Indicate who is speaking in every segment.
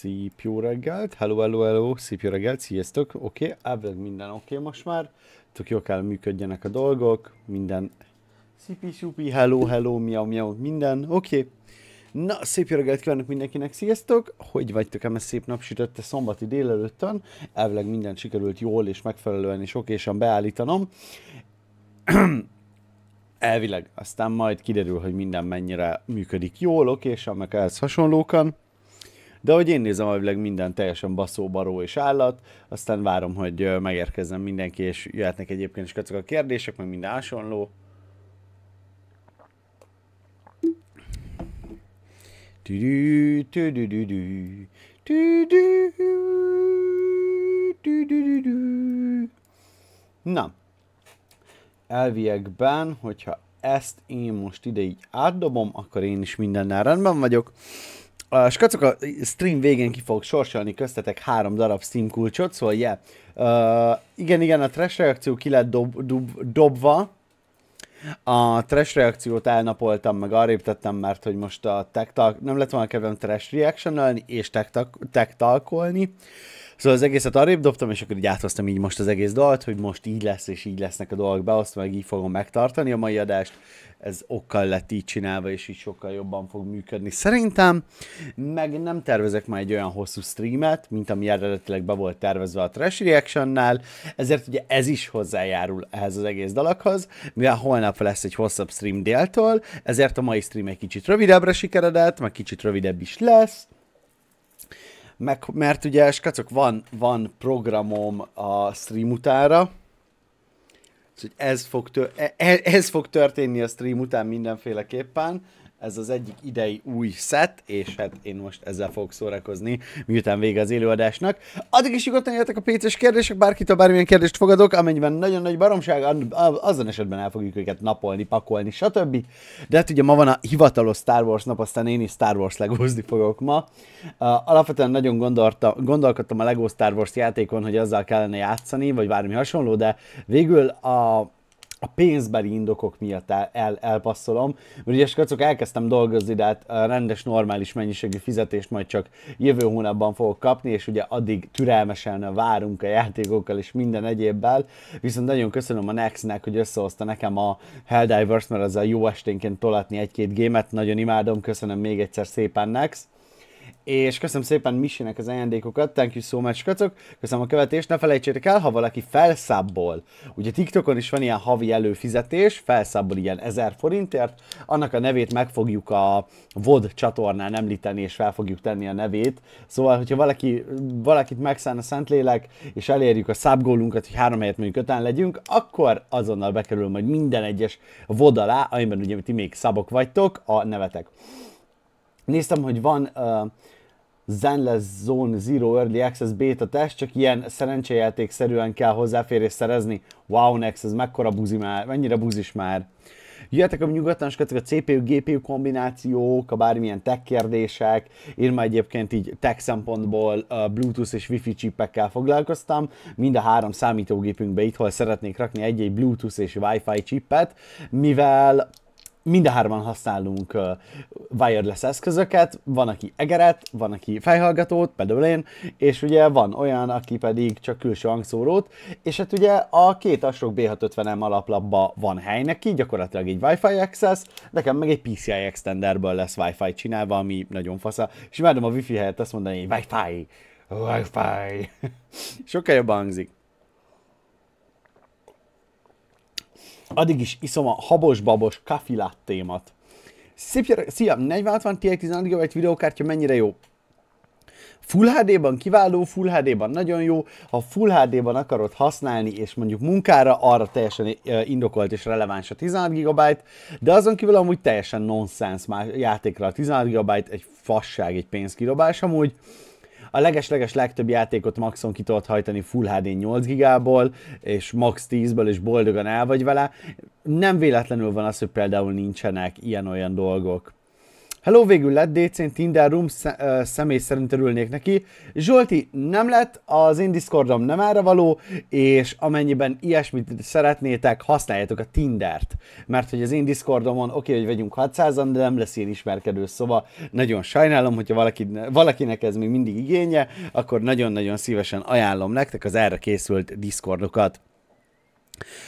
Speaker 1: Szép jó reggelt, hello, hello, hello, szép jó reggelt, sziasztok, oké, okay, minden oké okay most már, tök jó kell működjenek a dolgok, minden szipi-supi, hello, hello, miau, miau, minden, oké. Okay. Na, szép jó reggelt kívánok mindenkinek, sziasztok! Hogy vagytok eme szép napsütötte szombati délelőttön? Elvileg minden sikerült jól és megfelelően és okésan beállítanom. Elvileg, aztán majd kiderül, hogy minden mennyire működik jól, okésan, meg ehhez hasonlókan. De ahogy én nézem, elvileg minden teljesen baszó, baró és állat, aztán várom, hogy megérkezzen mindenki, és jöhetnek egyébként is kacok a kérdések, meg minden hasonló. Na, elviekben, hogyha ezt én most ide így átdobom, akkor én is mindennel rendben vagyok. A skacok a stream végén ki fogok sorsolni köztetek három darab Steam kulcsot, szóval yeah. uh, igen, igen, a trash reakció ki lett dob, dob, dobva, a trash reakciót elnapoltam, meg arrébb tettem, mert hogy most a tech talk, nem lett volna kedvem trash reaction és tech, talk, tech talkolni. Uh, Szóval az egészet arrébb dobtam, és akkor így áthoztam így most az egész dalt, hogy most így lesz, és így lesznek a dolgok beosztva, meg így fogom megtartani a mai adást. Ez okkal lett így csinálva, és így sokkal jobban fog működni szerintem. Meg nem tervezek már egy olyan hosszú streamet, mint ami eredetileg be volt tervezve a Trash Reaction-nál, ezért ugye ez is hozzájárul ehhez az egész dalakhoz, mivel holnap lesz egy hosszabb stream déltől, ezért a mai stream egy kicsit rövidebbre sikeredett, meg kicsit rövidebb is lesz, meg, mert ugye, skacok, van, van programom a stream utára, szóval ez fog, tör- e, e, ez fog történni a stream után mindenféleképpen, ez az egyik idei új szett, és hát én most ezzel fogok szórakozni, miután vége az élőadásnak. Addig is nyugodtan jöttek a PC-s kérdések, bárkitől bármilyen kérdést fogadok, amennyiben nagyon nagy baromság, azon esetben el fogjuk őket napolni, pakolni, stb. De hát ugye ma van a hivatalos Star Wars nap, aztán én is Star Wars legózni fogok ma. Uh, alapvetően nagyon gondolta, gondolkodtam a Lego Star Wars játékon, hogy azzal kellene játszani, vagy bármi hasonló, de végül a a pénzbeli indokok miatt el, el, elpasszolom, mert ugye skacok elkezdtem dolgozni, de hát eh, rendes, normális mennyiségű fizetést majd csak jövő hónapban fogok kapni, és ugye addig türelmesen várunk a játékokkal és minden egyébbel, viszont nagyon köszönöm a Nexnek, hogy összehozta nekem a Helldivers, mert ezzel jó esténként tolatni egy-két gémet, nagyon imádom, köszönöm még egyszer szépen Next és köszönöm szépen Misinek az ajándékokat, thank you so much, kacok, köszönöm a követést, ne felejtsétek el, ha valaki felszábbol, ugye TikTokon is van ilyen havi előfizetés, felszábbol ilyen 1000 forintért, annak a nevét meg fogjuk a VOD csatornán említeni, és fel fogjuk tenni a nevét, szóval, hogyha valaki, valakit megszán a Szentlélek, és elérjük a szábgólunkat, hogy három helyet mondjuk ötán legyünk, akkor azonnal bekerül majd minden egyes VOD alá, amiben ugye ti még szabok vagytok, a nevetek. Néztem, hogy van uh, Zenless Zone Zero Early Access beta test, csak ilyen szerűen kell hozzáférés szerezni. Wow, Nex, ez mekkora buzi már, mennyire buzis már. Jöhetek a nyugatlan, a CPU-GPU kombinációk, a bármilyen tech kérdések, én már egyébként így tech szempontból uh, Bluetooth és Wi-Fi csipekkel foglalkoztam, mind a három számítógépünkbe itt, szeretnék rakni egy-egy Bluetooth és Wi-Fi csipet, mivel mind a hárman használunk uh, wireless eszközöket, van, aki egeret, van, aki fejhallgatót, például én, és ugye van olyan, aki pedig csak külső hangszórót, és hát ugye a két Asrok B650M alaplapba van hely neki, gyakorlatilag egy Wi-Fi access, nekem meg egy PCI extenderből lesz Wi-Fi csinálva, ami nagyon fasza, és imádom a Wi-Fi helyett azt mondani, hogy Wi-Fi,
Speaker 2: Wi-Fi,
Speaker 1: sokkal jobban hangzik. Addig is iszom a habos-babos kafiláttémat. Szia, 4060 TX 16 GB videókártya mennyire jó? Full HD-ban kiváló, Full HD-ban nagyon jó. Ha Full HD-ban akarod használni, és mondjuk munkára, arra teljesen indokolt és releváns a 16 GB, de azon kívül amúgy teljesen nonsens játékra a 16 GB, egy fasság, egy pénzkirobás amúgy a leges-leges legtöbb játékot maxon ki tudod hajtani Full HD 8 gigából, és max 10-ből, és boldogan el vagy vele. Nem véletlenül van az, hogy például nincsenek ilyen-olyan dolgok Hello végül lett, DC-n Tinder Room személy szerint örülnék neki. Zsolti nem lett, az én Discordom nem erre való, és amennyiben ilyesmit szeretnétek, használjátok a Tindert. Mert hogy az én Discordomon oké, okay, hogy vegyünk 600-an, de nem lesz ilyen ismerkedő szoba. Nagyon sajnálom, hogyha valaki, valakinek ez még mindig igénye, akkor nagyon-nagyon szívesen ajánlom nektek az erre készült Discordokat.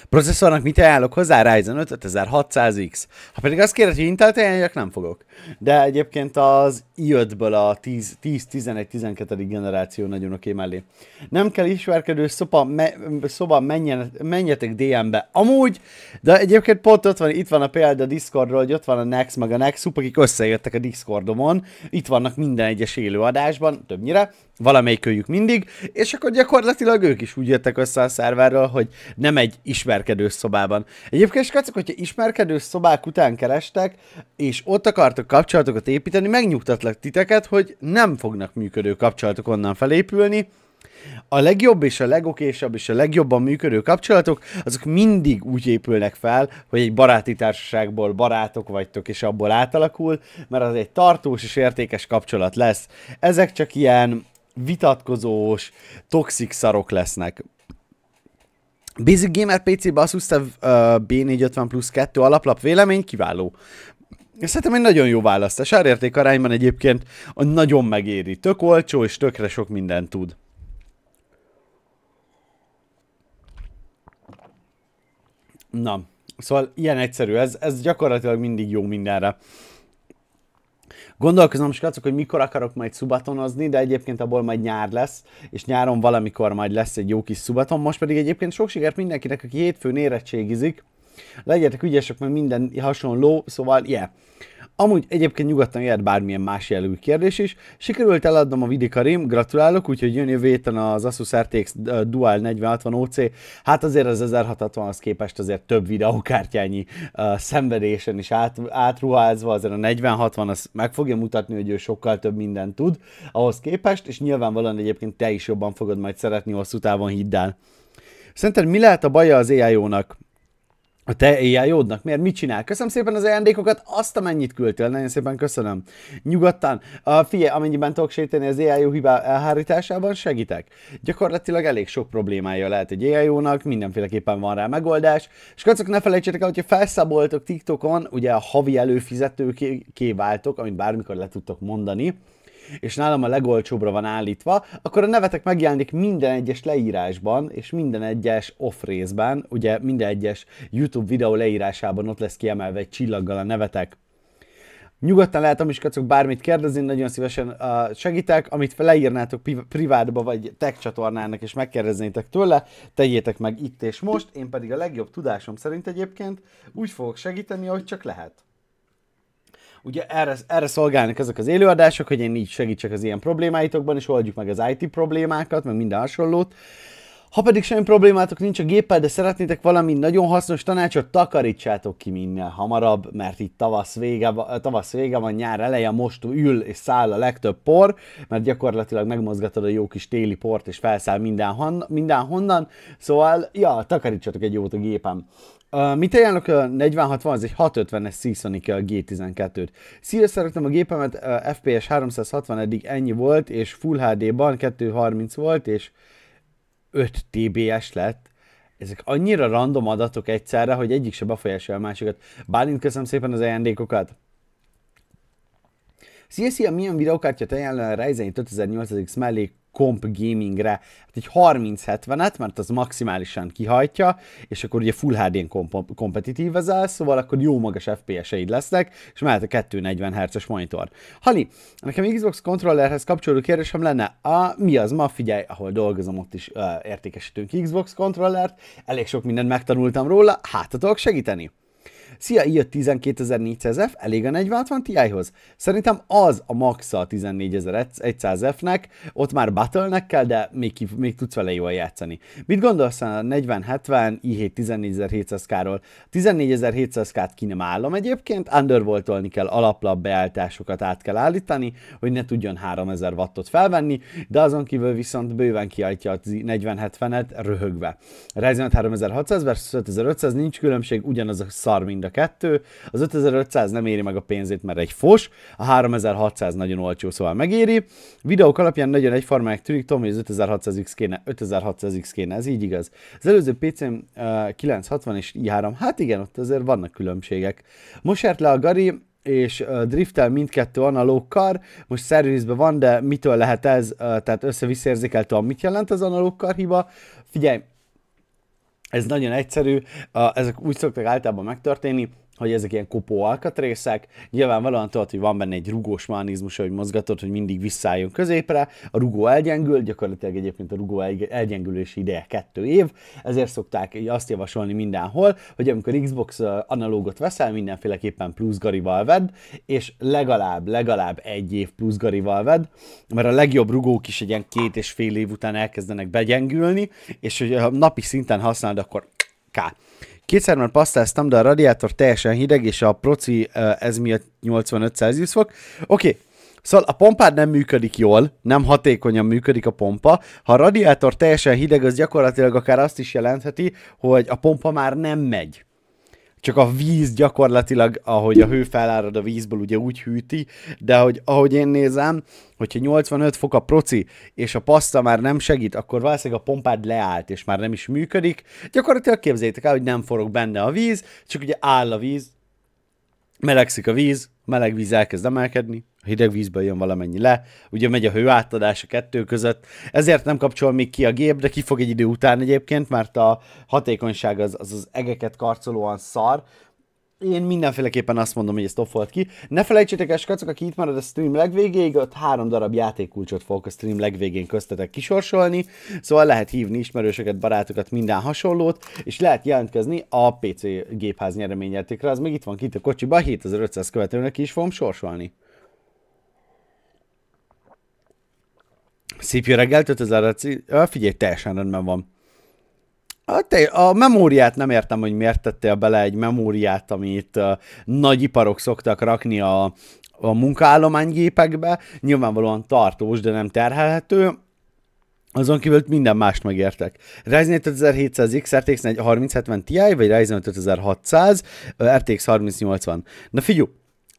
Speaker 1: Processzornak mit ajánlok hozzá? Ryzen 5 5600X. Ha pedig azt kérdezi, hogy intel nem fogok. De egyébként az i5-ből a 10-11-12. generáció nagyon oké mellé. Nem kell ismerkedő szoba, me, szoba menjen, menjetek DM-be. Amúgy, de egyébként pont ott van, itt van a példa Discordról, hogy ott van a Nex meg a Nexup, akik összejöttek a Discordomon, itt vannak minden egyes élőadásban, többnyire, valamelyikőjük mindig, és akkor gyakorlatilag ők is úgy jöttek össze a szerverről, hogy nem egy ismerkedő szobában. Egyébként is kacok, hogyha ismerkedő szobák után kerestek, és ott akartok kapcsolatokat építeni, megnyugtatlak megnyugtatlak titeket, hogy nem fognak működő kapcsolatok onnan felépülni. A legjobb és a legokésabb és a legjobban működő kapcsolatok, azok mindig úgy épülnek fel, hogy egy baráti társaságból barátok vagytok, és abból átalakul, mert az egy tartós és értékes kapcsolat lesz. Ezek csak ilyen vitatkozós, toxik szarok lesznek. Basic Gamer PC basszus uh, B450 plusz 2 alaplap vélemény kiváló. Szerintem egy nagyon jó választás. Árérték arányban egyébként a nagyon megéri. Tök olcsó és tökre sok mindent tud. Na, szóval ilyen egyszerű. Ez, ez gyakorlatilag mindig jó mindenre. Gondolkozom, srácok, hogy mikor akarok majd szubatonozni, de egyébként abból majd nyár lesz, és nyáron valamikor majd lesz egy jó kis szubaton. Most pedig egyébként sok sikert mindenkinek, aki hétfőn érettségizik. Legyetek ügyesek, mert minden hasonló, szóval yeah. Amúgy egyébként nyugodtan jöhet bármilyen más jellegű kérdés is. Sikerült eladnom a vidikarim, gratulálok, úgyhogy jön jövő héten az Asus RTX eh, Dual 4060 OC. Hát azért az 1060 az képest azért több videókártyányi uh, szenvedésen is át, átruházva, azért a 4060 az meg fogja mutatni, hogy ő sokkal több mindent tud ahhoz képest, és nyilvánvalóan egyébként te is jobban fogod majd szeretni hosszú távon, hiddel. el. Szerinted mi lehet a baja az AI-ónak? a te jódnak, Miért? Mit csinál? Köszönöm szépen az ajándékokat, azt amennyit küldtél, nagyon szépen köszönöm. Nyugodtan, a fie, amennyiben tudok segíteni az éjjeljó hibá elhárításában, segítek. Gyakorlatilag elég sok problémája lehet egy éjjeljónak, mindenféleképpen van rá megoldás. És kacok, ne felejtsétek el, hogyha felszaboltok TikTokon, ugye a havi előfizetőké váltok, amit bármikor le tudtok mondani, és nálam a legolcsóbbra van állítva, akkor a nevetek megjelenik minden egyes leírásban, és minden egyes off részben, ugye minden egyes YouTube videó leírásában ott lesz kiemelve egy csillaggal a nevetek. Nyugodtan lehet, amiskacok bármit kérdezni, nagyon szívesen uh, segítek, amit leírnátok privátba vagy tech csatornának és megkérdeznétek tőle, tegyétek meg itt és most, én pedig a legjobb tudásom szerint egyébként úgy fogok segíteni, ahogy csak lehet. Ugye erre, erre szolgálnak ezek az élőadások, hogy én így segítsek az ilyen problémáitokban, és oldjuk meg az IT problémákat, meg minden hasonlót. Ha pedig semmi problémátok nincs a géppel, de szeretnétek valami nagyon hasznos tanácsot, takarítsátok ki minél hamarabb, mert itt tavasz vége, tavasz vége van, nyár eleje, most ül és száll a legtöbb por, mert gyakorlatilag megmozgatod a jó kis téli port, és felszáll mindenhon, mindenhonnan, szóval, ja, takarítsatok egy jót a gépem. Uh, mit ajánlok a 4060? Ez egy 650-es Seasonic G12-t. Szíves a gépemet, uh, FPS 360 eddig ennyi volt, és Full HD-ban 230 volt, és 5 TBS lett. Ezek annyira random adatok egyszerre, hogy egyik se befolyásolja a másikat. Bálint, köszönöm szépen az ajándékokat! Szia, szia, milyen videókártyát ajánlom a Ryzen 5800X mellé komp gamingre hát egy 30-70-et, mert az maximálisan kihajtja, és akkor ugye full HD-n komp- kompetitív ezzel, szóval akkor jó magas FPS-eid lesznek, és mehet a 240 Hz-es monitor. Hali, nekem Xbox controllerhez kapcsolódó kérdésem lenne, a, mi az ma? Figyelj, ahol dolgozom, ott is ö, értékesítünk Xbox controllert, elég sok mindent megtanultam róla, tudok segíteni! Szia, így 12400F, elég a 4060 Ti-hoz? Szerintem az a maxa a 14100F-nek, ott már battle kell, de még, ki, még tudsz vele jól játszani. Mit gondolsz a 4070 i7 14700K-ról? 14700K-t ki nem állom egyébként, undervoltolni kell, alaplap beállításokat át kell állítani, hogy ne tudjon 3000 wattot felvenni, de azon kívül viszont bőven kiajtja a 4070-et röhögve. Ryzen 3600 versus 5500 nincs különbség, ugyanaz a szar mint mind a kettő. Az 5500 nem éri meg a pénzét, mert egy fos, a 3600 nagyon olcsó, szóval megéri. Videók alapján nagyon egyformák tűnik, Tom, hogy az 5600X kéne, 5600X kéne, ez így igaz. Az előző PC uh, 960 és i3, hát igen, ott azért vannak különbségek. Most le a Gari, és uh, driftel mindkettő analóg kar, most szervizben van, de mitől lehet ez, uh, tehát össze-visszaérzékeltően mit jelent az analóg kar hiba. Figyelj, ez nagyon egyszerű, ezek úgy szoktak általában megtörténni, hogy ezek ilyen kopó alkatrészek. Nyilvánvalóan tudod, hogy van benne egy rugós mechanizmus, hogy mozgatod, hogy mindig visszálljon középre. A rugó elgyengül, gyakorlatilag egyébként a rugó elgyengülési ideje kettő év, ezért szokták azt javasolni mindenhol, hogy amikor Xbox analógot veszel, mindenféleképpen plusz garival vedd, és legalább, legalább egy év plusz garival vedd, mert a legjobb rugók is egy ilyen két és fél év után elkezdenek begyengülni, és hogyha napi szinten használod, akkor ká. Kétszer már pasztáztam, de a radiátor teljesen hideg, és a proci ez miatt 85 Celsius fok. Oké, okay. Szóval a pompád nem működik jól, nem hatékonyan működik a pompa. Ha a radiátor teljesen hideg, az gyakorlatilag akár azt is jelentheti, hogy a pompa már nem megy csak a víz gyakorlatilag, ahogy a hő felárad a vízből, ugye úgy hűti, de hogy, ahogy én nézem, hogyha 85 fok a proci, és a paszta már nem segít, akkor valószínűleg a pompád leállt, és már nem is működik. Gyakorlatilag képzeljétek el, hogy nem forog benne a víz, csak ugye áll a víz, melegszik a víz, a meleg víz elkezd emelkedni, a hideg vízből jön valamennyi le, ugye megy a hőátadás a kettő között, ezért nem kapcsol még ki a gép, de ki fog egy idő után egyébként, mert a hatékonyság az az, az egeket karcolóan szar, én mindenféleképpen azt mondom, hogy ez top volt ki. Ne felejtsétek el, skacok, aki itt marad a stream legvégéig, ott három darab játékkulcsot fogok a stream legvégén köztetek kisorsolni, szóval lehet hívni ismerősöket, barátokat, minden hasonlót, és lehet jelentkezni a PC gépház nyereményjátékra, az még itt van kint a kocsiba, 7500 követőnek is fogom sorsolni. Szép jó reggelt, 5000 figyelj, teljesen rendben van. A, te, a memóriát nem értem, hogy miért tettél bele egy memóriát, amit nagy iparok szoktak rakni a, a munkaállománygépekbe. Nyilvánvalóan tartós, de nem terhelhető. Azon kívül minden mást megértek. Ryzen 5700 X, RTX 3070 Ti, vagy Ryzen 5600, RTX 3080. Na figyelj,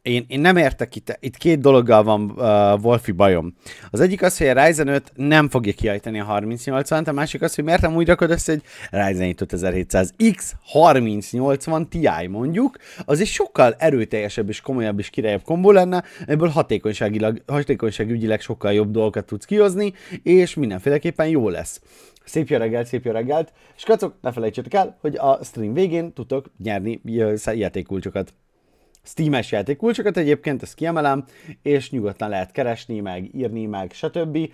Speaker 1: én, én nem értek itt, itt két dologgal van uh, Wolfi bajom. Az egyik az, hogy a Ryzen 5 nem fogja kiajtani a 3080-t, a másik az, hogy miért nem úgy rakod össze egy Ryzen 5700X 3080 Ti mondjuk, az egy sokkal erőteljesebb és komolyabb és királyabb kombó lenne, ebből hatékonyságilag, hatékonyságügyileg sokkal jobb dolgokat tudsz kihozni, és mindenféleképpen jó lesz. Szép jó reggelt, szép jó reggelt, és kacok, ne felejtsétek el, hogy a stream végén tudtok nyerni játékkulcsokat. Steam-es játékkulcsokat egyébként, ezt kiemelem, és nyugodtan lehet keresni, meg írni, meg stb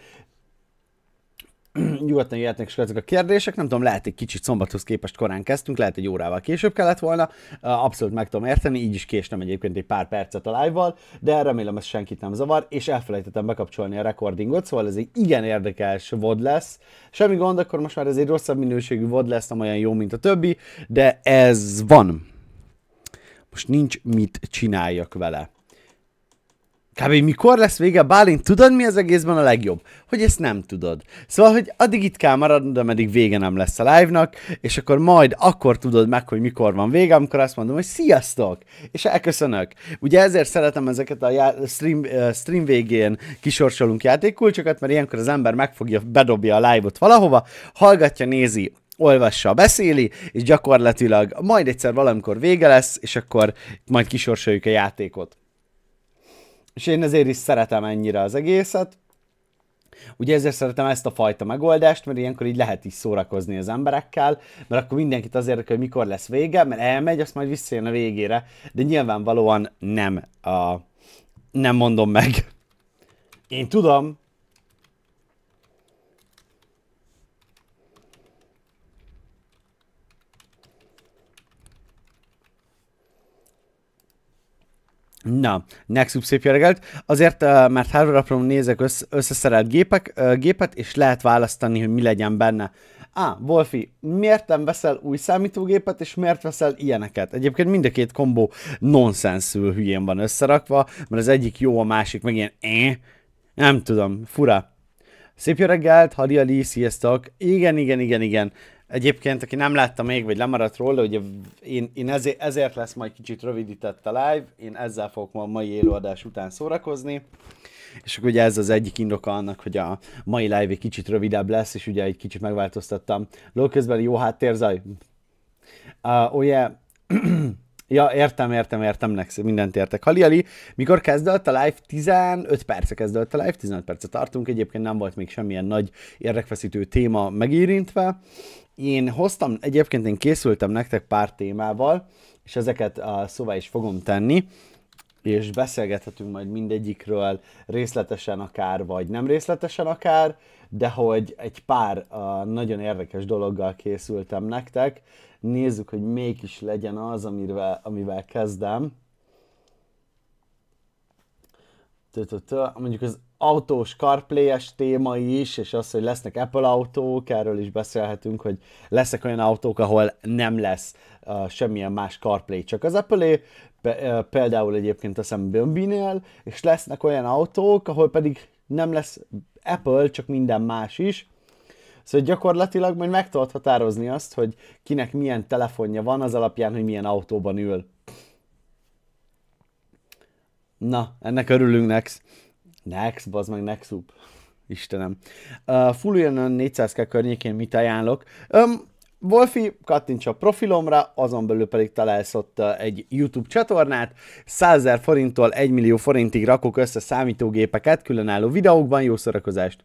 Speaker 1: nyugodtan jöhetnek ezek a kérdések, nem tudom, lehet egy kicsit szombathoz képest korán kezdtünk, lehet egy órával később kellett volna, abszolút meg tudom érteni, így is késtem egyébként egy pár percet a live-val, de remélem ez senkit nem zavar, és elfelejtettem bekapcsolni a recordingot, szóval ez egy igen érdekes vod lesz. Semmi gond, akkor most már ez egy rosszabb minőségű vod lesz, nem olyan jó, mint a többi, de ez van. Most nincs mit csináljak vele. Kb. mikor lesz vége, Bálint, tudod mi az egészben a legjobb? Hogy ezt nem tudod. Szóval, hogy addig itt kell maradnod, ameddig vége nem lesz a live-nak, és akkor majd akkor tudod meg, hogy mikor van vége, amikor azt mondom, hogy sziasztok, és elköszönök. Ugye ezért szeretem ezeket a já- stream, uh, stream végén kisorsolunk játékkulcsokat, mert ilyenkor az ember megfogja, bedobja a live-ot valahova, hallgatja, nézi, olvassa, beszéli, és gyakorlatilag majd egyszer valamikor vége lesz, és akkor majd kisorsoljuk a játékot. És én ezért is szeretem ennyire az egészet. Ugye ezért szeretem ezt a fajta megoldást, mert ilyenkor így lehet is szórakozni az emberekkel, mert akkor mindenkit azért, hogy mikor lesz vége, mert elmegy, azt majd visszajön a végére, de nyilvánvalóan nem a... nem mondom meg. Én tudom, Na, Nexus szép jó reggelt. Azért, eh, mert Hardware Apron nézek össz, összeszerelt gépek, eh, gépet, és lehet választani, hogy mi legyen benne. Á, ah, Wolfi, miért nem veszel új számítógépet, és miért veszel ilyeneket? Egyébként mind a két kombó nonsenszül hülyén van összerakva, mert az egyik jó, a másik meg ilyen eh, nem tudom, fura. Szép jó reggelt, Hadi Ali, sziasztok! Igen, igen, igen, igen. Egyébként, aki nem látta még, vagy lemaradt róla, ugye én, én ezért, ezért lesz majd kicsit rövidített a live, én ezzel fogok ma a mai élőadás után szórakozni, és akkor ugye ez az egyik indoka annak, hogy a mai live egy kicsit rövidebb lesz, és ugye egy kicsit megváltoztattam. közben jó háttérzaj. Uh, oh yeah. ja, értem, értem, értem, next, mindent értek. Hali, mikor kezdődött a live? 15 perce kezdődött a live, 15 percet tartunk, egyébként nem volt még semmilyen nagy érdekfeszítő téma megérintve. Én hoztam, egyébként én készültem nektek pár témával, és ezeket a szóvá is fogom tenni, és beszélgethetünk majd mindegyikről részletesen akár, vagy nem részletesen akár, de hogy egy pár a nagyon érdekes dologgal készültem nektek. Nézzük, hogy mégis legyen az, amivel, amivel kezdem. Mondjuk az autós carplay téma is, és az, hogy lesznek Apple autók, erről is beszélhetünk, hogy lesznek olyan autók, ahol nem lesz uh, semmilyen más CarPlay, csak az apple pe, uh, például egyébként a hiszem és lesznek olyan autók, ahol pedig nem lesz Apple, csak minden más is, Szóval gyakorlatilag majd meg tudod határozni azt, hogy kinek milyen telefonja van az alapján, hogy milyen autóban ül. Na, ennek örülünk, Next. Nex, bazd meg, Nexup. Istenem. Uh, Full 400 k környékén mit ajánlok? Um, Wolfi, kattints a profilomra, azon belül pedig találsz ott uh, egy YouTube csatornát, 100 000 forinttól 1 millió forintig rakok össze számítógépeket, különálló videókban, jó szórakozást!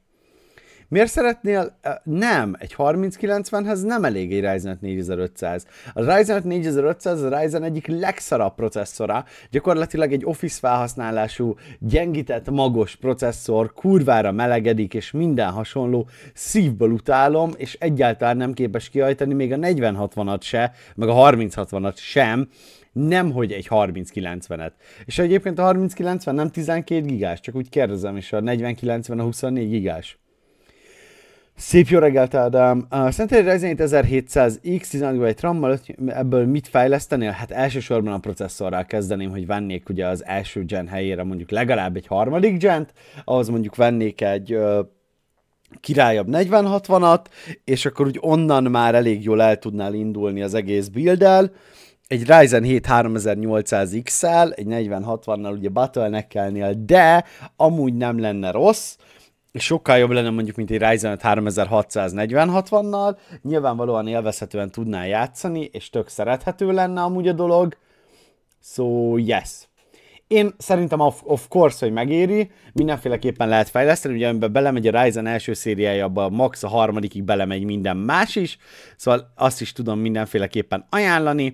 Speaker 1: Miért szeretnél? Nem, egy 3090-hez nem elég egy Ryzen 5 4500. A Ryzen 5 4500 a Ryzen egyik legszarabb processzora, gyakorlatilag egy Office felhasználású, gyengített, magos processzor, kurvára melegedik, és minden hasonló, szívből utálom, és egyáltalán nem képes kiajtani még a 4060-at se, meg a 3060-at sem, Nem hogy egy 3090-et. És egyébként a 3090 nem 12 gigás, csak úgy kérdezem, és a 4090 a 24 gigás. Szép jó reggelt, Ádám! A Century Ryzen 1700X 16 ram ebből mit fejlesztenél? Hát elsősorban a processzorral kezdeném, hogy vennék ugye az első gen helyére mondjuk legalább egy harmadik gent, ahhoz mondjuk vennék egy ö, királyabb 4060-at, és akkor úgy onnan már elég jól el tudnál indulni az egész build-el egy Ryzen 7 3800 x el egy 4060-nal ugye battle de amúgy nem lenne rossz, és sokkal jobb lenne mondjuk, mint egy Ryzen 5 3640-60-nal, nyilvánvalóan élvezhetően tudná játszani, és tök szerethető lenne amúgy a dolog, so yes. Én szerintem of, of course, hogy megéri, mindenféleképpen lehet fejleszteni, ugye amiben belemegy a Ryzen első szériája, abban max a harmadikig belemegy minden más is, szóval azt is tudom mindenféleképpen ajánlani,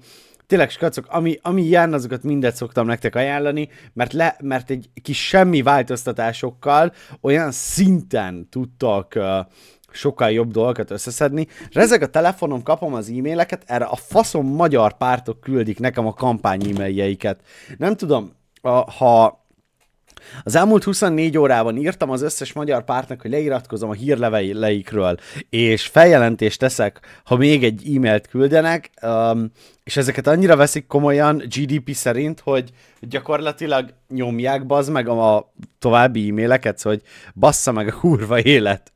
Speaker 1: tényleg skacok, ami, ami jön azokat mindet szoktam nektek ajánlani, mert, le, mert egy kis semmi változtatásokkal olyan szinten tudtak uh, sokkal jobb dolgokat összeszedni. Rezeg a telefonom, kapom az e-maileket, erre a faszom magyar pártok küldik nekem a kampány e-mailjeiket. Nem tudom, a, ha az elmúlt 24 órában írtam az összes magyar pártnak, hogy leiratkozom a hírleveleikről, és feljelentést teszek, ha még egy e-mailt küldenek, um, és ezeket annyira veszik komolyan GDP szerint, hogy gyakorlatilag nyomják bazd meg a további e-maileket, szóval, hogy bassza meg a kurva élet.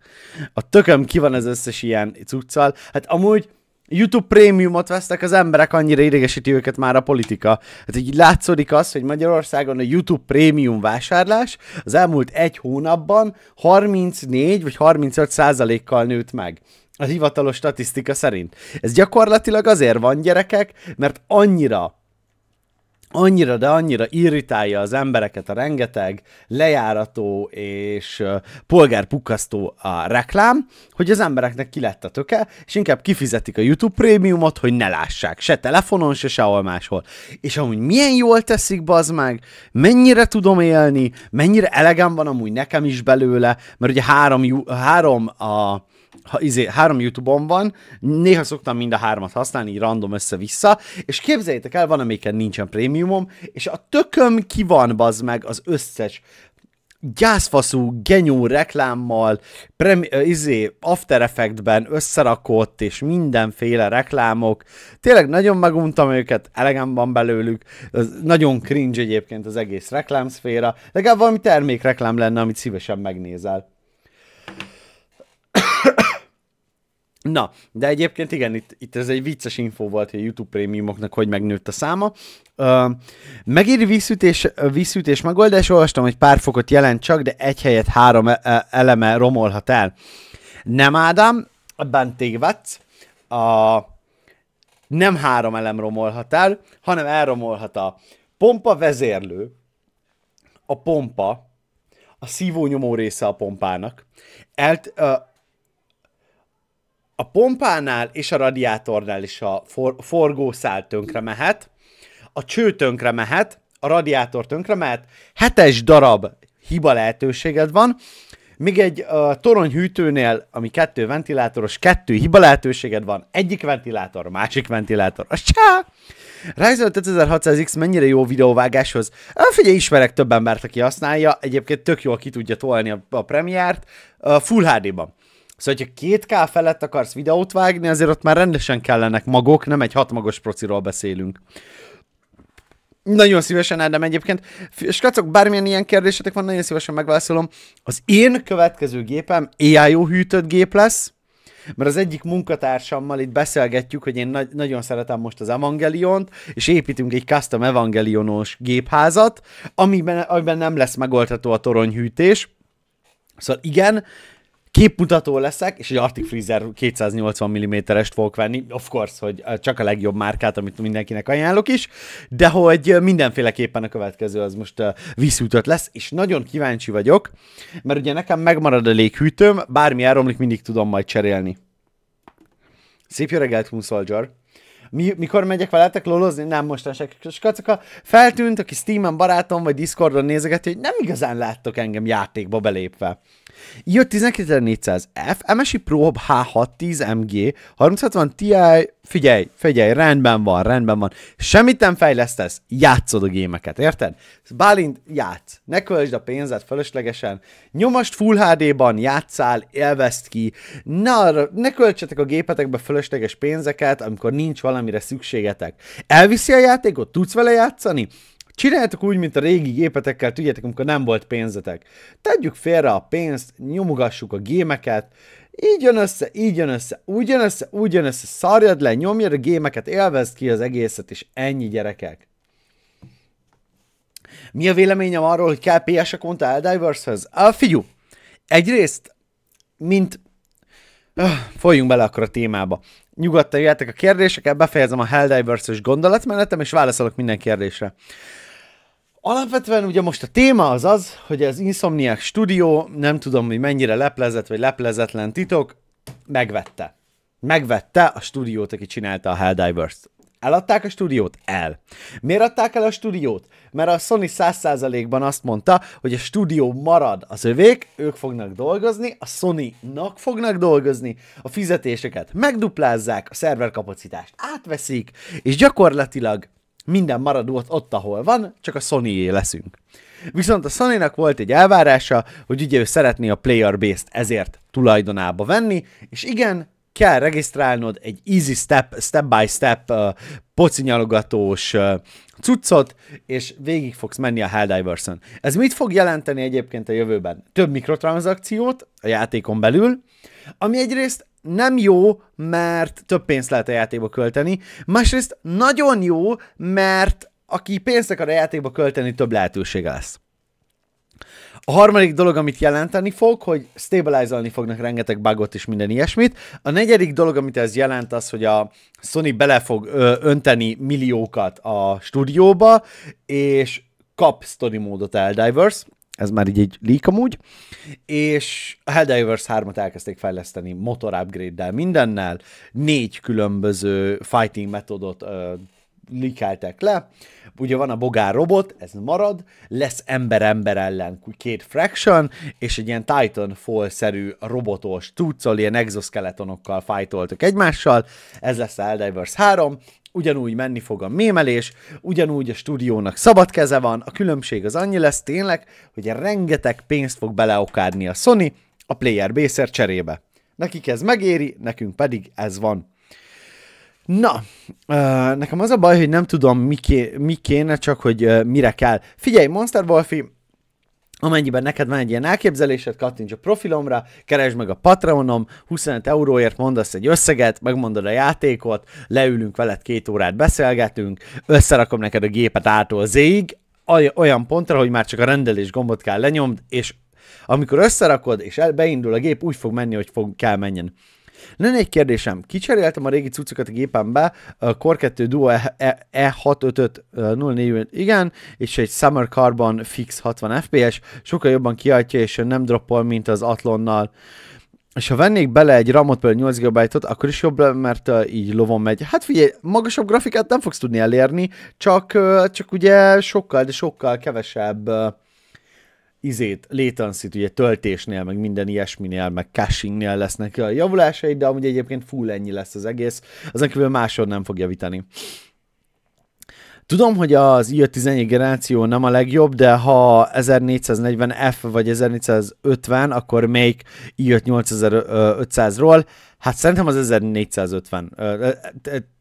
Speaker 1: A tököm ki van az összes ilyen cuccal. Hát amúgy YouTube prémiumot vesztek az emberek, annyira idegesíti őket már a politika. Hát így látszódik az, hogy Magyarországon a YouTube prémium vásárlás az elmúlt egy hónapban 34 vagy 35 százalékkal nőtt meg a hivatalos statisztika szerint. Ez gyakorlatilag azért van, gyerekek, mert annyira annyira, de annyira irritálja az embereket a rengeteg lejárató és polgárpukasztó a reklám, hogy az embereknek ki lett a töke, és inkább kifizetik a YouTube prémiumot, hogy ne lássák, se telefonon, se sehol máshol. És amúgy milyen jól teszik, bazd meg, mennyire tudom élni, mennyire elegem van amúgy nekem is belőle, mert ugye három, három a ha, izé, három YouTube-on van, néha szoktam mind a hármat használni, így random össze-vissza, és képzeljétek el, van, amiken nincsen prémiumom, és a tököm ki van, bazd meg, az összes gyászfaszú, genyó reklámmal, premi- izé, After Effect-ben összerakott, és mindenféle reklámok. Tényleg nagyon meguntam őket, elegem van belőlük. Ez nagyon cringe egyébként az egész reklámszféra. Legalább valami termékreklám lenne, amit szívesen megnézel. Na, de egyébként igen, itt, itt ez egy vicces info volt, hogy a YouTube prémiumoknak hogy megnőtt a száma. Uh, megéri vízütés, vízütés megoldás, olvastam, hogy pár fokot jelent csak, de egy helyet három e, e, eleme romolhat el. Nem Ádám, ebben tévedsz. A, nem három elem romolhat el, hanem elromolhat a pompa vezérlő, a pompa, a szívónyomó része a pompának, el, uh, a pompánál és a radiátornál is a for, forgószál tönkre mehet, a cső tönkre mehet, a radiátor tönkre mehet, hetes darab hiba lehetőséged van, Míg egy uh, toronyhűtőnél, ami kettő ventilátoros, kettő hiba lehetőséged van, egyik ventilátor, másik ventilátor, az csá! Ryzen 5600X mennyire jó videóvágáshoz? Uh, figyelj, ismerek több embert, aki használja, egyébként tök jól ki tudja tolni a, a premiárt, uh, Full HD-ban. Szóval, hogyha 2K felett akarsz videót vágni, azért ott már rendesen kellenek magok, nem egy hatmagos prociról beszélünk. Nagyon szívesen, Ádám, egyébként. kacok, bármilyen ilyen kérdésetek van, nagyon szívesen megválaszolom. Az én következő gépem ai hűtött gép lesz, mert az egyik munkatársammal itt beszélgetjük, hogy én na- nagyon szeretem most az Evangeliont, és építünk egy custom evangelionos gépházat, amiben, amiben nem lesz megoldható a toronyhűtés. Szóval igen, képmutató leszek, és egy Arctic Freezer 280 mm-est fogok venni, of course, hogy csak a legjobb márkát, amit mindenkinek ajánlok is, de hogy mindenféleképpen a következő az most vízhűtött lesz, és nagyon kíváncsi vagyok, mert ugye nekem megmarad a léghűtőm, bármi elromlik, mindig tudom majd cserélni. Szép jó reggelt, Moon Soldier! mi, mikor megyek veletek lolozni, nem mostanság skacaka, feltűnt, aki Steam-en barátom vagy Discordon nézegeti, hogy nem igazán láttok engem játékba belépve. Jött 12400 f MSI Pro H610 MG, 360 Ti, figyelj, figyelj, rendben van, rendben van. Semmit nem fejlesztesz, játszod a gémeket, érted? Bálint, játsz. Ne költsd a pénzed fölöslegesen. Nyomast Full HD-ban, játszál, élvezd ki. Ne, arra, ne költsetek a gépetekbe fölösleges pénzeket, amikor nincs valamire szükségetek. Elviszi a játékot? Tudsz vele játszani? Csináltok úgy, mint a régi gépetekkel, tudjátok, amikor nem volt pénzetek. Tegyük félre a pénzt, nyomogassuk a gémeket, így jön össze, így jön össze, úgy jön össze, úgy jön össze, szarjad le, nyomjad a gémeket, élvezd ki az egészet, és ennyi gyerekek. Mi a véleményem arról, hogy kell PS konta a Helldivers-hez? Figyú, egyrészt, mint... Öh, folyjunk bele akkor a témába. Nyugodtan jöhetek a kérdésekkel, befejezem a Helldivers-ös gondolatmenetem, és válaszolok minden kérdésre. Alapvetően ugye most a téma az az, hogy az Insomniac Studio nem tudom, hogy mennyire leplezett vagy leplezetlen titok, megvette. Megvette a stúdiót, aki csinálta a Helldivers-t. Eladták a stúdiót? El. Miért adták el a stúdiót? Mert a Sony 100%-ban azt mondta, hogy a stúdió marad az övék, ők fognak dolgozni, a Sony-nak fognak dolgozni, a fizetéseket megduplázzák, a szerverkapacitást átveszik, és gyakorlatilag minden maradót ott, ahol van, csak a sony leszünk. Viszont a sony volt egy elvárása, hogy ugye ő szeretné a player base-t ezért tulajdonába venni, és igen, kell regisztrálnod egy easy step, step by step uh, pocinyalogatós uh, cuccot, és végig fogsz menni a Helldiverson. Ez mit fog jelenteni egyébként a jövőben? Több mikrotranszakciót a játékon belül, ami egyrészt nem jó, mert több pénzt lehet a játékba költeni, másrészt nagyon jó, mert aki pénzt akar a játékba költeni, több lehetősége lesz. A harmadik dolog, amit jelenteni fog, hogy stabilizálni fognak rengeteg bugot és minden ilyesmit. A negyedik dolog, amit ez jelent, az, hogy a Sony bele fog ö, önteni milliókat a stúdióba, és kap story módot Eldivers, ez már így egy leak amúgy, és a Helldivers 3-at elkezdték fejleszteni motor upgrade-del mindennel, négy különböző fighting metodot ö, likeltek le, ugye van a bogár robot, ez marad, lesz ember-ember ellen két fraction, és egy ilyen Titanfall-szerű robotos tudszol, ilyen exoskeletonokkal fájtoltak egymással, ez lesz a Helldivers 3, ugyanúgy menni fog a mémelés, ugyanúgy a stúdiónak szabad keze van, a különbség az annyi lesz tényleg, hogy rengeteg pénzt fog beleokádni a Sony a Player Baser cserébe. Nekik ez megéri, nekünk pedig ez van. Na, nekem az a baj, hogy nem tudom, mi, ké, mi kéne, csak hogy mire kell. Figyelj, Monster Wolfie, Amennyiben neked van egy ilyen elképzelésed, kattints a profilomra, keresd meg a Patreonom, 25 euróért mondasz egy összeget, megmondod a játékot, leülünk veled két órát beszélgetünk, összerakom neked a gépet ától z olyan pontra, hogy már csak a rendelés gombot kell lenyomd, és amikor összerakod, és beindul a gép, úgy fog menni, hogy fog, kell menjen. Lenne egy kérdésem, kicseréltem a régi cuccokat a be, a Core 2 Duo E655 e- igen, és egy Summer Carbon Fix 60 FPS, sokkal jobban kiadja, és nem droppol, mint az Atlonnal. És ha vennék bele egy RAM-ot, például 8 gb akkor is jobb, mert uh, így lovon megy. Hát figyelj, magasabb grafikát nem fogsz tudni elérni, csak, uh, csak ugye sokkal, de sokkal kevesebb uh, izét, latency ugye töltésnél, meg minden ilyesminél, meg cachingnél lesznek a javulásai, de amúgy egyébként full ennyi lesz az egész, ezen kívül máshol nem fog javítani. Tudom, hogy az i 11 generáció nem a legjobb, de ha 1440F vagy 1450, akkor még i 8500-ról Hát szerintem az 1450,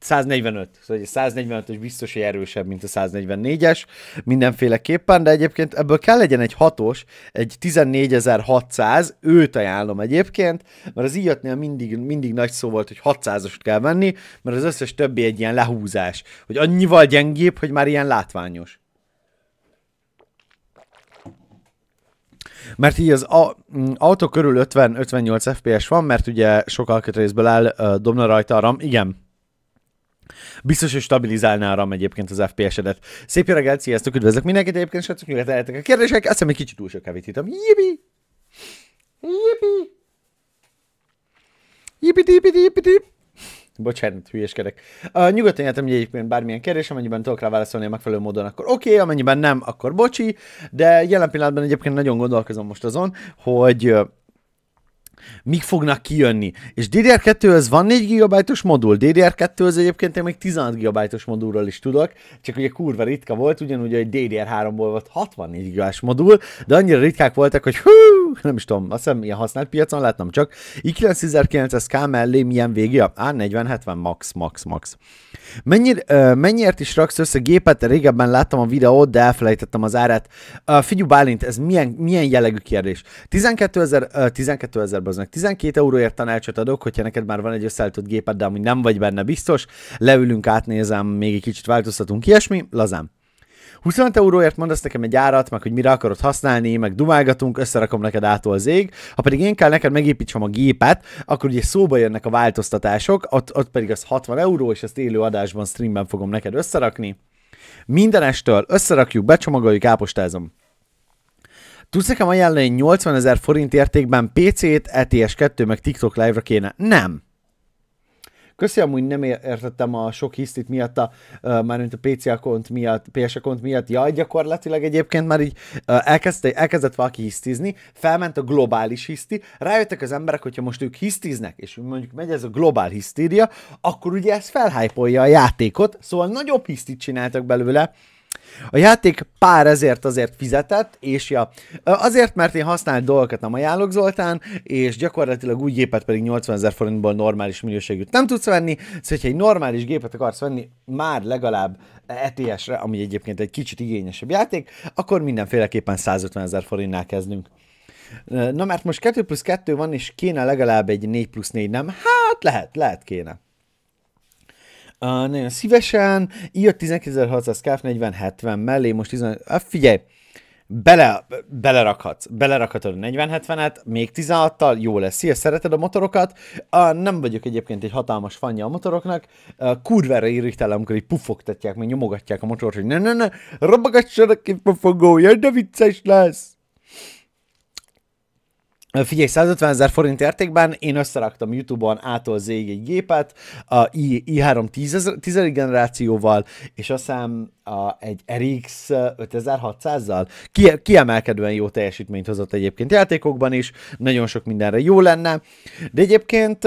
Speaker 1: 145, szóval 145 is biztos, hogy erősebb, mint a 144-es, mindenféleképpen, de egyébként ebből kell legyen egy hatos, egy 14600, őt ajánlom egyébként, mert az a mindig, mindig nagy szó volt, hogy 600-ost kell venni, mert az összes többi egy ilyen lehúzás, hogy annyival gyengébb, hogy már ilyen látványos. mert így az a, mm, autó körül 50-58 FPS van, mert ugye sok alkatrészből áll, dobna rajta a RAM, igen, Biztos, hogy stabilizálná a RAM egyébként az FPS-edet. Szép jó reggelt, sziasztok, üdvözlök mindenkit, egyébként srácok, lehetek a kérdések, azt hiszem egy kicsit túl sok kávét hittem. Jibi! Jibi! Jibi, dibi, dibi, dibi. Bocsánat, hülyeskedek. Uh, nyugodtan értem, hogy egyébként bármilyen kérdés, amennyiben tudok rá válaszolni a megfelelő módon, akkor oké, okay, amennyiben nem, akkor bocsi, de jelen pillanatban egyébként nagyon gondolkozom most azon, hogy mik fognak kijönni. És ddr 2 ez van 4 gb modul, ddr 2 ez egyébként én még 16 gb modulról is tudok, csak ugye kurva ritka volt, ugyanúgy hogy DDR3-ból volt 64 gb modul, de annyira ritkák voltak, hogy hú, nem is tudom, azt hiszem ilyen használt piacon láttam csak, i9900K mellé milyen végig, A4070 max, max, max. Mennyir, uh, mennyiért is raksz össze gépet? Régebben láttam a videót, de elfelejtettem az árát. Uh, figyú Bálint, ez milyen, milyen jellegű kérdés? 12 ezer, uh, 12 ezer baznak. 12 euróért tanácsot adok, hogyha neked már van egy összeállított géped, de amúgy nem vagy benne biztos. Leülünk, átnézem, még egy kicsit változtatunk, ilyesmi, lazám. 25 euróért mondasz nekem egy árat, meg hogy mire akarod használni, meg dumálgatunk, összerakom neked ától az ég. Ha pedig én kell neked megépítsem a gépet, akkor ugye szóba jönnek a változtatások, ott, ott pedig az 60 euró, és ezt élő adásban, streamben fogom neked összerakni. Mindenestől összerakjuk, becsomagoljuk, ápostázom. Tudsz nekem ajánlani 80 ezer forint értékben PC-t, ETS2 meg TikTok live-ra kéne? Nem. Köszi, amúgy nem értettem a sok hisztit miatt, a, már mint a PC account miatt, PS account miatt. Ja, gyakorlatilag egyébként már így elkezdte, elkezdett valaki hisztizni, felment a globális hiszti, rájöttek az emberek, hogyha most ők hisztiznek, és mondjuk megy ez a globál hisztíria, akkor ugye ez felhájpolja a játékot, szóval nagyobb hisztit csináltak belőle, a játék pár ezért azért fizetett, és ja, azért, mert én használt dolgokat nem ajánlok Zoltán, és gyakorlatilag új gépet pedig 80 ezer forintból normális minőségűt nem tudsz venni, szóval hogyha egy normális gépet akarsz venni, már legalább ETS-re, ami egyébként egy kicsit igényesebb játék, akkor mindenféleképpen 150 ezer forintnál kezdünk. Na mert most 2 plusz 2 van, és kéne legalább egy 4 plusz 4, nem? Hát lehet, lehet kéne. Uh, nagyon szívesen. Ír 19600 KF 4070 mellé, most 10... Uh, figyelj, bele, belerakhatsz, belerakhatod a 4070-et, még 16-tal, jó lesz. Szia, szereted a motorokat? Uh, nem vagyok egyébként egy hatalmas fanja a motoroknak. Uh, kurvára irritál, amikor így pufogtatják, meg nyomogatják a motort, hogy ne, ne, ne, robogassanak egy pufogó, jaj, de vicces lesz! Figyelj, 150 ezer forint értékben én összeraktam YouTube-on ától z egy gépet, a I- 3 10. generációval, és aztán a, egy RX 5600-zal. Ki- kiemelkedően jó teljesítményt hozott egyébként játékokban is, nagyon sok mindenre jó lenne, de egyébként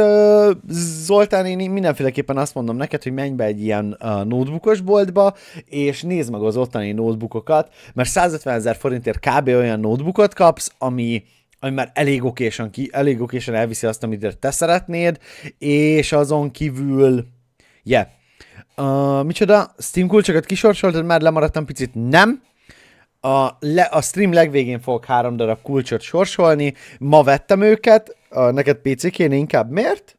Speaker 1: Zoltán, én mindenféleképpen azt mondom neked, hogy menj be egy ilyen notebookos boltba, és nézd meg az ottani notebookokat, mert 150 ezer forintért kb. olyan notebookot kapsz, ami ami már elég okésen, ki, elég okésen elviszi azt, amit te szeretnéd, és azon kívül, yeah. Uh, micsoda, Steam kulcsokat kisorsoltad, már lemaradtam picit, nem, a, le, a stream legvégén fogok három darab kulcsot sorsolni. Ma vettem őket, a, neked pc kéne inkább miért?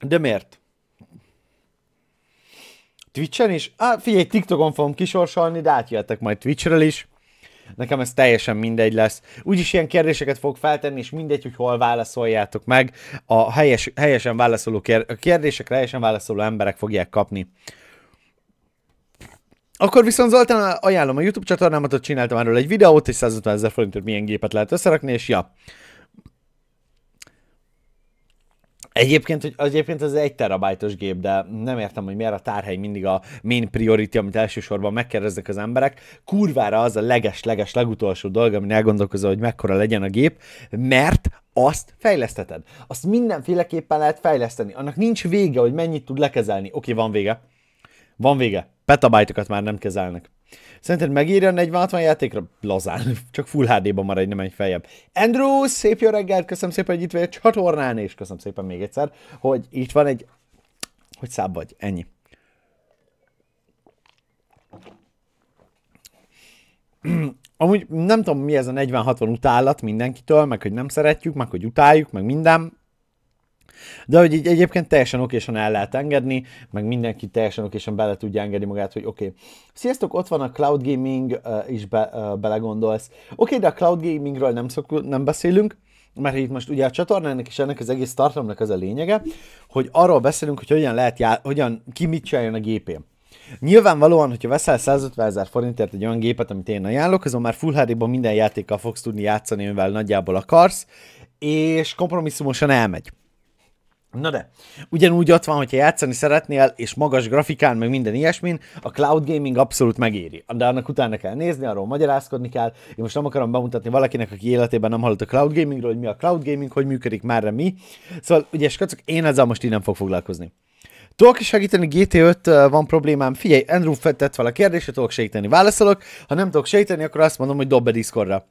Speaker 1: De miért? Twitchen is? Á, figyelj, TikTokon fogom kisorsolni, de átjöhetek majd Twitchről is nekem ez teljesen mindegy lesz. Úgyis ilyen kérdéseket fog feltenni, és mindegy, hogy hol válaszoljátok meg. A helyes, helyesen válaszoló kérdésekre helyesen válaszoló emberek fogják kapni. Akkor viszont Zoltán ajánlom a YouTube csatornámat, ott csináltam erről egy videót, és 150 ezer forintért milyen gépet lehet összerakni, és ja. Egyébként, hogy, egyébként ez egy terabájtos gép, de nem értem, hogy miért a tárhely mindig a main priority, amit elsősorban megkérdeznek az emberek. Kurvára az a leges-leges legutolsó dolog, ami elgondolkozol, hogy mekkora legyen a gép, mert azt fejleszteted. Azt mindenféleképpen lehet fejleszteni. Annak nincs vége, hogy mennyit tud lekezelni. Oké, van vége. Van vége. Petabájtokat már nem kezelnek. Szerinted megírja a 40 játékra? Lazán, csak Full HD-ban maradj, nem egy feljebb. Andrew, szép jó reggelt, köszönöm szépen, hogy itt vagy a csatornán, és köszönöm szépen még egyszer, hogy itt van egy... Hogy száb vagy, ennyi. Amúgy nem tudom, mi ez a 40-60 utálat mindenkitől, meg hogy nem szeretjük, meg hogy utáljuk, meg minden. De hogy így egyébként teljesen okésan el lehet engedni, meg mindenki teljesen okésan bele tudja engedni magát, hogy oké, okay. sziasztok, ott van a cloud gaming, uh, is be, uh, belegondolsz. Oké, okay, de a cloud gamingről nem, szok, nem beszélünk, mert itt most ugye a csatornának és ennek az egész tartalomnak az a lényege, hogy arról beszélünk, hogy hogyan lehet, jár, hogyan, ki mit csináljon a gépén. Nyilvánvalóan, hogyha veszel 150 ezer forintért egy olyan gépet, amit én ajánlok, azon már Full hd minden játékkal fogsz tudni játszani, mivel nagyjából akarsz, és kompromisszumosan elmegy. Na de, ugyanúgy ott van, hogyha játszani szeretnél, és magas grafikán, meg minden ilyesmin, a cloud gaming abszolút megéri. De annak utána kell nézni, arról magyarázkodni kell. Én most nem akarom bemutatni valakinek, aki életében nem hallott a cloud gamingről, hogy mi a cloud gaming, hogy működik már mi. Szóval, ugye, skacok, én ezzel most így nem fog foglalkozni. Tudok segíteni, GT5 van problémám. Figyelj, Andrew tett fel a kérdést, tudok segíteni, válaszolok. Ha nem tudok segíteni, akkor azt mondom, hogy dob be Discordra.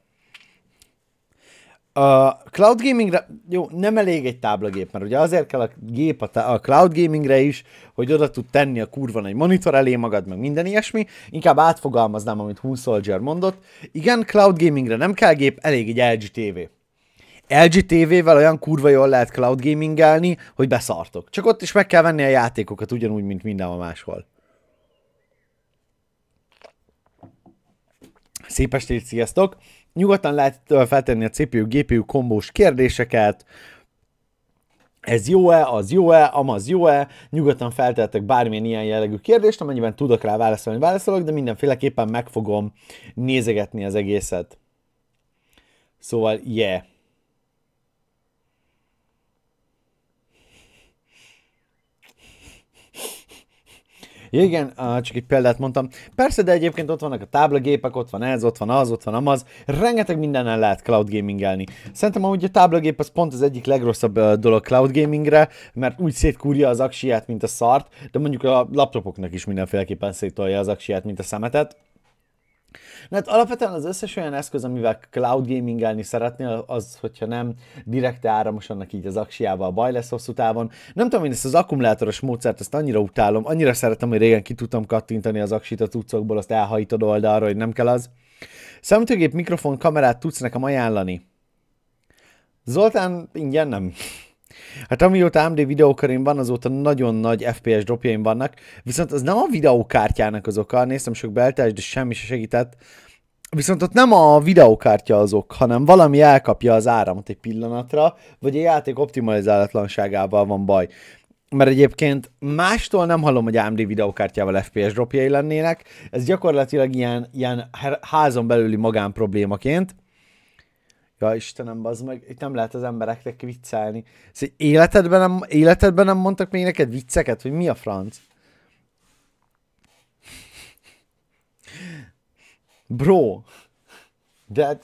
Speaker 1: A cloud gamingre, jó, nem elég egy táblagép, mert ugye azért kell a gép a, a cloud gamingre is, hogy oda tud tenni a kurva egy monitor elé magad, meg minden ilyesmi. Inkább átfogalmaznám, amit Hun Soldier mondott. Igen, cloud gamingre nem kell gép, elég egy LG TV. LG TV-vel olyan kurva jól lehet cloud gamingelni, hogy beszartok. Csak ott is meg kell venni a játékokat, ugyanúgy, mint mindenhol máshol. Szép estét, sziasztok! Nyugodtan lehet feltenni a CPU-GPU kombós kérdéseket, ez jó-e, az jó-e, amaz jó-e, nyugodtan feltehetek bármilyen ilyen jellegű kérdést, amennyiben tudok rá válaszolni, válaszolok, de mindenféleképpen meg fogom nézegetni az egészet. Szóval, yeah. Igen, csak egy példát mondtam. Persze, de egyébként ott vannak a táblagépek, ott van ez, ott van az, ott van amaz. Rengeteg mindennel lehet cloud gamingelni. Szerintem amúgy a táblagép az pont az egyik legrosszabb dolog cloud gamingre, mert úgy szétkúrja az aksiát, mint a szart, de mondjuk a laptopoknak is mindenféleképpen szétolja az aksiát, mint a szemetet. Hát alapvetően az összes olyan eszköz, amivel cloud gamingelni szeretnél, az, hogyha nem direkt áramos, annak így az aksiával baj lesz hosszú távon. Nem tudom, én ezt az akkumulátoros módszert ezt annyira utálom, annyira szeretem, hogy régen ki tudtam kattintani az aksit a cuccokból, azt elhajítod oldalra, hogy nem kell az. Számítógép mikrofon kamerát tudsz nekem ajánlani? Zoltán ingyen nem. Hát amióta AMD videókarim van, azóta nagyon nagy FPS dropjaim vannak, viszont az nem a videókártyának az oka, néztem sok beltás, de semmi se segített, Viszont ott nem a videókártya azok, hanem valami elkapja az áramot egy pillanatra, vagy a játék optimalizálatlanságával van baj. Mert egyébként mástól nem hallom, hogy AMD videókártyával FPS dropjai lennének, ez gyakorlatilag ilyen, ilyen házon belüli magán problémaként, Ja Istenem, az meg, itt nem lehet az embereknek viccelni. Szóval életedben nem, életedben nem mondtak még neked vicceket, hogy mi a franc? Bro! De hát...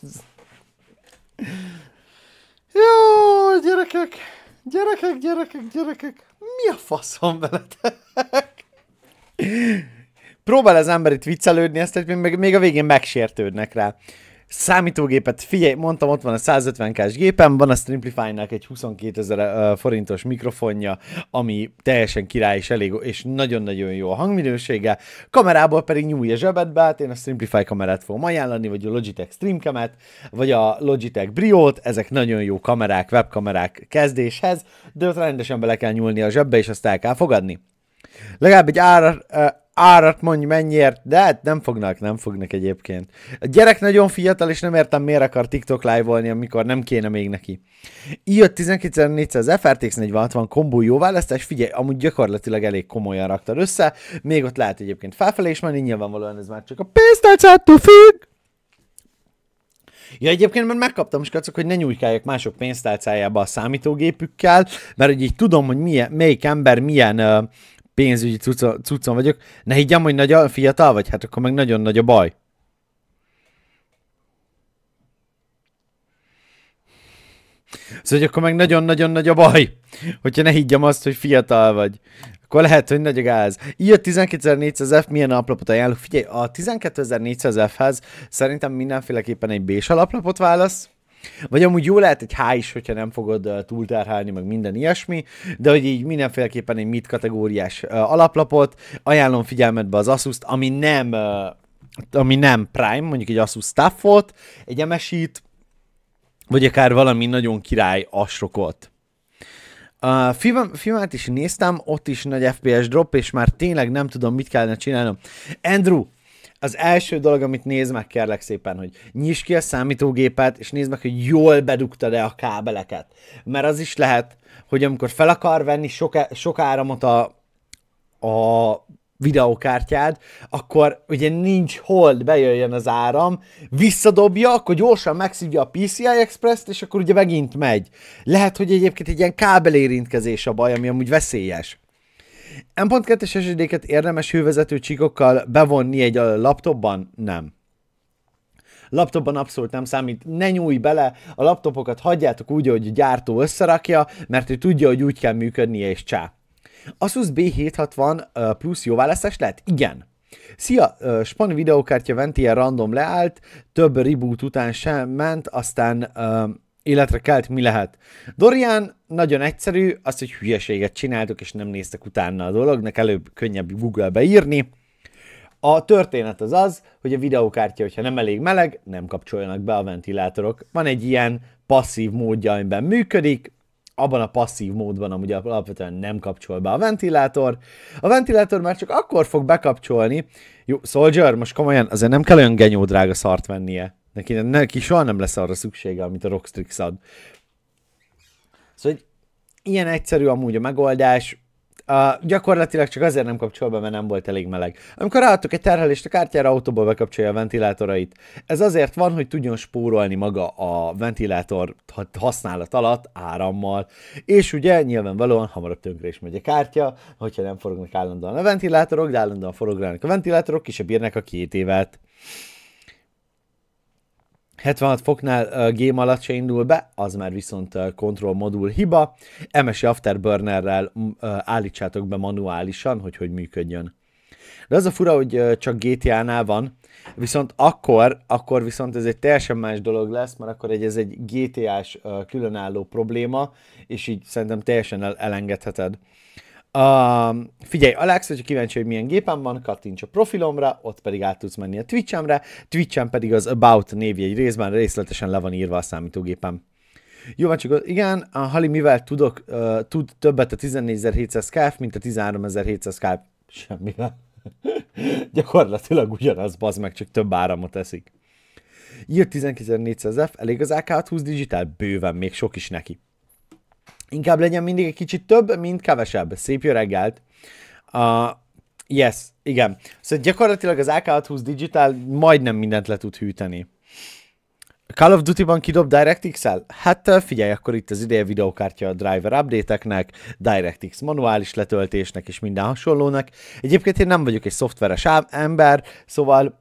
Speaker 1: Jó, gyerekek! Gyerekek, gyerekek, gyerekek! Mi a faszom veletek? Próbál az ember itt viccelődni, ezt még, még a végén megsértődnek rá számítógépet, figyelj, mondtam, ott van a 150K-s gépem, van a streamplify nak egy 22 ezer forintos mikrofonja, ami teljesen király és elég, és nagyon-nagyon jó a hangminősége, kamerából pedig nyúj a zsebedbe, hát én a Streamplify kamerát fogom ajánlani, vagy a Logitech Streamcamet, vagy a Logitech Brio-t, ezek nagyon jó kamerák, webkamerák kezdéshez, de ott rendesen bele kell nyúlni a zsebbe, és azt el kell fogadni. Legalább egy ár, árat mondj mennyiért, de hát nem fognak, nem fognak egyébként. A gyerek nagyon fiatal, és nem értem miért akar TikTok live-olni, amikor nem kéne még neki. I5 12400 FRTX 4060 kombó jó választás, figyelj, amúgy gyakorlatilag elég komolyan raktad össze, még ott lehet egyébként felfelé is menni, nyilvánvalóan ez már csak a pénztárcától függ. Ja, egyébként mert megkaptam most kacok, hogy ne nyújkáljak mások pénztárcájába a számítógépükkel, mert hogy így tudom, hogy milyen, melyik ember milyen uh, pénzügyi cuccon vagyok. Ne higgyem, hogy nagy a fiatal vagy? Hát akkor meg nagyon nagy a baj. Szóval, hogy akkor meg nagyon-nagyon nagy a baj, hogyha ne higgyem azt, hogy fiatal vagy. Akkor lehet, hogy nagy a gáz. Így a 12400F milyen alaplapot ajánlok? Figyelj, a 12400F-hez szerintem mindenféleképpen egy B-s alaplapot válasz. Vagy amúgy jó lehet egy H is, hogyha nem fogod túltárhálni, meg minden ilyesmi, de hogy így mindenféleképpen egy mit kategóriás alaplapot, ajánlom figyelmetbe az asus ami nem ami nem Prime, mondjuk egy Asus Staffot, egy MSI-t, vagy akár valami nagyon király asrokot. A film, filmet is néztem, ott is nagy FPS drop, és már tényleg nem tudom, mit kellene csinálnom. Andrew, az első dolog, amit nézd meg kérlek szépen, hogy nyisd ki a számítógépet, és nézd meg, hogy jól bedugtad-e a kábeleket. Mert az is lehet, hogy amikor fel akar venni sok, sok áramot a, a videókártyád, akkor ugye nincs hol bejöjjön az áram, visszadobja, akkor gyorsan megszívja a PCI Express-t, és akkor ugye megint megy. Lehet, hogy egyébként egy ilyen kábelérintkezés a baj, ami amúgy veszélyes. M.2-es SSD-ket érdemes hővezető csíkokkal bevonni egy laptopban? Nem. Laptopban abszolút nem számít, ne nyúj bele, a laptopokat hagyjátok úgy, hogy a gyártó összerakja, mert ő tudja, hogy úgy kell működnie, és csá. Asus B760 plusz jó választás lehet? Igen. Szia, span videókártya Ventia random leállt, több reboot után sem ment, aztán uh, életre kelt, mi lehet. Dorian nagyon egyszerű, azt, hogy hülyeséget csináltuk, és nem néztek utána a dolognak, előbb könnyebb Google-be írni. A történet az az, hogy a videókártya, hogyha nem elég meleg, nem kapcsoljanak be a ventilátorok. Van egy ilyen passzív módja, amiben működik, abban a passzív módban amúgy alapvetően nem kapcsol be a ventilátor. A ventilátor már csak akkor fog bekapcsolni. Jó, Soldier, most komolyan, azért nem kell olyan genyó drága szart vennie. Neki, neki soha nem lesz arra szüksége, amit a Rockstrix ad. Szóval ilyen egyszerű amúgy a megoldás, Uh, gyakorlatilag csak azért nem kapcsol be, mert nem volt elég meleg. Amikor ráadtuk egy terhelést a kártyára, autóból bekapcsolja a ventilátorait. Ez azért van, hogy tudjon spórolni maga a ventilátor használat alatt árammal, és ugye nyilvánvalóan hamarabb tönkre is megy a kártya, hogyha nem forognak állandóan a ventilátorok, de állandóan forognak a ventilátorok, kisebb bírnak a két évet. 76 foknál game alatt se indul be, az már viszont control modul hiba. MSI Afterburnerrel állítsátok be manuálisan, hogy hogy működjön. De az a fura, hogy csak GTA-nál van, viszont akkor, akkor viszont ez egy teljesen más dolog lesz, mert akkor egy, ez egy GTA-s különálló probléma, és így szerintem teljesen elengedheted. Um, figyelj, Alex, hogyha kíváncsi, hogy milyen gépem van, kattints a profilomra, ott pedig át tudsz menni a twitch Twitchem pedig az About névjegy részben részletesen le van írva a számítógépem. Jó van, csak igen, a Hali mivel tudok, uh, tud többet a 14700 KF, mint a 13700 KF? Semmivel. Gyakorlatilag ugyanaz, bazd meg, csak több áramot eszik. Írt 19400F, elég az AK 20 digitál? Bőven, még sok is neki. Inkább legyen mindig egy kicsit több, mint kevesebb. Szép jó reggelt! Uh, yes, igen. Szóval gyakorlatilag az AK620 Digital majdnem mindent le tud hűteni. Call of Duty-ban kidob DirectX-el? Hát figyelj, akkor itt az ideje videokártya driver update-eknek, DirectX manuális letöltésnek és minden hasonlónak. Egyébként én nem vagyok egy szoftveres ember, szóval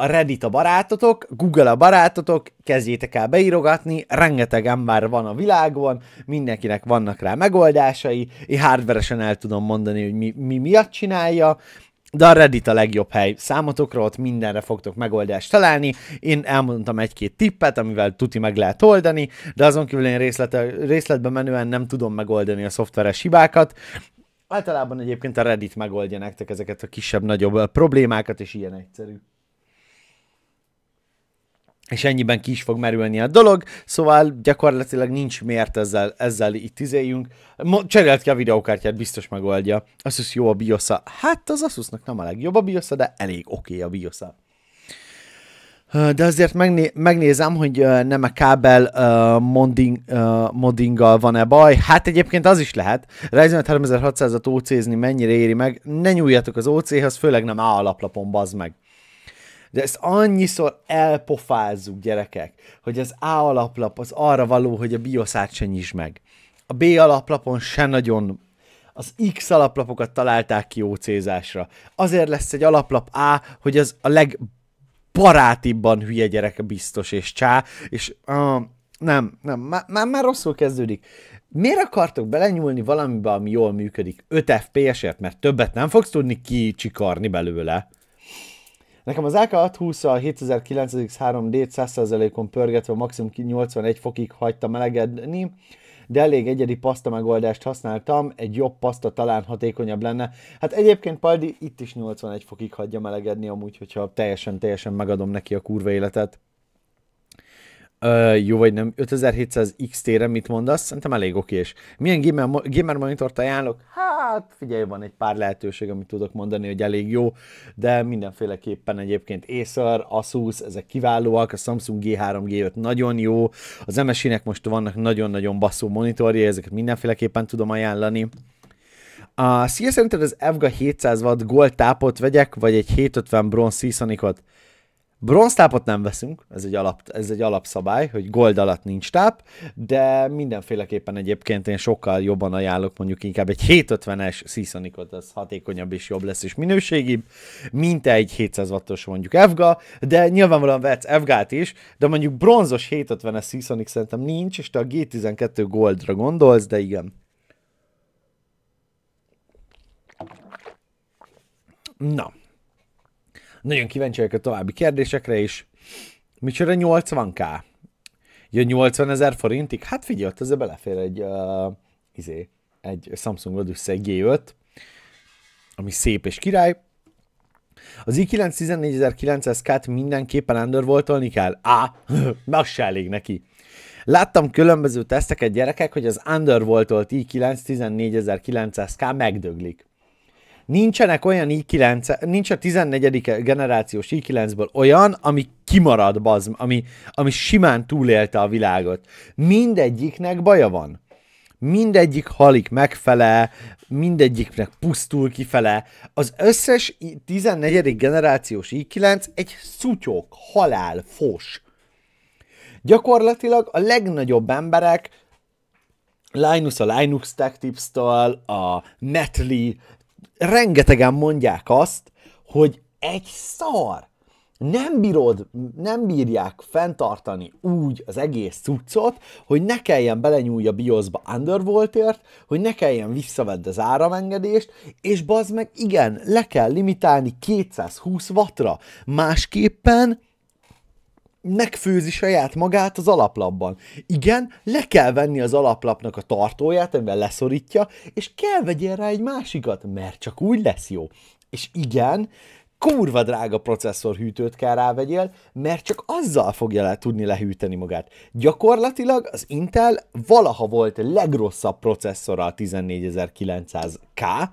Speaker 1: a Reddit a barátotok, Google a barátotok, kezdjétek el beírogatni, rengeteg ember van a világon, mindenkinek vannak rá megoldásai, én hardveresen el tudom mondani, hogy mi, mi miatt csinálja, de a Reddit a legjobb hely számotokra, ott mindenre fogtok megoldást találni. Én elmondtam egy-két tippet, amivel tuti meg lehet oldani, de azon kívül én részlete, részletbe menően nem tudom megoldani a szoftveres hibákat. Általában egyébként a Reddit megoldja nektek ezeket a kisebb-nagyobb problémákat, és ilyen egyszerű és ennyiben ki is fog merülni a dolog, szóval gyakorlatilag nincs miért ezzel, ezzel itt izéljünk. Cserélt ki a videókártyát, biztos megoldja. Asus jó a BIOS-a. Hát az Asusnak nem a legjobb a bios de elég oké okay a bios -a. De azért megné- megnézem, hogy nem a kábel uh, modding, uh, moddinggal van-e baj. Hát egyébként az is lehet. Ryzen 3600-at OC-zni mennyire éri meg. Ne nyúljatok az OC-hez, főleg nem A alaplapon, bazd meg. De ezt annyiszor elpofázzuk, gyerekek, hogy az A alaplap az arra való, hogy a bioszát se nyisd meg. A B alaplapon se nagyon az X alaplapokat találták ki OC-zásra. Azért lesz egy alaplap A, hogy az a legbarátibban hülye gyerek biztos és csá, és uh, nem, nem, már, már, rosszul kezdődik. Miért akartok belenyúlni valamibe, ami jól működik 5 FPS-ért, mert többet nem fogsz tudni kicsikarni belőle? Nekem az AK620 a 3 D-t 100%-on pörgetve maximum 81 fokig hagyta melegedni, de elég egyedi paszta megoldást használtam, egy jobb paszta talán hatékonyabb lenne. Hát egyébként Paldi itt is 81 fokig hagyja melegedni amúgy, hogyha teljesen-teljesen megadom neki a kurva életet. Ö, jó vagy nem, 5700 XT-re mit mondasz? Szerintem elég oké és Milyen gamer, gamer monitort ajánlok? Hát figyelj, van egy pár lehetőség, amit tudok mondani, hogy elég jó, de mindenféleképpen egyébként Acer, Asus, ezek kiválóak, a Samsung G3, G5 nagyon jó, az MSI-nek most vannak nagyon-nagyon basszú monitorja, ezeket mindenféleképpen tudom ajánlani. A, szia, szerinted az EVGA 700 watt gold tápot vegyek, vagy egy 750 bronz Seasonicot? Bronztápot nem veszünk, ez egy, alap, ez egy alapszabály, hogy gold alatt nincs táp, de mindenféleképpen egyébként én sokkal jobban ajánlok mondjuk inkább egy 750-es Seasonicot, az hatékonyabb és jobb lesz és minőségibb, mint egy 700 wattos mondjuk EVGA, de nyilvánvalóan vetsz Evgát is, de mondjuk bronzos 750-es Seasonic szerintem nincs, és te a G12 goldra gondolsz, de igen. Na, nagyon kíváncsi vagyok a további kérdésekre is. Micsoda 80k? Ja, 80 ezer forintig? Hát figyelj, ott ezzel belefér egy, uh, izé, egy Samsung Odyssey G5, ami szép és király. Az i9 14900K-t mindenképpen undervoltolni kell? Á, meg se elég neki. Láttam különböző teszteket gyerekek, hogy az undervoltolt i9 14900K megdöglik nincsenek olyan i9, nincs a 14. generációs i9-ből olyan, ami kimarad, bazm, ami, ami simán túlélte a világot. Mindegyiknek baja van. Mindegyik halik megfele, mindegyiknek pusztul kifele. Az összes 14. generációs i9 egy szutyok, halál, fos. Gyakorlatilag a legnagyobb emberek Linus a Linux Tech Tips-től, a Netly rengetegen mondják azt, hogy egy szar. Nem bírod, nem bírják fenntartani úgy az egész cuccot, hogy ne kelljen belenyúlj a BIOS-ba Undervoltért, hogy ne kelljen visszavedd az áramengedést, és bazd meg igen, le kell limitálni 220 wattra. Másképpen megfőzi saját magát az alaplapban. Igen, le kell venni az alaplapnak a tartóját, amivel leszorítja, és kell vegyél rá egy másikat, mert csak úgy lesz jó. És igen, kurva drága processzor hűtőt kell rávegyél, mert csak azzal fogja le tudni lehűteni magát. Gyakorlatilag az Intel valaha volt legrosszabb processzora a 14900K,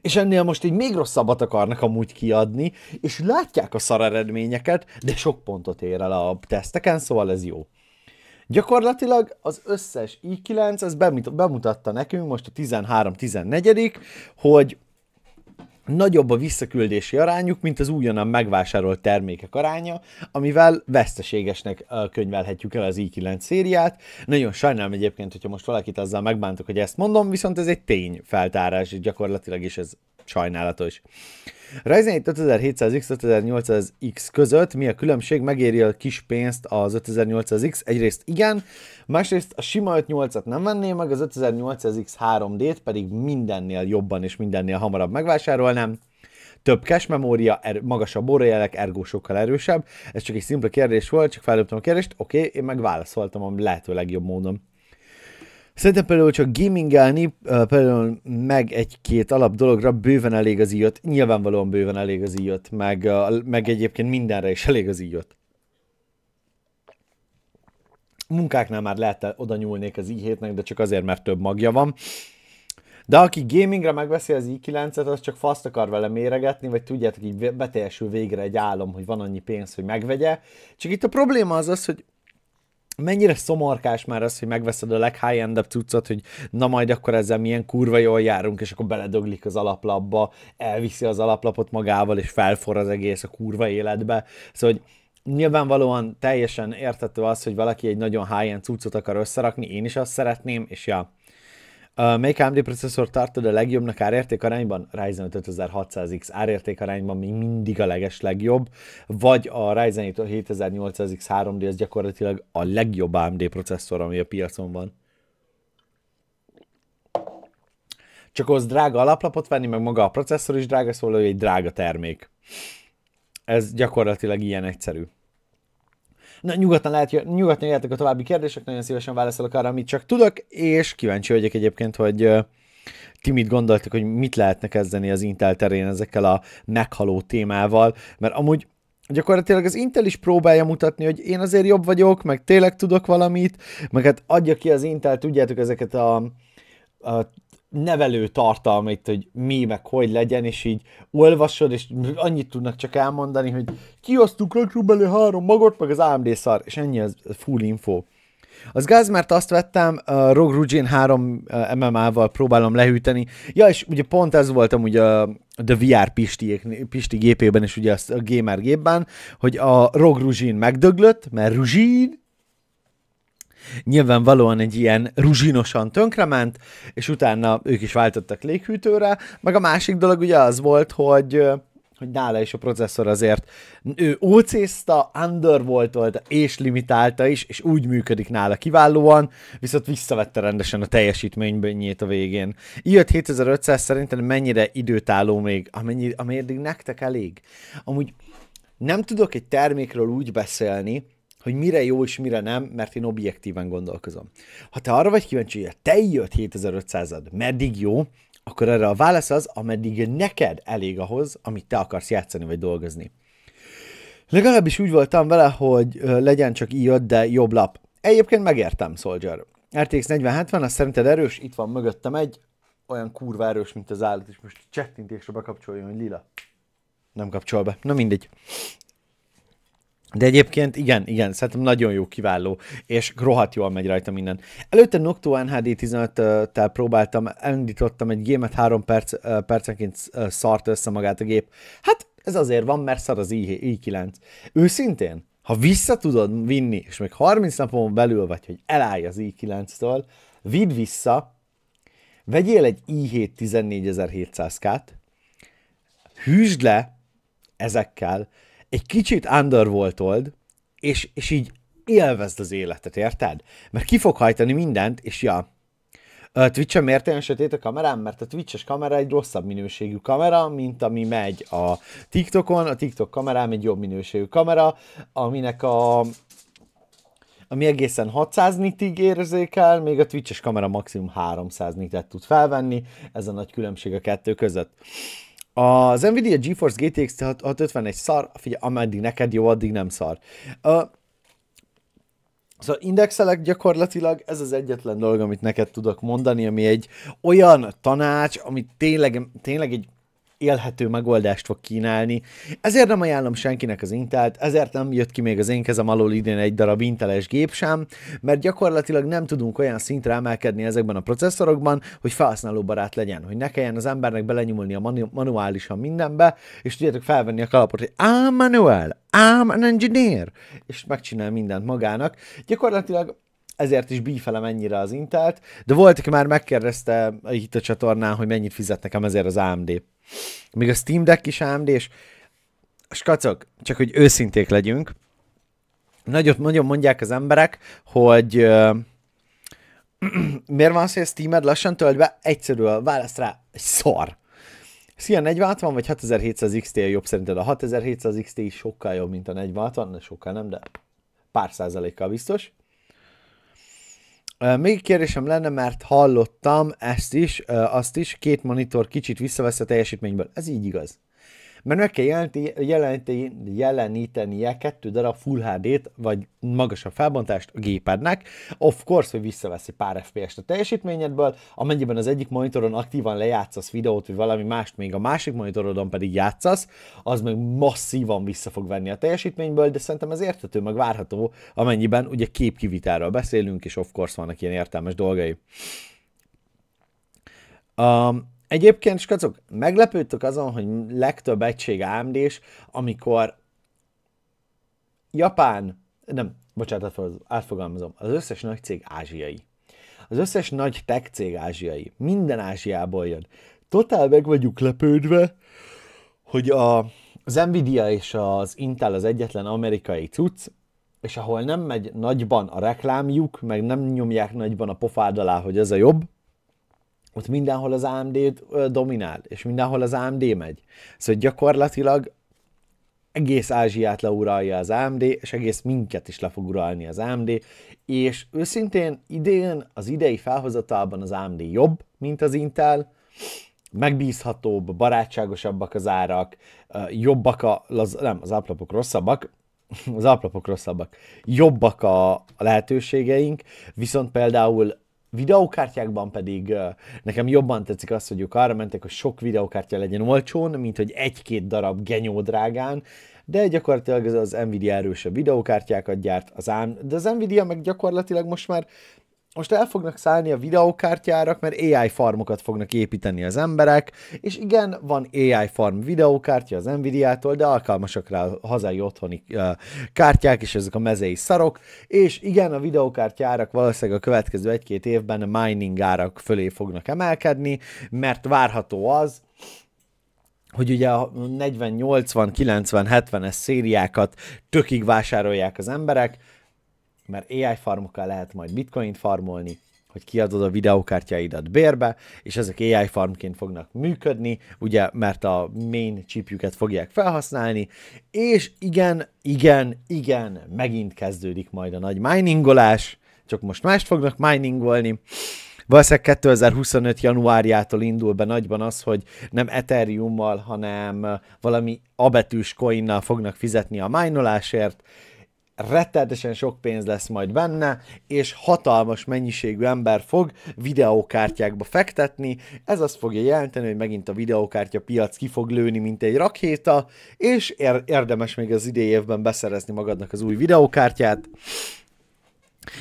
Speaker 1: és ennél most így még rosszabbat akarnak amúgy kiadni, és látják a szar eredményeket, de sok pontot ér el a teszteken, szóval ez jó. Gyakorlatilag az összes i9, ez bemutatta nekünk most a 13-14 hogy nagyobb a visszaküldési arányuk, mint az újonnan megvásárolt termékek aránya, amivel veszteségesnek könyvelhetjük el az i9 szériát. Nagyon sajnálom egyébként, hogyha most valakit azzal megbántok, hogy ezt mondom, viszont ez egy tény feltárás gyakorlatilag, is ez sajnálatos. Ryzen 5 5700X, 5800X között mi a különbség? Megéri a kis pénzt az 5800X? Egyrészt igen, másrészt a sima 5800 at nem venném meg, az 5800X 3D-t pedig mindennél jobban és mindennél hamarabb megvásárolnám több cache memória, er- magasabb órajelek, ergo sokkal erősebb. Ez csak egy szimpla kérdés volt, csak feldobtam a kérdést, oké, okay, én megválaszoltam a lehető legjobb módon. Szerintem például csak gamingelni, például meg egy-két alap dologra bőven elég az íjat, nyilvánvalóan bőven elég az íjat, meg, meg egyébként mindenre is elég az íjat. Munkáknál már lehet oda nyúlnék az i7-nek, de csak azért, mert több magja van. De aki gamingre megveszi az i9-et, az csak faszt akar vele méregetni, vagy tudjátok, így beteljesül végre egy álom, hogy van annyi pénz, hogy megvegye. Csak itt a probléma az az, hogy mennyire szomorkás már az, hogy megveszed a leghigh endabb cuccot, hogy na majd akkor ezzel milyen kurva jól járunk, és akkor beledöglik az alaplapba, elviszi az alaplapot magával, és felforr az egész a kurva életbe. Szóval, hogy nyilvánvalóan teljesen értető az, hogy valaki egy nagyon high-end cuccot akar összerakni, én is azt szeretném, és ja, Uh, melyik AMD processzor tartod a legjobbnak árérték arányban? Ryzen 5 5600X árérték arányban még mindig a leges legjobb, vagy a Ryzen 7800X 3D, az gyakorlatilag a legjobb AMD processzor, ami a piacon van. Csak az drága alaplapot venni, meg maga a processzor is drága, szóval ő egy drága termék. Ez gyakorlatilag ilyen egyszerű. Na, nyugodtan, lehet, nyugodtan jöhetek a további kérdések, nagyon szívesen válaszolok arra, amit csak tudok, és kíváncsi vagyok egyébként, hogy ti mit gondoltak, hogy mit lehetne kezdeni az Intel terén ezekkel a meghaló témával, mert amúgy gyakorlatilag az Intel is próbálja mutatni, hogy én azért jobb vagyok, meg tényleg tudok valamit, meg hát adja ki az Intel, tudjátok ezeket a, a nevelő tartalmait, hogy mi, meg hogy legyen, és így olvasod, és annyit tudnak csak elmondani, hogy kiosztunk körülbelül három magot, meg az AMD szar, és ennyi az full info. Az gáz, mert azt vettem, uh, Rogue Rugin 3 uh, MMA-val próbálom lehűteni. Ja, és ugye pont ez voltam ugye a The VR Pisti, Pisti gépében, és ugye a Gamer gépben, hogy a Rogue Rugin megdöglött, mert Rugin nyilvánvalóan egy ilyen ruzsinosan tönkrement, és utána ők is váltottak léghűtőre, meg a másik dolog ugye az volt, hogy hogy nála is a processzor azért ő OC-zta, undervoltolta és limitálta is, és úgy működik nála kiválóan, viszont visszavette rendesen a teljesítménybönnyét a végén. Ilyet 7500 szerintem mennyire időtálló még, amennyi, ameddig nektek elég. Amúgy nem tudok egy termékről úgy beszélni, hogy mire jó és mire nem, mert én objektíven gondolkozom. Ha te arra vagy kíváncsi, hogy a te jött 7500-ad meddig jó, akkor erre a válasz az, ameddig neked elég ahhoz, amit te akarsz játszani vagy dolgozni. Legalábbis úgy voltam vele, hogy legyen csak így, de jobb lap. Egyébként megértem, Soldier. RTX 4070, az szerinted erős? Itt van mögöttem egy, olyan kurva erős, mint az állat, és most csettintésre bekapcsoljon, hogy lila. Nem kapcsol be. Na mindegy. De egyébként igen, igen, szerintem nagyon jó, kiváló, és rohadt jól megy rajta minden. Előtte Noctua NHD 15-tel próbáltam, elindítottam egy gémet, három perc, percenként szart össze magát a gép. Hát ez azért van, mert szar az I- i9. Őszintén, ha vissza tudod vinni, és még 30 napon belül vagy, hogy elállj az i9-től, vidd vissza, vegyél egy i7 14700 kát hűsd le ezekkel, egy kicsit undervoltold, és, és így élvezd az életet, érted? Mert ki fog hajtani mindent, és ja, a Twitch-en miért olyan sötét a kamerám? Mert a Twitch-es kamera egy rosszabb minőségű kamera, mint ami megy a TikTokon. A TikTok kamerám egy jobb minőségű kamera, aminek a ami egészen 600 nitig érzékel, még a Twitch-es kamera maximum 300 nitet tud felvenni, ez a nagy különbség a kettő között. Az Nvidia GeForce GTX egy szar, figyelj, ameddig neked jó, addig nem szar. Uh, Szóval indexelek gyakorlatilag, ez az egyetlen dolog, amit neked tudok mondani, ami egy olyan tanács, ami tényleg, tényleg egy élhető megoldást fog kínálni. Ezért nem ajánlom senkinek az Intelt, ezért nem jött ki még az én kezem alól idén egy darab Inteles gép sem, mert gyakorlatilag nem tudunk olyan szintre emelkedni ezekben a processzorokban, hogy barát legyen, hogy ne kelljen az embernek belenyúlni a manu- manuálisan mindenbe, és tudjátok felvenni a kalapot, hogy I'm manual, I'm an engineer, és megcsinál mindent magának. Gyakorlatilag ezért is bífelem ennyire az Intelt, de volt, aki már megkérdezte itt a csatornán, hogy mennyit fizetnek nekem ezért az AMD. Még a Steam Deck is amd és skacok, csak hogy őszinték legyünk, nagyot nagyon mondják az emberek, hogy uh, miért van az, hogy a Steam-ed lassan tölt be? Egyszerű válasz rá, egy szar. Szia 4060 vagy 6700 XT a jobb szerinted? A 6700 XT is sokkal jobb, mint a 4060, de sokkal nem, de pár százalékkal biztos. Még kérdésem lenne, mert hallottam ezt is, azt is, két monitor kicsit visszavesz a teljesítményből. Ez így igaz mert meg kell jelenti, jelenti, jelenítenie kettő darab Full HD-t, vagy magasabb felbontást a gépednek. Of course, hogy visszaveszi pár FPS-t a teljesítményedből, amennyiben az egyik monitoron aktívan lejátszasz videót, vagy valami mást, még a másik monitorodon pedig játszasz, az meg masszívan vissza fog venni a teljesítményből, de szerintem ez értető, meg várható, amennyiben ugye képkivitáról beszélünk, és of course vannak ilyen értelmes dolgai. Um, Egyébként, skacok, meglepődtök azon, hogy legtöbb egység amd amikor Japán, nem, bocsánat, átfogalmazom, az összes nagy cég ázsiai. Az összes nagy tech cég ázsiai. Minden Ázsiából jön. Totál meg vagyunk lepődve, hogy a, az Nvidia és az Intel az egyetlen amerikai cucc, és ahol nem megy nagyban a reklámjuk, meg nem nyomják nagyban a pofád alá, hogy ez a jobb, ott mindenhol az AMD dominál, és mindenhol az AMD megy. Szóval gyakorlatilag egész Ázsiát leuralja az AMD, és egész minket is le fog uralni az AMD, és őszintén idén az idei felhozatalban az AMD jobb, mint az Intel, megbízhatóbb, barátságosabbak az árak, jobbak a, az, nem, az aplapok rosszabbak, az aplapok rosszabbak, jobbak a lehetőségeink, viszont például videókártyákban pedig nekem jobban tetszik az, hogy ők arra mentek, hogy sok videókártya legyen olcsón, mint hogy egy-két darab genyó drágán, de gyakorlatilag az Nvidia erősebb videókártyákat gyárt az ARM, de az Nvidia meg gyakorlatilag most már most el fognak szállni a videókártyárak, mert AI farmokat fognak építeni az emberek, és igen, van AI farm videókártya az Nvidia-tól, de alkalmasak rá a hazai otthoni kártyák, és ezek a mezei szarok, és igen, a videókártyárak valószínűleg a következő egy-két évben a mining árak fölé fognak emelkedni, mert várható az, hogy ugye a 40, 80, 90, 70-es szériákat tökig vásárolják az emberek, mert AI farmokkal lehet majd bitcoin farmolni, hogy kiadod a videókártyáidat bérbe, és ezek AI farmként fognak működni, ugye, mert a main chipjüket fogják felhasználni, és igen, igen, igen, megint kezdődik majd a nagy miningolás, csak most mást fognak miningolni. Valószínűleg 2025. januárjától indul be nagyban az, hogy nem Ethereummal, hanem valami abetűs coinnal fognak fizetni a minolásért, rettenetesen sok pénz lesz majd benne, és hatalmas mennyiségű ember fog videókártyákba fektetni. Ez azt fogja jelenteni, hogy megint a videókártya piac ki fog lőni, mint egy rakéta, és érdemes még az idei évben beszerezni magadnak az új videókártyát.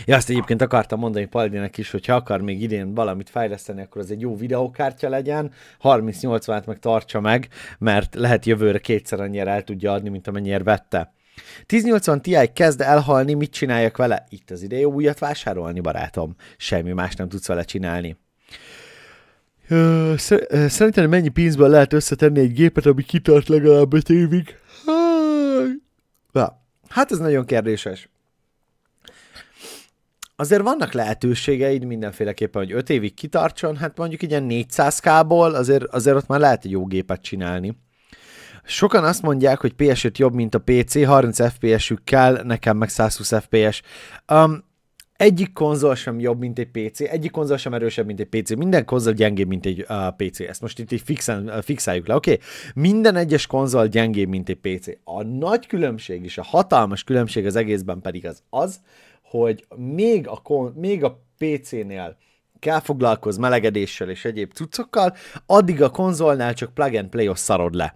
Speaker 1: Ja, azt egyébként akartam mondani Paldinek is, hogy ha akar még idén valamit fejleszteni, akkor az egy jó videókártya legyen, 30-80-át meg tartsa meg, mert lehet jövőre kétszer annyira el tudja adni, mint amennyire vette. 1080 Ti kezd elhalni, mit csináljak vele? Itt az ideje újat vásárolni, barátom. Semmi más nem tudsz vele csinálni. Szerintem mennyi pénzből lehet összetenni egy gépet, ami kitart legalább 5 évig? Hát ez nagyon kérdéses. Azért vannak lehetőségeid mindenféleképpen, hogy 5 évig kitartson, hát mondjuk ilyen 400k-ból azért, azért ott már lehet egy jó gépet csinálni. Sokan azt mondják, hogy PS5 jobb, mint a PC, 30 FPS-ük kell, nekem meg 120 FPS. Um, egyik konzol sem jobb, mint egy PC, egyik konzol sem erősebb, mint egy PC, minden konzol gyengébb, mint egy uh, PC. Ezt most itt így fixen, uh, fixáljuk le, oké? Okay? Minden egyes konzol gyengébb, mint egy PC. A nagy különbség és a hatalmas különbség az egészben pedig az az, hogy még a, kon- még a PC-nél kell foglalkoz melegedéssel és egyéb cuccokkal, addig a konzolnál csak plug and play szarod le.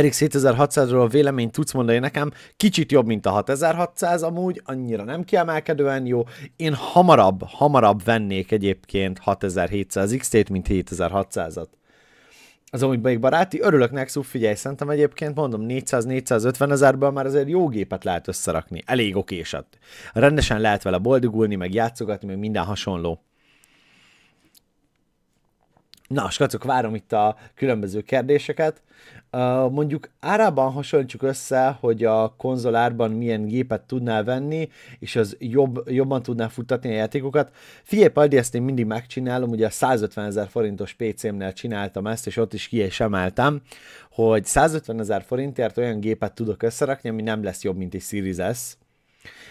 Speaker 1: RX 7600-ról véleményt tudsz mondani nekem, kicsit jobb, mint a 6600 amúgy, annyira nem kiemelkedően jó. Én hamarabb, hamarabb vennék egyébként 6700 XT-t, mint 7600-at. Az amúgy még baráti, örülök Nexus, figyelj, szerintem egyébként mondom, 400-450 ezerből már azért jó gépet lehet összerakni, elég okésat. Rendesen lehet vele boldogulni, meg játszogatni, meg minden hasonló. Na, skacok, várom itt a különböző kérdéseket mondjuk árában hasonlítsuk össze, hogy a konzolárban milyen gépet tudnál venni, és az jobb, jobban tudnál futtatni a játékokat. Figyelj, Paldi, ezt én mindig megcsinálom, ugye a 150 ezer forintos PC-mnél csináltam ezt, és ott is ki is emeltem, hogy 150 ezer forintért olyan gépet tudok összerakni, ami nem lesz jobb, mint egy Series S,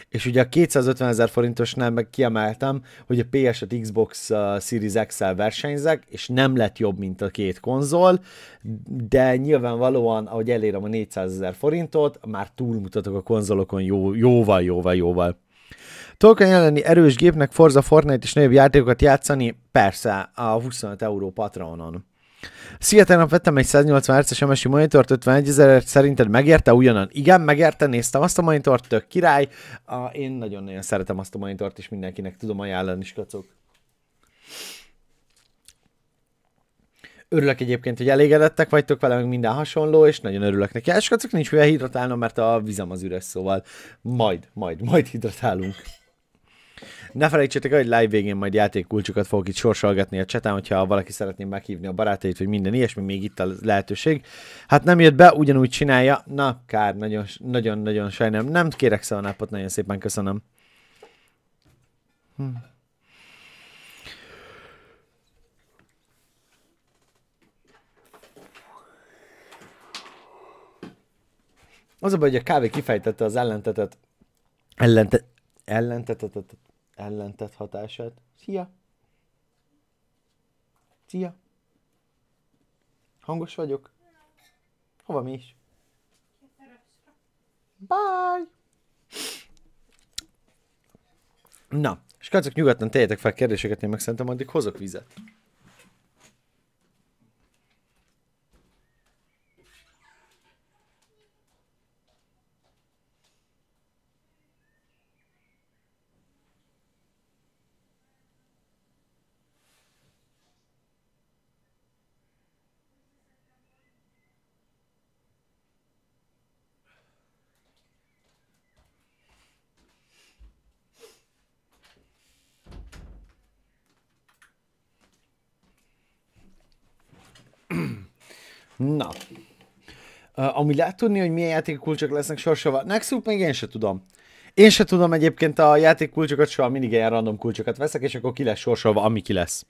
Speaker 1: és ugye a 250 ezer forintosnál meg kiemeltem, hogy a PS-et Xbox Series X-el versenyzek, és nem lett jobb, mint a két konzol, de nyilvánvalóan, ahogy elérem a 400 ezer forintot, már túlmutatok a konzolokon jó, jóval, jóval, jóval. Tolkien jelenni erős gépnek Forza Fortnite és nagyobb játékokat játszani? Persze, a 25 euró Patreonon. Szia, tegnap vettem egy 180 Hz-es MSI monitort, 51 ezerért szerinted megérte ugyanan? Igen, megérte, néztem azt a monitort, tök király. A, én nagyon-nagyon szeretem azt a monitort, és mindenkinek tudom ajánlani is, kacok. Örülök egyébként, hogy elégedettek vagytok vele, meg minden hasonló, és nagyon örülök neki. És hát, kacok, nincs mivel hidratálnom, mert a vizem az üres, szóval majd, majd, majd hidratálunk. Ne felejtsétek el, hogy live végén majd játékkulcsokat fogok itt sorsolgatni a csetán, hogyha valaki szeretné meghívni a barátait, vagy minden ilyesmi, még itt a lehetőség. Hát nem jött be, ugyanúgy csinálja. Na, kár, nagyon-nagyon sajnálom. Nem kérek napot, nagyon szépen köszönöm. Hm. Az a baj, hogy a kávé kifejtette az ellentetet. Ellente, ellentetet ellentett hatását. Szia! Szia! Hangos vagyok? Hova mi is? Bye! Na, és kacok, nyugodtan tegyetek fel kérdéseket, én meg szerintem addig hozok vizet. Na. Uh, ami lehet tudni, hogy milyen játékkulcsok lesznek sorsolva. Nexus még én se tudom. Én se tudom egyébként a játékkulcsokat, soha mindig ilyen random kulcsokat veszek, és akkor ki lesz sorsolva, ami ki lesz.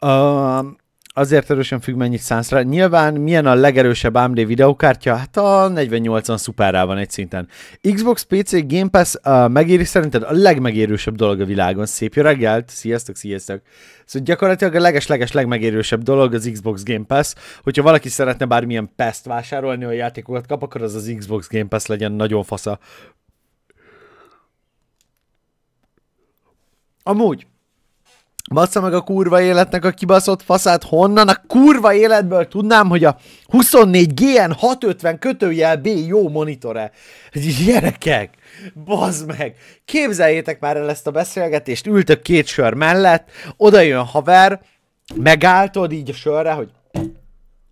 Speaker 1: Uh, azért erősen függ, mennyit szánsz rá. Nyilván milyen a legerősebb AMD videokártya? Hát a 4080 szuperrá van egy szinten. Xbox PC Game Pass uh, megéri szerinted a legmegérősebb dolog a világon. Szép jó reggelt, sziasztok, sziasztok. Szóval gyakorlatilag a leges-leges legmegérősebb dolog az Xbox Game Pass. Hogyha valaki szeretne bármilyen pest vásárolni, a játékokat kap, akkor az az Xbox Game Pass legyen nagyon fasza. Amúgy, Bassza meg a kurva életnek a kibaszott faszát, honnan a kurva életből tudnám, hogy a 24 GN 650 kötőjel B jó monitore. Gyerekek, bazd meg, képzeljétek már el ezt a beszélgetést, ültök két sör mellett, oda jön haver, megálltod így a sörre, hogy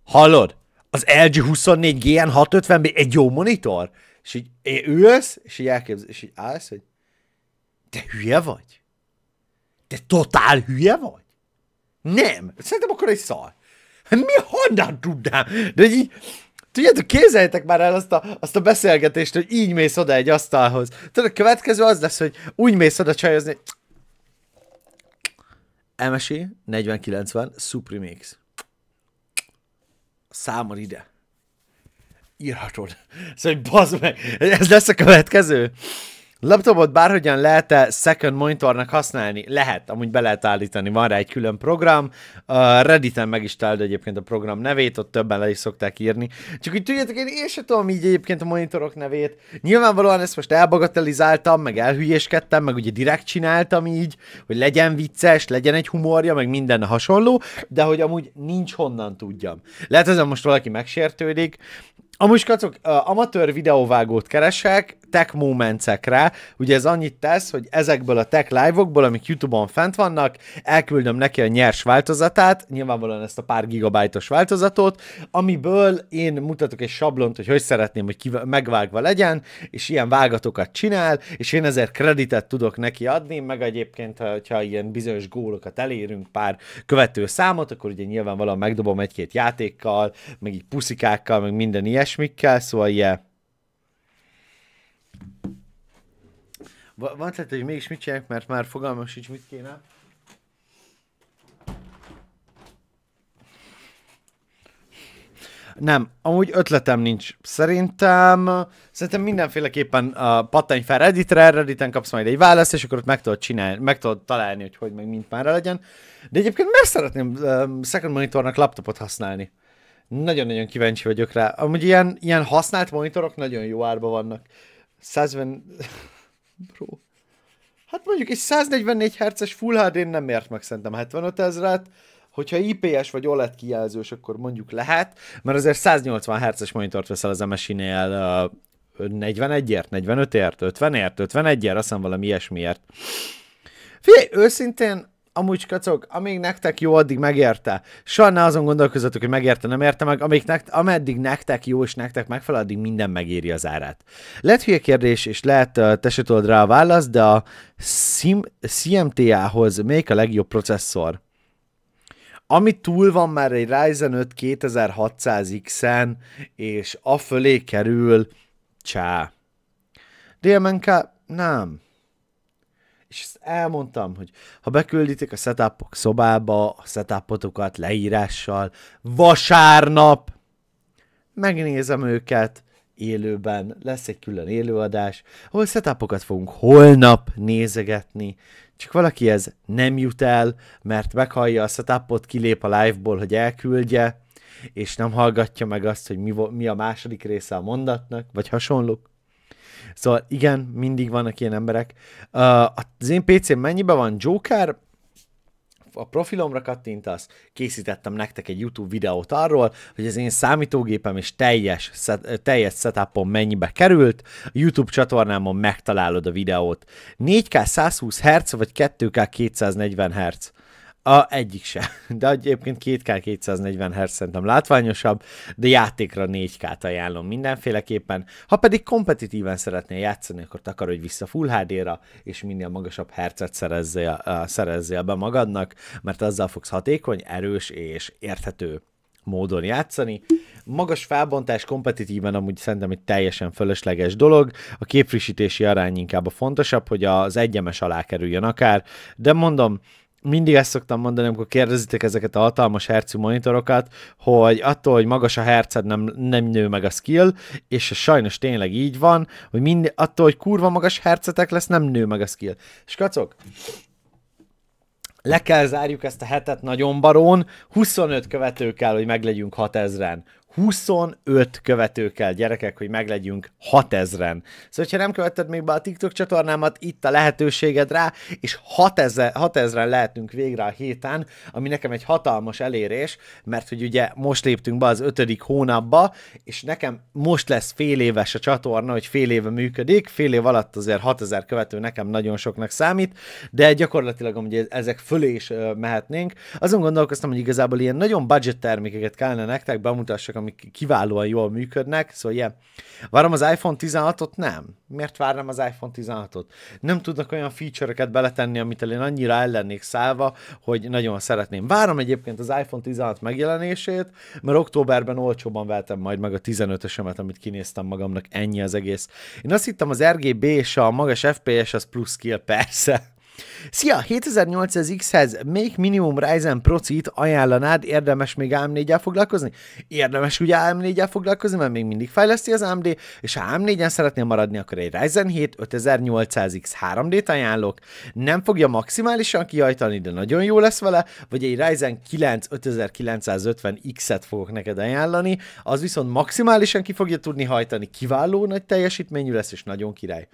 Speaker 1: hallod, az LG 24 GN 650 B egy jó monitor? És így ülsz, és így elképzel, és így állsz, hogy te hülye vagy? Te totál hülye vagy? Nem. Szerintem akkor egy szar. Hát mi honnan tudnám? De így, Tudjátok, képzeljétek már el azt a, azt a beszélgetést, hogy így mész oda egy asztalhoz. Tudod, a következő az lesz, hogy úgy mész oda csajozni. MSI 4090 Supremix. Számol ide. Írhatod. Szóval, hogy bazd meg, ez lesz a következő? Laptopot bárhogyan lehet-e second monitornak használni? Lehet, amúgy be lehet állítani, van rá egy külön program. Uh, Redditen meg is találd egyébként a program nevét, ott többen le is szokták írni. Csak úgy tudjátok, én, én sem tudom így egyébként a monitorok nevét. Nyilvánvalóan ezt most elbagatelizáltam, meg elhülyéskedtem, meg ugye direkt csináltam így, hogy legyen vicces, legyen egy humorja, meg minden hasonló, de hogy amúgy nincs honnan tudjam. Lehet ezen most valaki megsértődik, Amúgy kacok, amatőr videóvágót keresek, tech momentsekre. Ugye ez annyit tesz, hogy ezekből a tech live-okból, amik YouTube-on fent vannak, elküldöm neki a nyers változatát, nyilvánvalóan ezt a pár gigabájtos változatot, amiből én mutatok egy sablont, hogy hogy szeretném, hogy kiv- megvágva legyen, és ilyen vágatokat csinál, és én ezért kreditet tudok neki adni, meg egyébként, ha ilyen bizonyos gólokat elérünk, pár követő számot, akkor ugye nyilvánvalóan megdobom egy-két játékkal, meg így puszikákkal, meg minden ilyesmikkel, szóval ilyen van tehát, hogy mégis mit csinálják, mert már fogalmas sincs, mit kéne. Nem, amúgy ötletem nincs. Szerintem, szerintem mindenféleképpen uh, pattanj fel Redditre, Redditen kapsz majd egy választ, és akkor ott meg tudod, csinálni, meg tudod találni, hogy hogy meg mint már legyen. De egyébként meg szeretném uh, Second Monitornak laptopot használni. Nagyon-nagyon kíváncsi vagyok rá. Amúgy ilyen, ilyen használt monitorok nagyon jó árba vannak. 150... Bro. Hát mondjuk egy 144 Hz-es Full HD nem ért meg szerintem 75 ezeret, hogyha IPS vagy OLED kijelzős, akkor mondjuk lehet, mert azért 180 Hz-es monitort veszel az MSI-nél 41-ért, 45-ért, 50-ért, 51-ért, azt hiszem valami ilyesmiért. Figyelj, őszintén amúgy kacok, amíg nektek jó, addig megérte. Soha ne azon gondolkozatok, hogy megérte, nem érte meg, amíg nekt, ameddig nektek jó és nektek megfelel, addig minden megéri az árát. Lehet hülye kérdés, és lehet uh, te se tudod rá a választ, de a CMTA-hoz melyik a legjobb processzor? Ami túl van már egy Ryzen 5 2600X-en, és a fölé kerül, csá. DMNK? Nem és ezt elmondtam, hogy ha bekülditek a setupok szobába, a setupotokat leírással, vasárnap megnézem őket élőben, lesz egy külön élőadás, ahol setupokat fogunk holnap nézegetni, csak valaki ez nem jut el, mert meghallja a setupot, kilép a liveból, hogy elküldje, és nem hallgatja meg azt, hogy mi, mi a második része a mondatnak, vagy hasonlók. Szóval igen, mindig vannak ilyen emberek. Uh, az én pc mennyiben van Joker? a profilomra kattintasz, készítettem nektek egy YouTube videót arról, hogy az én számítógépem és teljes, set, teljes setupom mennyibe került. A YouTube csatornámon megtalálod a videót. 4K 120 Hz vagy 2K 240 Hz? A, egyik se. De egyébként 2K 240 Hz szerintem látványosabb, de játékra 4K-t ajánlom mindenféleképpen. Ha pedig kompetitíven szeretnél játszani, akkor takarodj vissza Full HD-ra, és minél magasabb hercet szerezzél, szerezzél be magadnak, mert azzal fogsz hatékony, erős és érthető módon játszani. Magas felbontás kompetitíven amúgy szerintem egy teljesen fölösleges dolog, a képfrissítési arány inkább a fontosabb, hogy az egyemes alá kerüljön akár, de mondom, mindig ezt szoktam mondani, amikor kérdezitek ezeket a hatalmas hercű monitorokat, hogy attól, hogy magas a herced, nem, nem nő meg a skill, és sajnos tényleg így van, hogy mind, attól, hogy kurva magas hercetek lesz, nem nő meg a skill. És kacok, le kell zárjuk ezt a hetet nagyon barón, 25 követő kell, hogy meglegyünk 6000-en. 25 követő kell, gyerekek, hogy meglegyünk 6000-en. Szóval, ha nem követted még be a TikTok csatornámat, itt a lehetőséged rá, és 6000, 6000-en lehetünk végre a héten, ami nekem egy hatalmas elérés, mert hogy ugye most léptünk be az ötödik hónapba, és nekem most lesz fél éves a csatorna, hogy fél éve működik, fél év alatt azért 6000 követő nekem nagyon soknak számít, de gyakorlatilag ugye ezek fölé is mehetnénk. Azon gondolkoztam, hogy igazából ilyen nagyon budget termékeket kellene nektek bemutassak, ami amik kiválóan jól működnek, szóval ilyen. Yeah. Várom az iPhone 16-ot? Nem. Miért várnám az iPhone 16-ot? Nem tudnak olyan feature-öket beletenni, amit én annyira ellennék szállva, hogy nagyon szeretném. Várom egyébként az iPhone 16 megjelenését, mert októberben olcsóban vettem majd meg a 15 ösemet amit kinéztem magamnak, ennyi az egész. Én azt hittem az RGB és a magas FPS az plusz skill, persze. Szia, 7800X-hez még minimum Ryzen Procit ajánlanád, érdemes még AM4-el foglalkozni? Érdemes ugye AM4-el foglalkozni, mert még mindig fejleszti az AMD, és ha AM4-en szeretnél maradni, akkor egy Ryzen 7 5800X 3D-t ajánlok, nem fogja maximálisan kihajtani, de nagyon jó lesz vele, vagy egy Ryzen 9 5950X-et fogok neked ajánlani, az viszont maximálisan ki fogja tudni hajtani, kiváló nagy teljesítményű lesz, és nagyon király.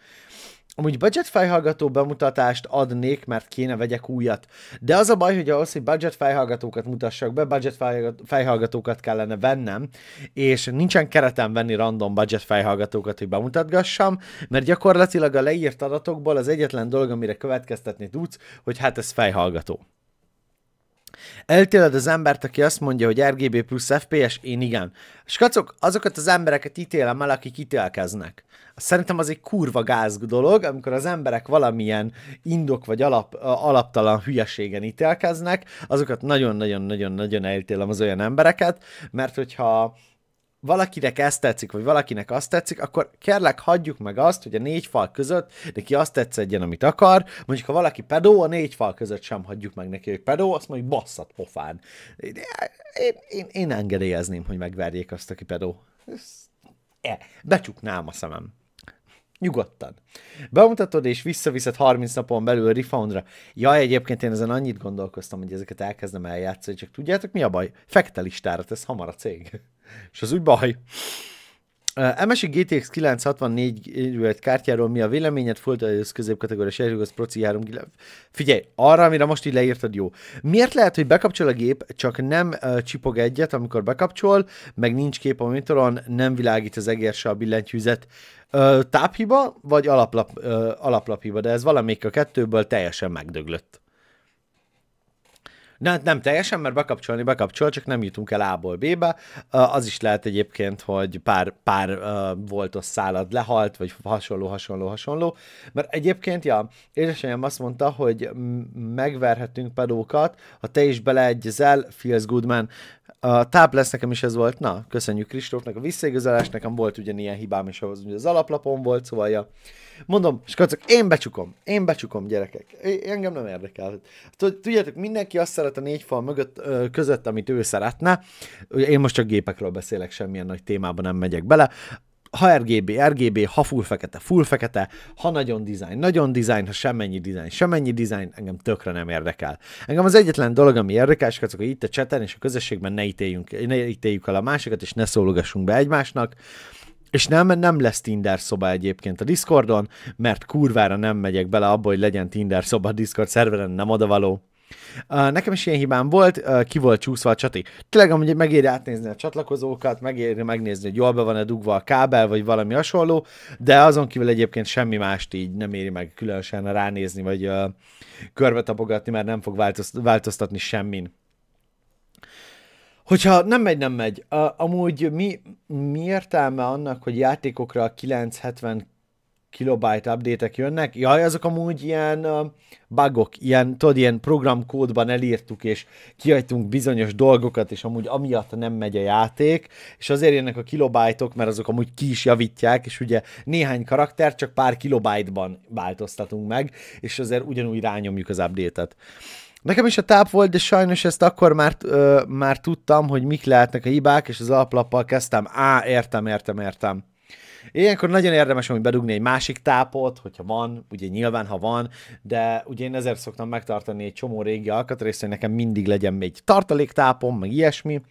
Speaker 1: Amúgy budget fejhallgató bemutatást adnék, mert kéne vegyek újat. De az a baj, hogy ahhoz, hogy budget fejhallgatókat mutassak be, budget fejhallgatókat kellene vennem, és nincsen keretem venni random budget fejhallgatókat, hogy bemutatgassam, mert gyakorlatilag a leírt adatokból az egyetlen dolog, amire következtetni tudsz, hogy hát ez fejhallgató. Eltéled az embert, aki azt mondja, hogy RGB plusz FPS? Én igen. Skacok, azokat az embereket ítélem el, akik ítélkeznek. Szerintem az egy kurva gáz dolog, amikor az emberek valamilyen indok vagy alap, alaptalan hülyeségen ítélkeznek, azokat nagyon-nagyon-nagyon-nagyon eltélem az olyan embereket, mert hogyha valakinek ezt tetszik, vagy valakinek azt tetszik, akkor kérlek hagyjuk meg azt, hogy a négy fal között neki azt tetszedjen, amit akar. Mondjuk, ha valaki pedó, a négy fal között sem hagyjuk meg neki, hogy pedó, azt mondjuk basszat pofán. Én, én, én engedélyezném, hogy megverjék azt, aki pedó. e, becsuknám a szemem. Nyugodtan. Bemutatod és visszaviszed 30 napon belül Refoundra. Ja egyébként én ezen annyit gondolkoztam, hogy ezeket elkezdem eljátszani, csak tudjátok mi a baj? Fekete listára tesz hamar a cég. és az úgy baj. MSI GTX 964 kártyáról mi a véleményed, folytatja az középkategóriás erőgöz proci 3 Figyelj, arra, amire most így leírtad, jó. Miért lehet, hogy bekapcsol a gép, csak nem uh, csipog egyet, amikor bekapcsol, meg nincs kép a monitoron, nem világít az egér a billentyűzet. Uh, táphiba, vagy alaplap, uh, alaplaphiba, de ez valamelyik a kettőből teljesen megdöglött. Nem, hát nem teljesen, mert bekapcsolni bekapcsol, csak nem jutunk el A-ból B-be. Az is lehet egyébként, hogy pár, pár volt voltos szálad lehalt, vagy hasonló, hasonló, hasonló. Mert egyébként, ja, édesanyám azt mondta, hogy megverhetünk pedókat, ha te is beleegyezel, feels good man, a táp lesz nekem is ez volt. Na, köszönjük Kristófnak a visszaigazolást, nekem volt ugyanilyen hibám is ahhoz, hogy az alaplapon volt, szóval ja. Mondom, és kacok, én becsukom, én becsukom, gyerekek. É, engem nem érdekel. Tudjátok, mindenki azt szeret a négy fal mögött, között, amit ő szeretne. Én most csak gépekről beszélek, semmilyen nagy témában nem megyek bele ha RGB, RGB, ha full fekete, full fekete, ha nagyon design, nagyon design, ha semmennyi design, semmennyi design, engem tökre nem érdekel. Engem az egyetlen dolog, ami érdekel, és hogy itt a cseten és a közösségben ne ítéljünk, ne ítéljük el a másikat, és ne szólogassunk be egymásnak, és nem, nem lesz Tinder szoba egyébként a Discordon, mert kurvára nem megyek bele abba, hogy legyen Tinder szoba a Discord szerveren, nem odavaló. Nekem is ilyen hibám volt, ki volt csúszva a csati. Tényleg amúgy megéri átnézni a csatlakozókat, megéri megnézni, hogy jól be van-e dugva a kábel, vagy valami hasonló, de azon kívül egyébként semmi mást így nem éri meg különösen ránézni, vagy uh, körbe tapogatni, mert nem fog változtatni semmin. Hogyha nem megy, nem megy. Uh, amúgy mi, mi értelme annak, hogy játékokra a 970 kilobyte update-ek jönnek. Jaj, azok amúgy ilyen bugok, ilyen, tudod, ilyen programkódban elírtuk, és kiajtunk bizonyos dolgokat, és amúgy amiatt nem megy a játék, és azért jönnek a kilobajtok, mert azok amúgy ki is javítják, és ugye néhány karakter csak pár kilobajtban változtatunk meg, és azért ugyanúgy rányomjuk az update-et. Nekem is a táp volt, de sajnos ezt akkor már, ö, már tudtam, hogy mik lehetnek a hibák, és az alaplappal kezdtem. Á, értem, értem, értem. Ilyenkor nagyon érdemes hogy bedugni egy másik tápot, hogyha van, ugye nyilván, ha van, de ugye én ezért szoktam megtartani egy csomó régi alkatrészt, hogy nekem mindig legyen egy tartaléktápom, meg ilyesmi.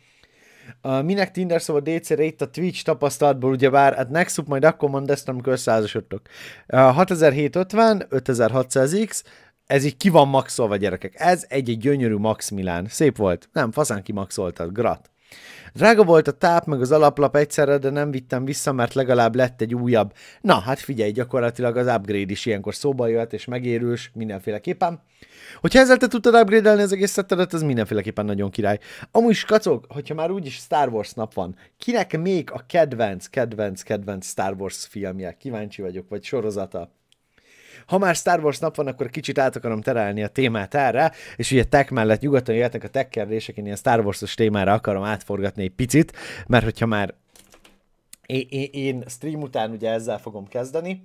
Speaker 1: Uh, minek Tinder szóval DC-re itt a Twitch tapasztalatból, ugye vár, hát Nexup majd akkor mond ezt, amikor összeházasodtok. Uh, 6750, 5600X, ez így ki van maxolva, gyerekek. Ez egy, egy gyönyörű Max Milán. Szép volt. Nem, faszán kimaxoltad. Grat. Drága volt a táp, meg az alaplap egyszerre, de nem vittem vissza, mert legalább lett egy újabb. Na, hát figyelj, gyakorlatilag az upgrade is ilyenkor szóba jöhet, és megérős mindenféleképpen. Hogyha ezzel te tudtad upgrade az egész szettedet, ez mindenféleképpen nagyon király. Amúgy kacog, hogyha már úgyis Star Wars nap van, kinek még a kedvenc, kedvenc, kedvenc Star Wars filmje? Kíváncsi vagyok, vagy sorozata? ha már Star Wars nap van, akkor kicsit át akarom terelni a témát erre, és ugye tech mellett nyugodtan jöhetnek a tech kérdések, én ilyen Star Wars-os témára akarom átforgatni egy picit, mert hogyha már én, én, én stream után ugye ezzel fogom kezdeni,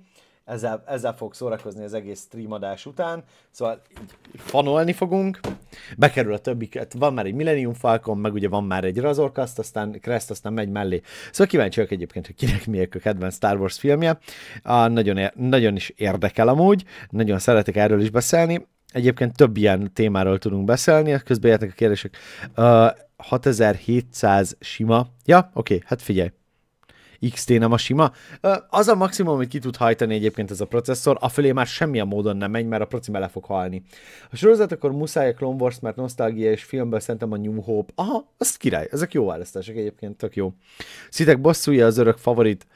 Speaker 1: ezzel, ezzel fog szórakozni az egész streamadás után, szóval fanolni fogunk, bekerül a többi, hát van már egy Millennium Falcon, meg ugye van már egy Razorcast, aztán Crest, aztán megy mellé. Szóval kíváncsiak egyébként, hogy kinek miért a kedvenc Star Wars filmje. A, nagyon, ér, nagyon is érdekel amúgy, nagyon szeretek erről is beszélni. Egyébként több ilyen témáról tudunk beszélni, közben jöttek a kérdések. Uh, 6700 sima. Ja, oké, okay, hát figyelj. XT nem a sima. Az a maximum, amit ki tud hajtani egyébként ez a processzor, a fölé már semmilyen módon nem megy, mert a proci bele fog halni. A sorozat akkor muszáj a Clone Wars, mert nosztalgia és filmből szerintem a New Hope. Aha, az király, ezek jó választások egyébként, tök jó. Szitek bosszúja az örök favorit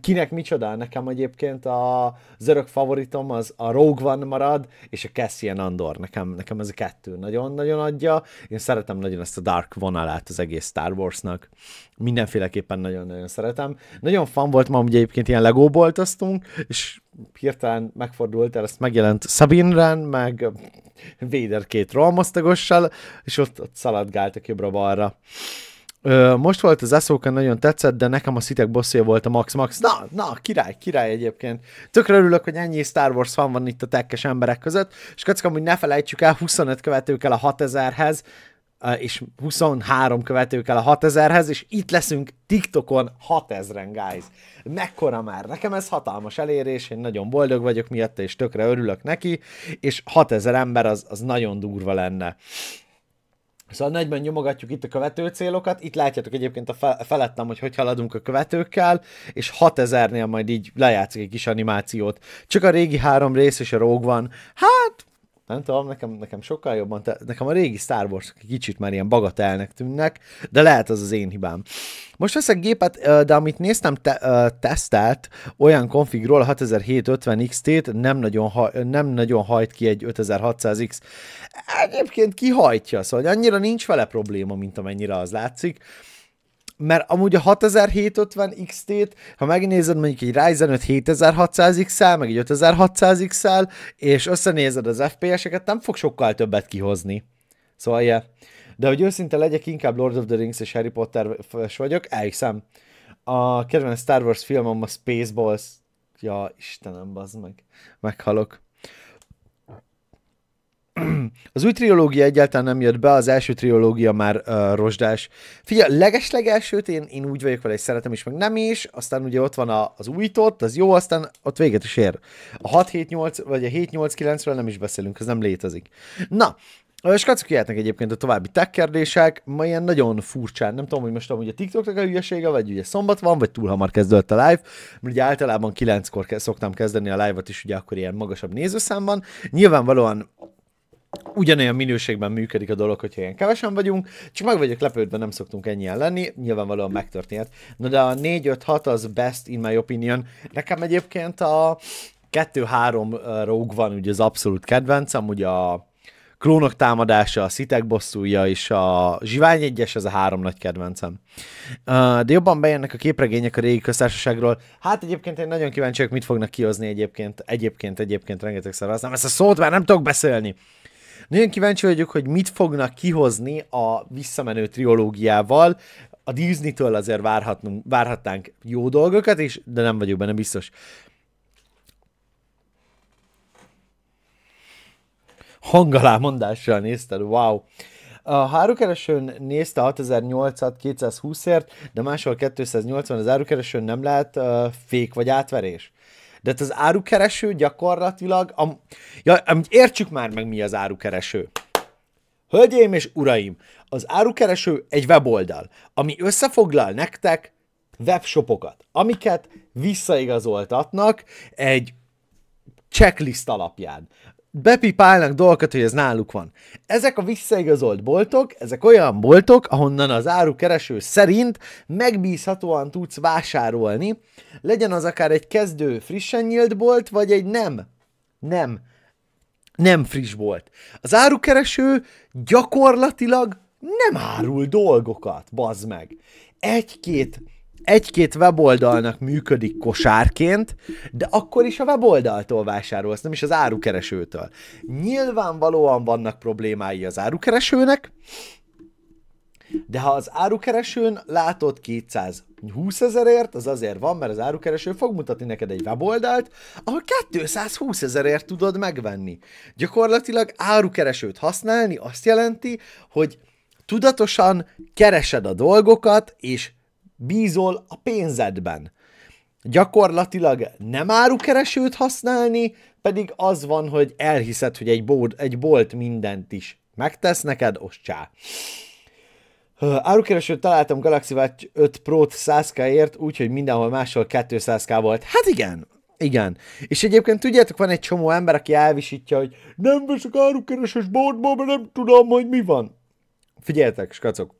Speaker 1: Kinek micsoda? Nekem egyébként a zörök favoritom az a Rogue van marad, és a Cassian Andor. Nekem, nekem ez a kettő nagyon-nagyon adja. Én szeretem nagyon ezt a dark vonalát az egész Star Warsnak. Mindenféleképpen nagyon-nagyon szeretem. Nagyon fan volt ma, ugye egyébként ilyen Lego boltoztunk, és hirtelen megfordult el, ezt megjelent Sabine Ren, meg Vader két rolmosztagossal, és ott, ott szaladgáltak jobbra-balra. Ö, most volt az Ahsoka, nagyon tetszett, de nekem a szitek bosszé volt a Max Max. Na, na, király, király egyébként. Tökre örülök, hogy ennyi Star Wars fan van itt a tekkes emberek között, és kockam, hogy ne felejtsük el, 25 követőkkel a 6000-hez, és 23 követőkkel a 6000-hez, és itt leszünk TikTokon 6000-en, guys. Mekkora már? Nekem ez hatalmas elérés, én nagyon boldog vagyok miatta, és tökre örülök neki, és 6000 ember az, az nagyon durva lenne. Szóval 40 nyomogatjuk itt a követő célokat, itt látjátok egyébként a felettem, hogy hogy haladunk a követőkkel, és 6000-nél majd így lejátszik egy kis animációt. Csak a régi három rész és a róg van. Hát, nem tudom, nekem, nekem sokkal jobban, te, nekem a régi Star Wars kicsit már ilyen bagatelnek tűnnek, de lehet az az én hibám. Most veszek gépet, de amit néztem te, tesztelt, olyan konfigról a 6750 XT-t nem nagyon, nem nagyon hajt ki egy 5600X. Egyébként kihajtja, szóval annyira nincs vele probléma, mint amennyire az látszik mert amúgy a 6750 XT-t, ha megnézed mondjuk egy Ryzen 5 7600 x meg egy 5600 x és összenézed az FPS-eket, nem fog sokkal többet kihozni. Szóval, yeah. De hogy őszinte legyek, inkább Lord of the Rings és Harry Potter vagyok, elhiszem. A kedvenc Star Wars filmom a Spaceballs. Ja, Istenem, bazd meg. Meghalok. az új triológia egyáltalán nem jött be, az első triológia már uh, rozsdás. Figyelj, legeslegelsőt én, én úgy vagyok vele, hogy szeretem is, meg nem is, aztán ugye ott van a, az újtott, az jó, aztán ott véget is ér. A 6-7-8, vagy a 7-8-9-ről nem is beszélünk, ez nem létezik. Na, és kacok jöhetnek egyébként a további tech kérdések, ma ilyen nagyon furcsán, nem tudom, hogy most amúgy a TikToknak a hülyesége, vagy ugye szombat van, vagy túl hamar kezdődött a live, mert ugye általában kilenckor kor szoktam kezdeni a live-ot is, ugye akkor ilyen magasabb nézőszámban. Nyilvánvalóan ugyanolyan minőségben működik a dolog, hogyha ilyen kevesen vagyunk, csak meg vagyok lepődve, nem szoktunk ennyien lenni, nyilvánvalóan megtörtént. Na de a 4-5-6 az best in my opinion. Nekem egyébként a 2-3 róg van ugye az abszolút kedvencem, ugye a klónok támadása, a szitek bosszúja és a zsivány egyes, ez a három nagy kedvencem. De jobban bejönnek a képregények a régi köztársaságról. Hát egyébként én nagyon kíváncsi vagyok, mit fognak kihozni egyébként. Egyébként, egyébként rengeteg szervezem. Ezt a szót már nem tudok beszélni. Nagyon kíváncsi vagyok, hogy mit fognak kihozni a visszamenő triológiával. A Disney-től azért várhatnunk, várhatnánk jó dolgokat, és, de nem vagyok benne biztos. hangalámondással nézted, wow. A hárukeresőn nézte 6800 220-ért, de máshol 280 az árukeresőn nem lehet uh, fék vagy átverés. De hát az árukereső gyakorlatilag... A... Ja, értsük már meg, mi az árukereső. Hölgyeim és uraim, az árukereső egy weboldal, ami összefoglal nektek webshopokat, amiket visszaigazoltatnak egy checklist alapján bepipálnak dolgokat, hogy ez náluk van. Ezek a visszaigazolt boltok, ezek olyan boltok, ahonnan az árukereső szerint megbízhatóan tudsz vásárolni, legyen az akár egy kezdő frissen nyílt bolt, vagy egy nem, nem, nem friss bolt. Az árukereső gyakorlatilag nem árul dolgokat, bazd meg. Egy-két egy-két weboldalnak működik kosárként, de akkor is a weboldaltól vásárolsz, nem is az árukeresőtől. Nyilvánvalóan vannak problémái az árukeresőnek, de ha az árukeresőn látod 220 ezerért, az azért van, mert az árukereső fog mutatni neked egy weboldalt, ahol 220 ezerért tudod megvenni. Gyakorlatilag árukeresőt használni azt jelenti, hogy tudatosan keresed a dolgokat, és bízol a pénzedben. Gyakorlatilag nem árukeresőt használni, pedig az van, hogy elhiszed, hogy egy bolt, egy bolt mindent is megtesz neked, ostsá. Árukeresőt találtam Galaxy Watch 5 Pro-t 100k-ért, úgyhogy mindenhol máshol 200k volt. Hát igen, igen. És egyébként tudjátok, van egy csomó ember, aki elvisítja, hogy nem veszek árukeresős boltba, mert nem tudom, hogy mi van. Figyeljetek, skacok.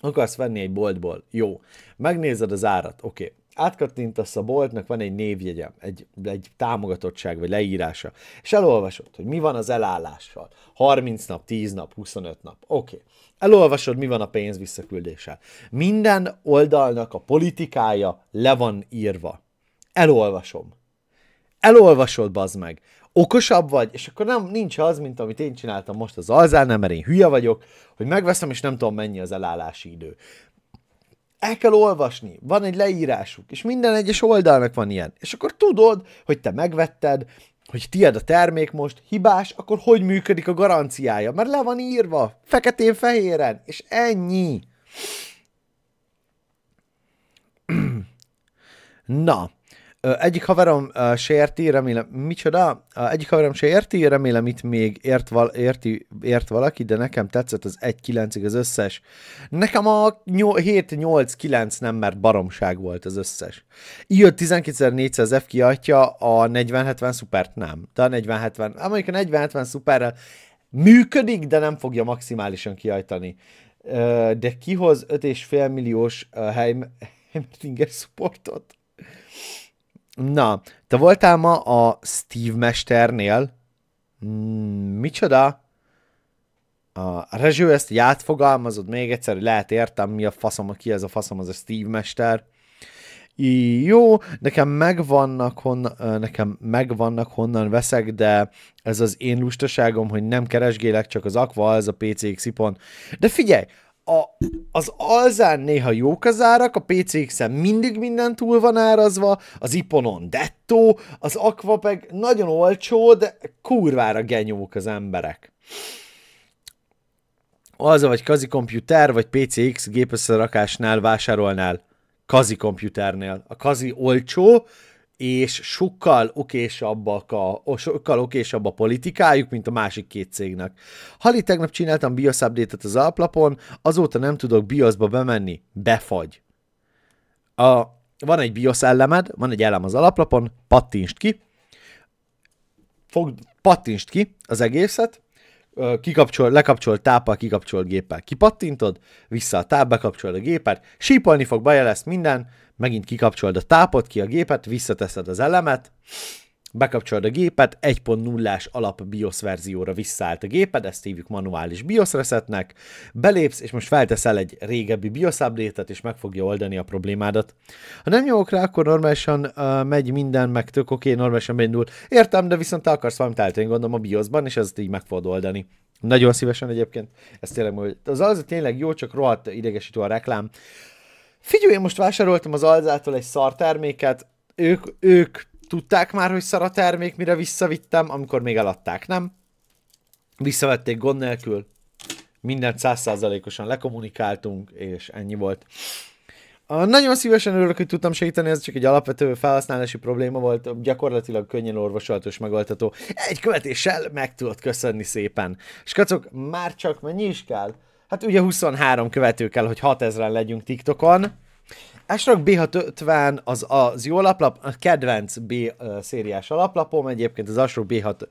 Speaker 1: Akarsz venni egy boltból? Jó. Megnézed az árat? Oké. Okay. Átkattintasz a boltnak, van egy névjegye, egy, egy támogatottság vagy leírása, és elolvasod, hogy mi van az elállással. 30 nap, 10 nap, 25 nap. Oké. Okay. Elolvasod, mi van a pénz visszaküldéssel. Minden oldalnak a politikája le van írva. Elolvasom. Elolvasod, bazd meg okosabb vagy, és akkor nem, nincs az, mint amit én csináltam most az alzánál, mert én hülye vagyok, hogy megveszem, és nem tudom mennyi az elállási idő. El kell olvasni, van egy leírásuk, és minden egyes oldalnak van ilyen. És akkor tudod, hogy te megvetted, hogy tiéd a termék most, hibás, akkor hogy működik a garanciája? Mert le van írva, feketén-fehéren, és ennyi. Na, egyik haverom uh, se érti, remélem, micsoda? Uh, egyik haverom se érti, remélem itt még ért, val, érti, ért valaki, de nekem tetszett az 1-9-ig az összes. Nekem a 7-8-9 nem, mert baromság volt az összes. Így 12.400 F kiadja a 40-70 szupert, nem. De a 40-70, amelyik hát a 40-70 szuperrel működik, de nem fogja maximálisan kiajtani. Uh, de kihoz 5,5 milliós uh, Heimerdingen supportot? Na, te voltál ma a Steve Mesternél. Mm, micsoda? A Rezső ezt így átfogalmazod még egyszer, hogy lehet értem, mi a faszom, ki ez a faszom, az a Steve Mester. Jó, nekem megvannak, hon, nekem megvannak honnan veszek, de ez az én lustaságom, hogy nem keresgélek, csak az Aqua, ez a PCX ipon. De figyelj, a, az alzán néha jók az árak, a PCX-en mindig minden túl van árazva, az Iponon dettó, az Aquapeg nagyon olcsó, de kurvára genyók az emberek. Az, vagy Kazi komputer vagy PCX gépösszerakásnál vásárolnál. Kazi komputernél, A Kazi olcsó, és sokkal okésabbak a, sokkal okésabb a politikájuk, mint a másik két cégnek. Hali tegnap csináltam BIOS update az alaplapon, azóta nem tudok BIOS-ba bemenni, befagy. A, van egy BIOS elemed, van egy elem az alaplapon, pattintsd ki, Fog pattintsd ki az egészet, kikapcsol, lekapcsol táppal, kikapcsol géppel, kipattintod, vissza a táp, bekapcsol a gépet, sípolni fog, lesz minden, megint kikapcsolod a tápot, ki a gépet, visszateszed az elemet, bekapcsolod a gépet, 10 as alap BIOS verzióra visszaállt a géped, ezt hívjuk manuális BIOS resetnek, belépsz, és most felteszel egy régebbi BIOS update és meg fogja oldani a problémádat. Ha nem nyomok rá, akkor normálisan uh, megy minden, meg tök oké, okay, normálisan beindul. Értem, de viszont te akarsz valamit eltenni, gondolom a BIOS-ban, és ezt így meg fogod oldani. Nagyon szívesen egyébként, ez tényleg, az az tényleg jó, csak rohadt idegesítő a reklám figyelj, én most vásároltam az Alzától egy terméket. ők, ők tudták már, hogy szar a termék, mire visszavittem, amikor még eladták, nem? Visszavették gond nélkül, mindent százszázalékosan lekommunikáltunk, és ennyi volt. Nagyon szívesen örülök, hogy tudtam segíteni, ez csak egy alapvető felhasználási probléma volt, gyakorlatilag könnyen orvosolatos megoldható. Egy követéssel meg tudod köszönni szépen. És kacok, már csak mennyi is kell? Hát ugye 23 követő kell, hogy 6000-en legyünk TikTokon. Ashrock B650 az, az jó alaplap, a kedvenc B szériás alaplapom, egyébként az Ashrock B6,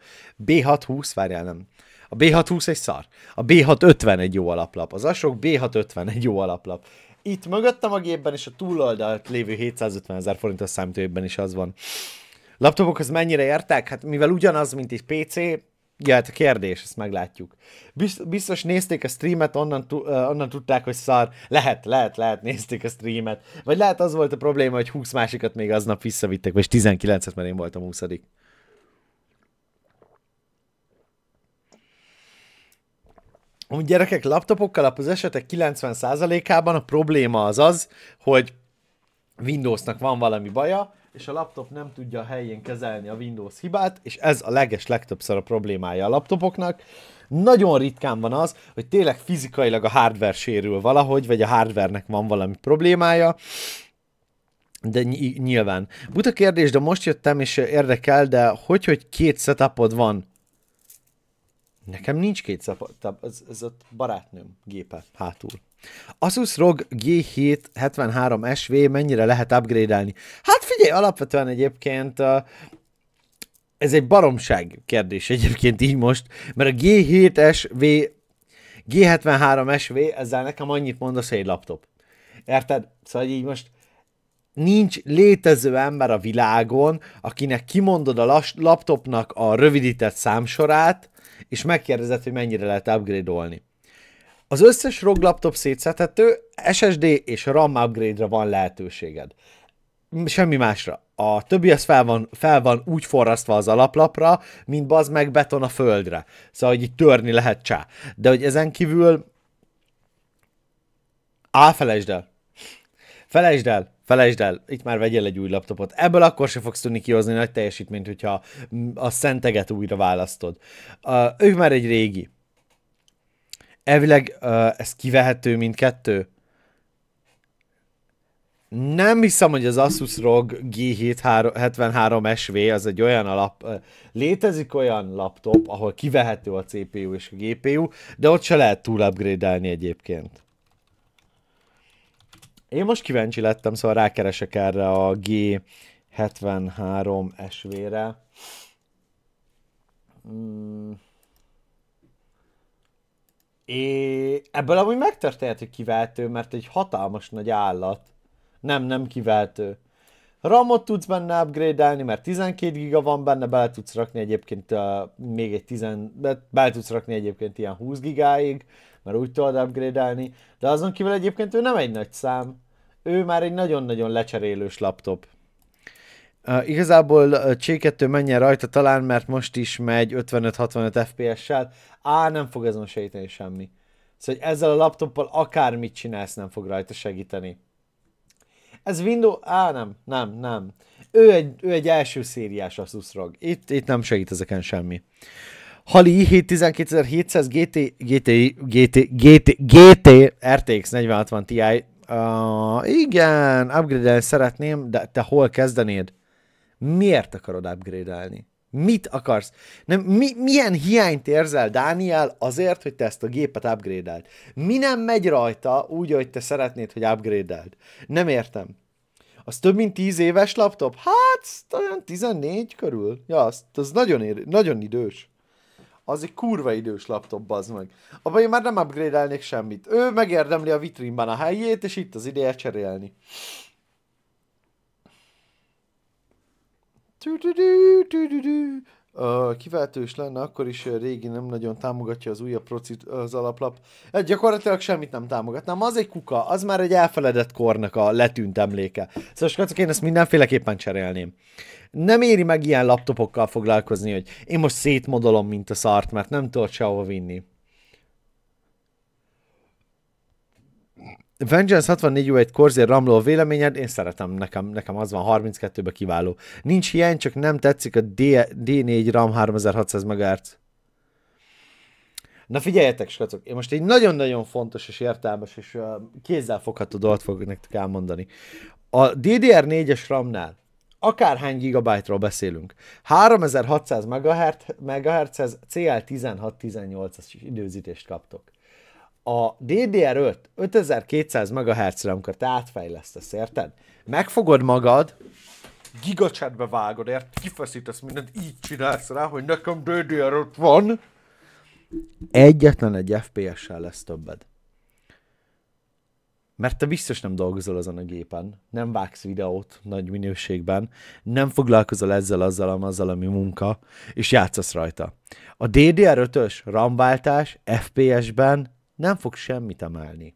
Speaker 1: B620, várjál nem, a B620 egy szar, a B650 egy jó alaplap, az alsó B650 egy jó alaplap. Itt mögöttem a gépben és a túloldalt lévő 750 ezer forintos számítőjében is az van. Laptopok az mennyire értek? Hát mivel ugyanaz, mint egy PC, Ja, hát a kérdés, ezt meglátjuk. Biztos nézték a streamet, onnan, onnan tudták, hogy szar. Lehet, lehet, lehet nézték a streamet. Vagy lehet az volt a probléma, hogy 20 másikat még aznap visszavittek, vagy 19-et, mert én voltam 20 -dik. Amúgy gyerekek, laptopokkal az esetek 90%-ában a probléma az az, hogy Windowsnak van valami baja, és a laptop nem tudja a helyén kezelni a Windows hibát, és ez a leges legtöbbször a problémája a laptopoknak. Nagyon ritkán van az, hogy tényleg fizikailag a hardware sérül valahogy, vagy a hardvernek van valami problémája, de ny- nyilván. Buta kérdés, de most jöttem, és érdekel, de hogy, hogy két setupod van? Nekem nincs két setupod, ez, ez a barátnőm gépe hátul. Asus ROG G773 SV mennyire lehet upgrade-elni? Hát figyelj, alapvetően egyébként ez egy baromság kérdés egyébként így most, mert a G7 SV, G73 SV, ezzel nekem annyit mondasz, hogy egy laptop. Érted? Szóval így most nincs létező ember a világon, akinek kimondod a laptopnak a rövidített számsorát, és megkérdezed, hogy mennyire lehet upgrade-olni. Az összes ROG laptop szétszedhető, SSD és RAM upgrade re van lehetőséged. Semmi másra. A többi az fel van, fel van úgy forrasztva az alaplapra, mint az meg beton a földre. Szóval, hogy így törni lehet csá. De hogy ezen kívül... Á, felejtsd el. Felejtsd el, felejtsd el, itt már vegyél egy új laptopot. Ebből akkor se fogsz tudni kihozni nagy teljesítményt, hogyha a szenteget újra választod. Uh, ő már egy régi elvileg uh, ez kivehető mindkettő? Nem hiszem, hogy az Asus ROG g 73 sv az egy olyan alap, létezik olyan laptop, ahol kivehető a CPU és a GPU, de ott se lehet túl upgrade egyébként. Én most kíváncsi lettem, szóval rákeresek erre a G73SV-re. Hmm. É, ebből amúgy megtörtént, hogy kiváltő, mert egy hatalmas nagy állat. Nem, nem kiváltő. Ramot tudsz benne upgrade-elni, mert 12 giga van benne, bele tudsz rakni egyébként uh, még egy 10, bele tudsz rakni egyébként ilyen 20 gigáig, mert úgy tudod upgrade-elni, de azon kívül egyébként ő nem egy nagy szám, ő már egy nagyon-nagyon lecserélős laptop. Uh, igazából uh, C2 menjen rajta talán, mert most is megy 55-65 FPS-sel. Á, nem fog ez most segíteni semmi. Szóval hogy ezzel a laptoppal akármit csinálsz, nem fog rajta segíteni. Ez Windows... Á, nem, nem, nem. Ő egy, ő egy első szériás Asus ROG. Itt, itt nem segít ezeken semmi. Hali i7 12700 GT, GT, GT, GT, GT, RTX 4060 Ti. Uh, igen, upgrade szeretném, de te hol kezdenéd? Miért akarod upgrade-elni? Mit akarsz? Nem, mi, milyen hiányt érzel Dániel azért, hogy te ezt a gépet upgrade -eld? Mi nem megy rajta úgy, hogy te szeretnéd, hogy upgrade -eld? Nem értem. Az több mint 10 éves laptop? Hát, olyan 14 körül. Ja, az, az nagyon, ér, nagyon idős. Az egy kurva idős laptop, bazd meg. Abban én már nem upgrade semmit. Ő megérdemli a vitrínben a helyét, és itt az ideje cserélni. Uh, kiváltó is lenne, akkor is eh, régi nem nagyon támogatja az újabb procit az alaplap. Hát gyakorlatilag semmit nem támogatnám. Az egy kuka, az már egy elfeledett kornak a letűnt emléke. Szóval skacok, én ezt mindenféleképpen cserélném. Nem éri meg ilyen laptopokkal foglalkozni, hogy én most szétmodolom, mint a szart, mert nem tudod sehova vinni. Vengeance 64 jó egy korzér ramló véleményed, én szeretem, nekem, nekem az van 32-ben kiváló. Nincs hiány, csak nem tetszik a D- D4 RAM 3600 MHz. Na figyeljetek, srácok, én most egy nagyon-nagyon fontos és értelmes és uh, fogható dolgot fogok nektek elmondani. A DDR4-es RAM-nál akárhány gigabájtról beszélünk. 3600 MHz, MHz-hez CL1618-as időzítést kaptok a DDR5 5200 MHz-re, amikor te átfejlesztesz, érted? Megfogod magad, gigacsetbe vágod, ért? Kifeszítesz mindent, így csinálsz rá, hogy nekem DDR5 van. Egyetlen egy FPS-sel lesz többed. Mert te biztos nem dolgozol azon a gépen, nem vágsz videót nagy minőségben, nem foglalkozol ezzel, azzal, azzal, ami munka, és játszasz rajta. A DDR5-ös RAM váltás FPS-ben nem fog semmit emelni.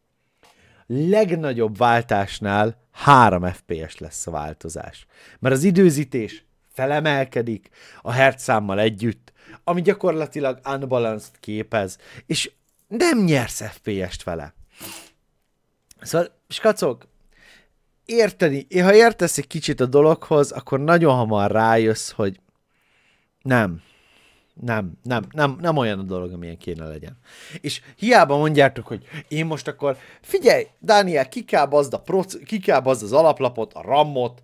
Speaker 1: Legnagyobb váltásnál 3 FPS lesz a változás. Mert az időzítés felemelkedik a számmal együtt, ami gyakorlatilag unbalanced képez, és nem nyersz FPS-t vele. Szóval, skacok, érteni, ha értesz egy kicsit a dologhoz, akkor nagyon hamar rájössz, hogy nem, nem, nem, nem, nem olyan a dolog, amilyen kéne legyen. És hiába mondjátok, hogy én most akkor, figyelj, Dániel, kikábazd, a proc- az alaplapot, a ramot,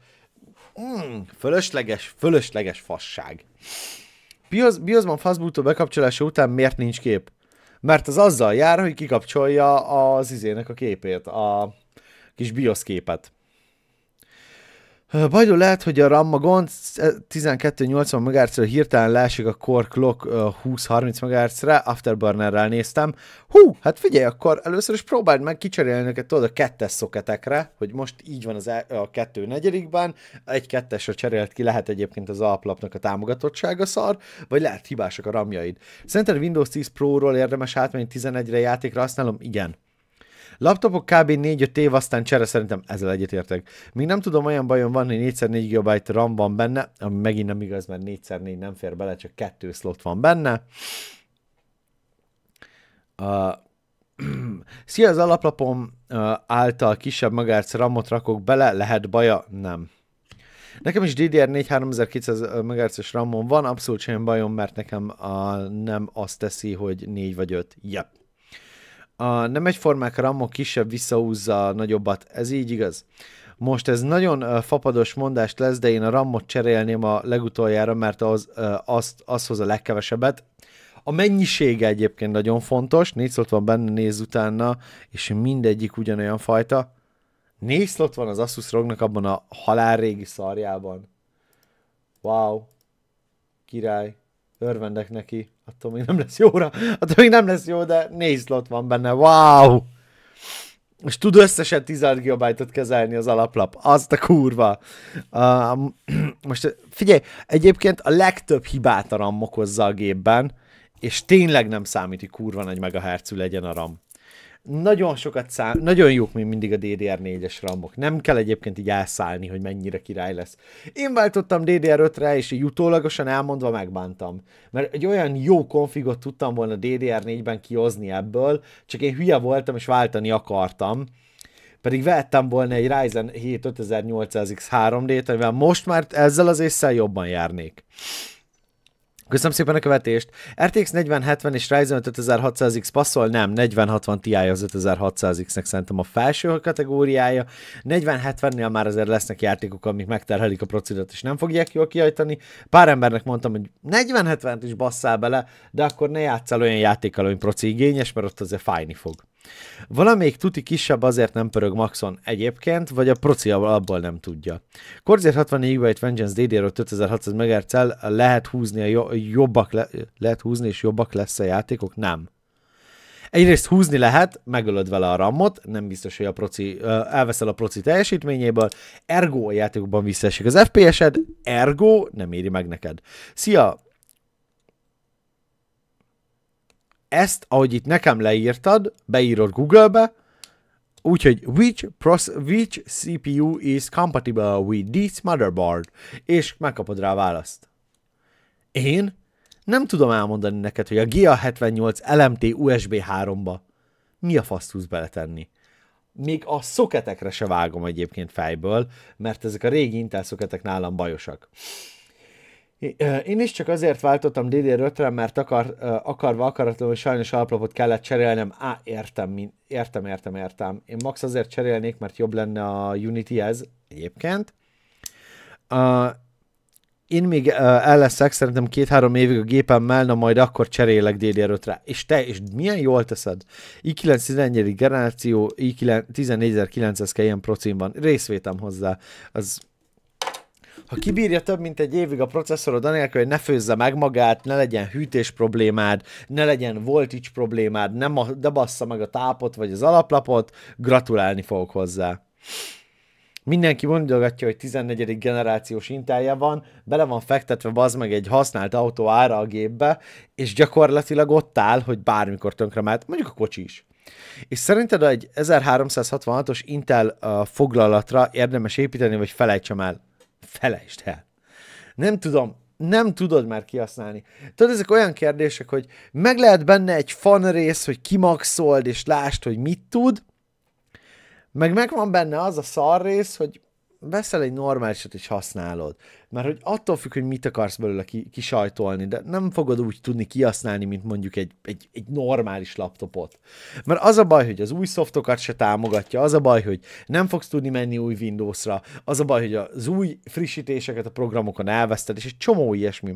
Speaker 1: mm, fölösleges, fölösleges fasság. BIOS, Biosman ban bekapcsolása után miért nincs kép? Mert az azzal jár, hogy kikapcsolja az izének a képét, a kis BIOS képet. Bajdó lehet, hogy a RAM gond 80 e, mhz hirtelen leesik a Core Clock 20-30 MHz-re, Afterburner-rel néztem. Hú, hát figyelj, akkor először is próbáld meg kicserélni őket tudod a kettes szoketekre, hogy most így van az e, a kettő negyedikben, egy kettesre cserélt ki, lehet egyébként az alaplapnak a támogatottsága szar, vagy lehet hibásak a ramjaid. Szerinted Windows 10 Pro-ról érdemes átmenni 11-re játékra használom? Igen. Laptopok kb. 4-5 év, aztán csere szerintem ezzel egyetértek. Még nem tudom, olyan bajom van, hogy 4x4 GB RAM van benne, ami megint nem igaz, mert 4x4 nem fér bele, csak kettő slot van benne. Uh, Szia, az alaplapom uh, által kisebb magárc ramot rakok bele, lehet baja? Nem. Nekem is DDR4 3200 MHz-es RAM-on van, abszolút sem bajom, mert nekem a, nem azt teszi, hogy 4 vagy 5. Yep a nem egyformák ramok kisebb visszahúzza a nagyobbat. Ez így igaz. Most ez nagyon fapados mondást lesz, de én a ramot cserélném a legutoljára, mert az, azt, azt hoz a legkevesebbet. A mennyisége egyébként nagyon fontos, négy szlot van benne, néz utána, és mindegyik ugyanolyan fajta. Négy szlot van az Asus rognak abban a régi szarjában. Wow. Király. Örvendek neki attól még nem lesz jóra, attól még nem lesz jó, de négy slot van benne, wow! És tud összesen 16 gb kezelni az alaplap. az a kurva. Uh, most figyelj, egyébként a legtöbb hibát a RAM okozza a gépben, és tényleg nem számít, hogy kurva nagy megahertzű legyen a RAM nagyon sokat szám, nagyon jók még mindig a DDR4-es ramok. Nem kell egyébként így elszállni, hogy mennyire király lesz. Én váltottam DDR5-re, és így utólagosan elmondva megbántam. Mert egy olyan jó konfigot tudtam volna DDR4-ben kihozni ebből, csak én hülye voltam, és váltani akartam. Pedig vettem volna egy Ryzen 7 5800X 3D-t, amivel most már ezzel az észre jobban járnék. Köszönöm szépen a követést. RTX 4070 és Ryzen 5600X passzol? Nem, 4060 Ti az 5600X-nek szerintem a felső kategóriája. 4070-nél már azért lesznek játékok, amik megterhelik a procidot, és nem fogják jól kiajtani. Pár embernek mondtam, hogy 4070-t is basszál bele, de akkor ne játsszál olyan játékkal, ami proci igényes, mert ott azért fájni fog. Valamelyik tuti kisebb azért nem pörög maxon egyébként, vagy a proci abból nem tudja. Corsair 64 GB Vengeance DDR5 5600 mhz lehet húzni, a jobbak le- lehet húzni és jobbak lesz a játékok? Nem. Egyrészt húzni lehet, megölöd vele a ramot, nem biztos, hogy a proci, elveszel a proci teljesítményéből, ergo a játékokban visszaesik az FPS-ed, ergo nem éri meg neked. Szia, ezt, ahogy itt nekem leírtad, beírod Google-be, úgyhogy which, which CPU is compatible with this motherboard, és megkapod rá a választ. Én nem tudom elmondani neked, hogy a GA78 LMT USB 3-ba mi a fasz tudsz beletenni. Még a szoketekre se vágom egyébként fejből, mert ezek a régi Intel szoketek nálam bajosak. Én is csak azért váltottam ddr 5 re mert akar, akarva akaratom hogy sajnos alaplapot kellett cserélnem. Á, értem, értem, értem, értem. Én max azért cserélnék, mert jobb lenne a Unity-hez egyébként. Uh, én még uh, el leszek szerintem két-három évig a gépemmel, na majd akkor cserélek DDR5-re. És te, és milyen jól teszed. i9 11. generáció, i9, 14900 kell ilyen procin Részvétem hozzá. Az ha kibírja több mint egy évig a processzorod, anélkül, hogy ne főzze meg magát, ne legyen hűtés problémád, ne legyen voltage problémád, ne, ma, ne bassza meg a tápot vagy az alaplapot, gratulálni fogok hozzá. Mindenki mondogatja, hogy 14. generációs intelje van, bele van fektetve bazd meg egy használt autó ára a gépbe, és gyakorlatilag ott áll, hogy bármikor tönkre mehet, mondjuk a kocsi is. És szerinted egy 1366-os Intel uh, foglalatra érdemes építeni, vagy felejtsem el? felejtsd el. Nem tudom, nem tudod már kihasználni. Tudod, ezek olyan kérdések, hogy meg lehet benne egy fan rész, hogy kimaxold és lásd, hogy mit tud, meg megvan benne az a szar rész, hogy veszel egy normálisat és használod. Mert hogy attól függ, hogy mit akarsz belőle kisajtolni, de nem fogod úgy tudni kihasználni, mint mondjuk egy, egy, egy normális laptopot. Mert az a baj, hogy az új szoftokat se támogatja, az a baj, hogy nem fogsz tudni menni új Windowsra, az a baj, hogy az új frissítéseket a programokon elveszted, és egy csomó ilyesmi.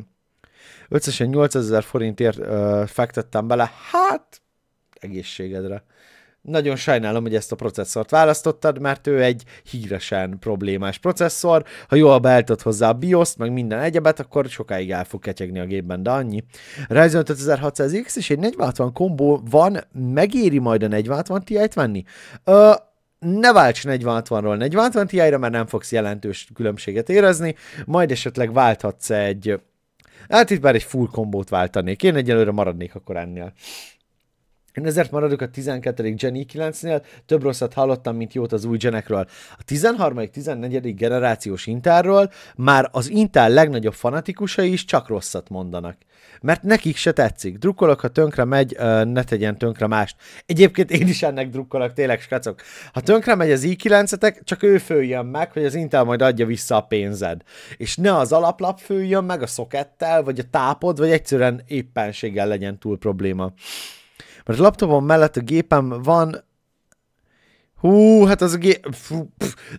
Speaker 1: Összesen 8000 forintért ö, fektettem bele, hát egészségedre. Nagyon sajnálom, hogy ezt a processzort választottad, mert ő egy híresen problémás processzor. Ha jól beálltad hozzá a BIOS-t, meg minden egyebet, akkor sokáig el fog ketyegni a gépben, de annyi. Ryzen 5600X és egy 4060 kombó van, megéri majd a 4060 ti venni? Ö, ne válts 4060-ról 4060 Ti-ra, mert nem fogsz jelentős különbséget érezni, majd esetleg válthatsz egy... Hát itt már egy full kombót váltanék, én egyelőre maradnék akkor ennél. Én ezért maradok a 12. Gen i9-nél, több rosszat hallottam, mint jót az új genekről. A 13.-14. generációs Intelről már az Intel legnagyobb fanatikusai is csak rosszat mondanak. Mert nekik se tetszik. Drukkolok, ha tönkre megy, ne tegyen tönkre mást. Egyébként én is ennek drukkolok, tényleg skacok. Ha tönkre megy az i9-etek, csak ő följön meg, hogy az Intel majd adja vissza a pénzed. És ne az alaplap följön meg a szokettel, vagy a tápod, vagy egyszerűen éppenséggel legyen túl probléma. Mert a laptopom mellett a gépem van Hú, hát az a gé... Fú,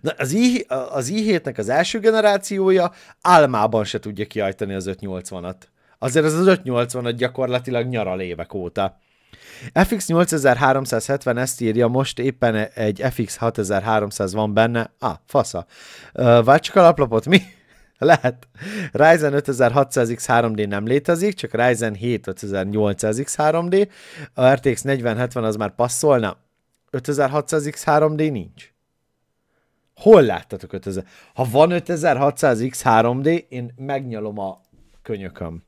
Speaker 1: Na, az, i, az i7-nek az első generációja álmában se tudja kiajtani az 580-at. Azért az az 580-at gyakorlatilag nyaral évek óta. FX 8370 ezt írja, most éppen egy FX 6300 van benne. Ah, fasza. csak a laplapot, mi? Lehet. Ryzen 5600X 3D nem létezik, csak Ryzen 7 5800X 3D. A RTX 4070 az már passzolna. 5600X 3D nincs. Hol láttatok 5000? Ha van 5600X 3D, én megnyalom a könyököm.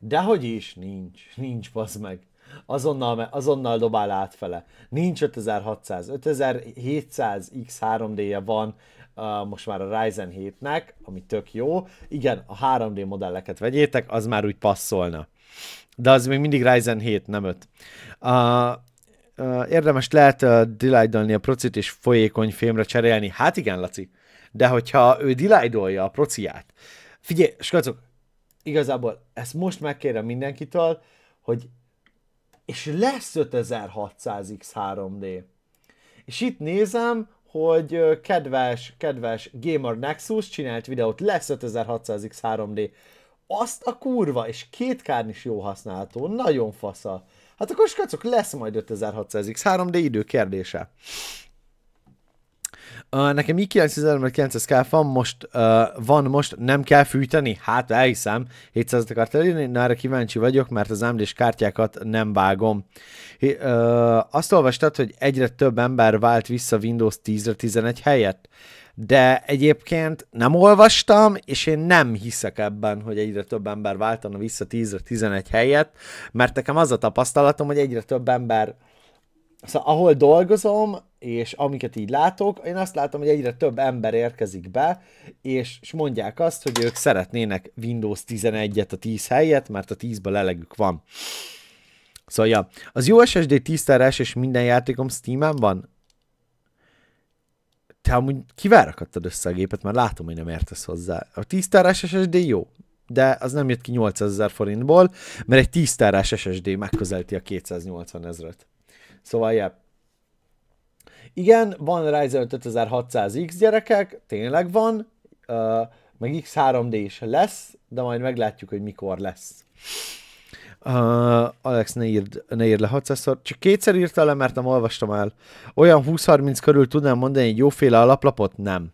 Speaker 1: Dehogy is, nincs, nincs, bazd meg azonnal, azonnal dobál átfele. Nincs 5600, 5700 X3D-je van uh, most már a Ryzen 7-nek, ami tök jó. Igen, a 3D modelleket vegyétek, az már úgy passzolna. De az még mindig Ryzen 7, nem 5. Uh, érdemes lehet uh, a procit és folyékony fémre cserélni. Hát igen, Laci. De hogyha ő delight a prociát, figyelj, skacok, igazából ezt most megkérem mindenkitől, hogy és lesz 5600 X3D. És itt nézem, hogy kedves, kedves Gamer Nexus csinált videót, lesz 5600 X3D. Azt a kurva, és két kárn is jó használható, nagyon fasza. Hát akkor skacok, lesz majd 5600 X3D idő kérdése. Uh, nekem i 9900 kell van most, uh, van most, nem kell fűteni? Hát elhiszem, 700 et akart elérni, na erre kíváncsi vagyok, mert az amd kártyákat nem vágom. Uh, azt olvastad, hogy egyre több ember vált vissza Windows 10-re 11 helyett? de egyébként nem olvastam, és én nem hiszek ebben, hogy egyre több ember váltana vissza 10-11 helyet, mert nekem az a tapasztalatom, hogy egyre több ember, szóval ahol dolgozom, és amiket így látok, én azt látom, hogy egyre több ember érkezik be, és, és mondják azt, hogy ők szeretnének Windows 11-et a 10 helyet, mert a 10 ben elegük van. Szóval, ja, az jó SSD 10 és minden játékom Steam-en van? Te amúgy kivel rakadtad össze a gépet, mert látom, hogy nem értesz hozzá. A 10 SSD jó, de az nem jött ki 800 ezer forintból, mert egy 10 SSD megközelíti a 280 ezeret. Szóval, ja, igen, van Ryzen 5600X gyerekek, tényleg van, uh, meg X3D is lesz, de majd meglátjuk, hogy mikor lesz. Uh, Alex, ne írd, ne írd le 600-szor. Csak kétszer írta le, mert nem olvastam el. Olyan 20-30 körül tudnám mondani egy jóféle alaplapot? Nem.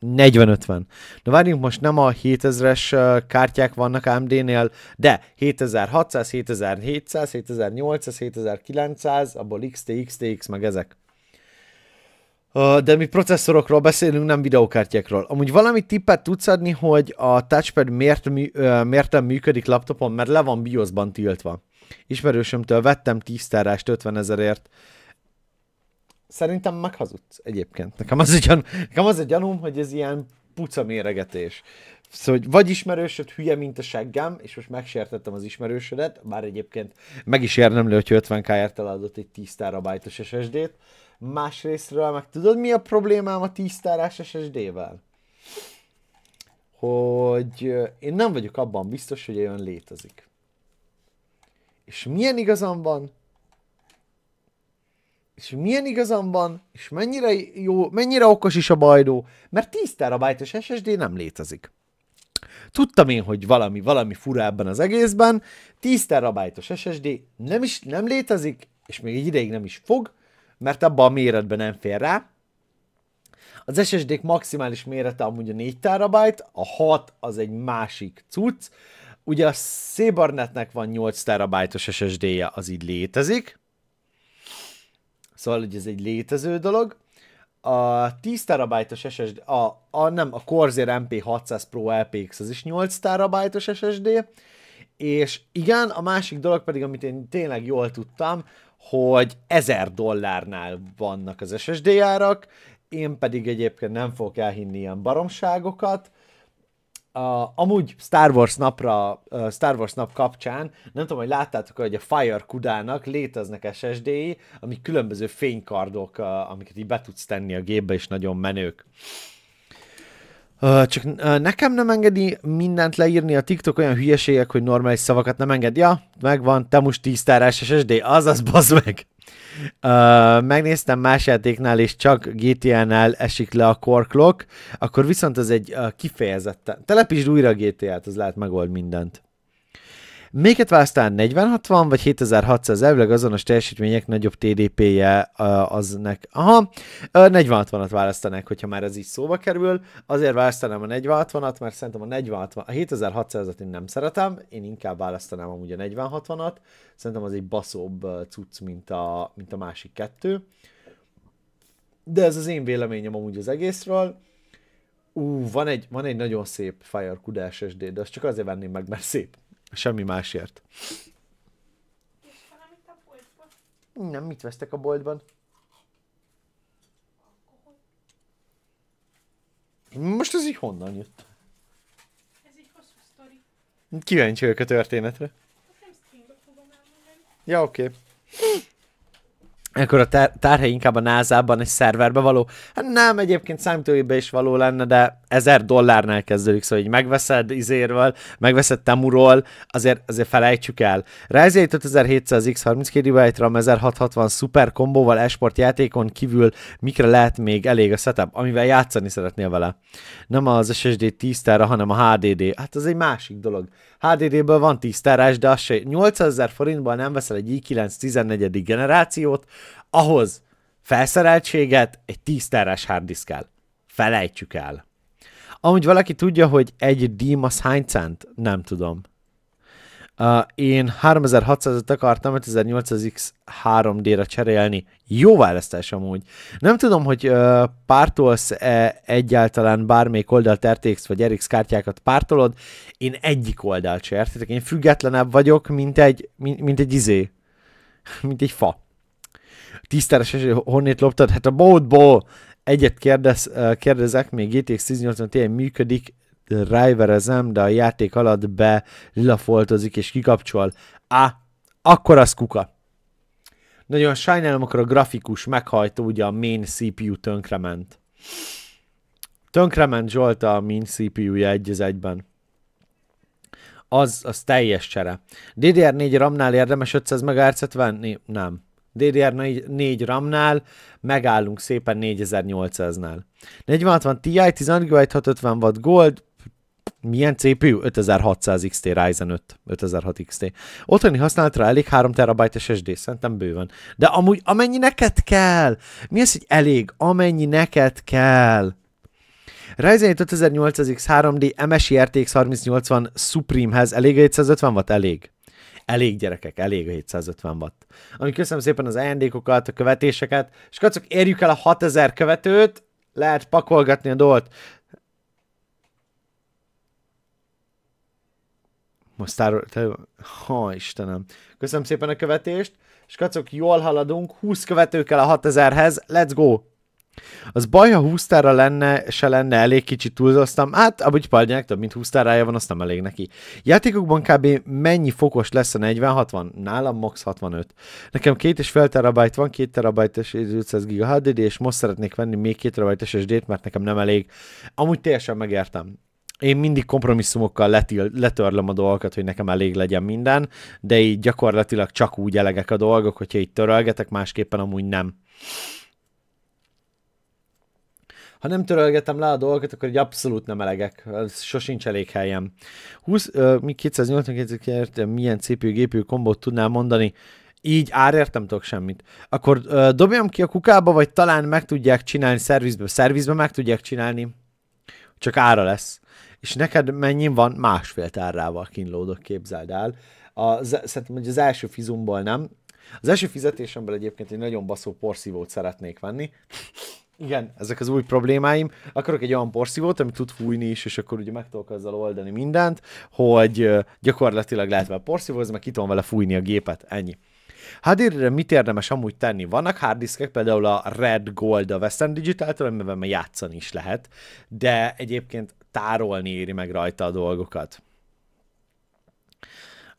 Speaker 1: 40-50. De várjunk, most nem a 7000-es kártyák vannak AMD-nél, de 7600, 7700, 7800, 7900, abból XT, XTX, meg ezek de mi processzorokról beszélünk, nem videókártyákról. Amúgy valami tippet tudsz adni, hogy a touchpad miért, miért nem működik laptopon, mert le van BIOS-ban tiltva. Ismerősömtől vettem 10 tárást 50 ezerért. Szerintem meghazudsz egyébként. Nekem az, egy nekem az egy gyanúm, hogy ez ilyen puca méregetés. Szóval, hogy vagy ismerősöd hülye, mint a seggem, és most megsértettem az ismerősödet, bár egyébként meg is le, hogy 50k ért eladott egy 10 terabájtos SSD-t, Másrésztről meg tudod mi a problémám a tisztárás SSD-vel? Hogy én nem vagyok abban biztos, hogy olyan létezik. És milyen igazam van? És milyen igazam van? És mennyire jó, mennyire okos is a bajdó? Mert 10 terabájtos SSD nem létezik. Tudtam én, hogy valami, valami fura ebben az egészben, 10 terabájtos SSD nem is nem létezik, és még egy ideig nem is fog, mert abban a méretben nem fér rá. Az ssd maximális mérete amúgy a 4 terabyte, a 6 az egy másik cucc. Ugye a Sabernetnek van 8 terabájtos SSD-je, az így létezik. Szóval, hogy ez egy létező dolog. A 10 terabájtos SSD, a, a, nem, a Corsair MP600 Pro LPX, az is 8 terabájtos SSD. És igen, a másik dolog pedig, amit én tényleg jól tudtam, hogy 1000 dollárnál vannak az SSD árak, én pedig egyébként nem fogok elhinni ilyen baromságokat. Uh, amúgy Star Wars napra, uh, Star Wars nap kapcsán, nem tudom, hogy láttátok, hogy a Fire Kudának léteznek SSD-i, amik különböző fénykardok, uh, amiket így be tudsz tenni a gépbe, és nagyon menők. Uh, csak nekem nem engedi mindent leírni, a TikTok olyan hülyeségek, hogy normális szavakat nem enged. Ja, megvan, te most 10 tárás SSD, azaz bazd meg! Uh, megnéztem más játéknál, és csak GTA-nál esik le a core akkor viszont ez egy uh, kifejezetten... Telepítsd újra a GTA-t, az lehet megold mindent. Miket aztán 4060 vagy 7600 elvileg azonos teljesítmények nagyobb TDP-je aznek. Aha, 4060-at választanak, hogyha már ez így szóba kerül. Azért választanám a 4060-at, mert szerintem a 4060, a 7600-at én nem szeretem, én inkább választanám amúgy a 4060-at. Szerintem az egy baszóbb cucc, mint a, mint a másik kettő. De ez az én véleményem amúgy az egészről. Ú, van egy, van egy nagyon szép Firecood SSD, de azt csak azért venném meg, mert szép. Semmi másért. Hm, nem, mit vesztek a boltban? Most ez így honnan jött? Ez egy hosszú sztori. Kíváncsi vagyok a történetre. Hát ja, oké. Okay. Ekkor a tárhely inkább a nasa egy szerverbe való. Hát nem, egyébként számítógépbe is való lenne, de ezer dollárnál kezdődik, szóval így megveszed izérvel, megveszed Temuról, azért, azért felejtsük el. Ryzen 5700X 32 GB-RAM 1660 szuper kombóval esport játékon kívül mikre lehet még elég a setup, amivel játszani szeretnél vele. Nem az SSD 10 tára, hanem a HDD. Hát az egy másik dolog. HDD-ből van 10 terás, de az se 8000 forintban nem veszel egy i9 14. generációt, ahhoz felszereltséget egy 10 terás harddisk kell. Felejtsük el. Amúgy valaki tudja, hogy egy dím az hány cent? Nem tudom. Uh, én 3600-at akartam 5800X 3D-re cserélni. Jó választás amúgy. Nem tudom, hogy uh, pártolsz-e egyáltalán bármelyik oldalt RTX vagy RX kártyákat pártolod. Én egyik oldalt se, értetek. Én függetlenebb vagyok, mint egy, mint, mint egy izé. mint egy fa. Tiszteres, honnét loptad? Hát a boltból. Egyet kérdez, kérdezek, még GTX 1080 Ti működik, driverezem, de a játék alatt be lilafoltozik és kikapcsol. Á, akkor az kuka. Nagyon sajnálom, akkor a grafikus meghajtó, ugye a main CPU tönkrement. Tönkrement Zsolt a main CPU-ja egy az egyben az, az teljes csere. DDR4 RAM-nál érdemes 500 MHz-et venni? Nem. DDR4 RAM-nál megállunk szépen 4800-nál. 4060 Ti, 16 GB, 650 Watt Gold, milyen CPU? 5600 XT Ryzen 5, 5006 XT. Otthoni használatra elég 3 TB SSD, szerintem bőven. De amúgy amennyi neked kell. Mi az, hogy elég? Amennyi neked kell. Ryzen 5800X 3D MSI RTX 3080 Supreme-hez elég 150 watt? Elég. Elég gyerekek, elég a 750 watt. Ami köszönöm szépen az ajándékokat, a követéseket, és kacok, érjük el a 6000 követőt, lehet pakolgatni a dolt. Most tár... Ha, Istenem. Köszönöm szépen a követést, és kacok, jól haladunk, 20 követőkkel a 6000-hez, let's go! Az baj, ha húsztára lenne, se lenne, elég kicsit túlzasztam. Hát, ahogy Palnyák több mint húsztárája van, azt nem elég neki. Játékokban kb. mennyi fokos lesz a 40-60? Nálam max 65. Nekem 2,5 terabájt van, 2 terabájt és 500 giga HDD, és most szeretnék venni még 2 terabájt SSD-t, mert nekem nem elég. Amúgy teljesen megértem én mindig kompromisszumokkal letil, letörlöm a dolgokat, hogy nekem elég legyen minden, de így gyakorlatilag csak úgy elegek a dolgok, hogyha így törölgetek, másképpen amúgy nem ha nem törölgetem le a dolgokat, akkor egy abszolút nem elegek, sosincs elég helyem. 20, uh, 280 milyen CPU-gépű kombót tudnál mondani, így árért nem tudok semmit. Akkor uh, dobjam ki a kukába, vagy talán meg tudják csinálni szervizbe. Szervizbe meg tudják csinálni, csak ára lesz. És neked mennyin van? Másfél tárrával kínlódok, képzeld el. A, szerintem, hogy az első fizumból nem. Az első fizetésemből egyébként egy nagyon baszó porszívót szeretnék venni igen, ezek az új problémáim, akarok egy olyan porszívót, ami tud fújni is, és akkor ugye meg tudok ezzel oldani mindent, hogy gyakorlatilag lehet vele porszívózni, meg ki tudom vele fújni a gépet, ennyi. Hát érre mit érdemes amúgy tenni? Vannak harddiskek, például a Red Gold a Western Digital-től, már játszani is lehet, de egyébként tárolni éri meg rajta a dolgokat.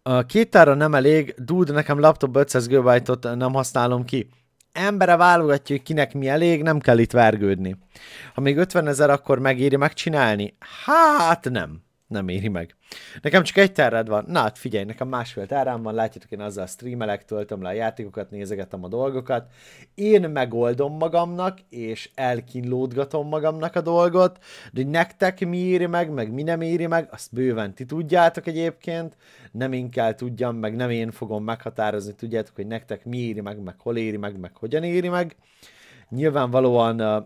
Speaker 1: A két tára nem elég, dude, nekem laptop 500 gb nem használom ki embere válogatja, hogy kinek mi elég, nem kell itt vergődni. Ha még 50 ezer, akkor megéri megcsinálni? Hát nem nem éri meg. Nekem csak egy terred van. Na, hát figyelj, nekem másfél terrám van, látjátok, én azzal streamelek, töltöm le a játékokat, nézegetem a dolgokat. Én megoldom magamnak, és elkínlódgatom magamnak a dolgot, de hogy nektek mi éri meg, meg mi nem éri meg, azt bőven ti tudjátok egyébként, nem én kell tudjam, meg nem én fogom meghatározni, tudjátok, hogy nektek mi éri meg, meg hol éri meg, meg hogyan éri meg. Nyilvánvalóan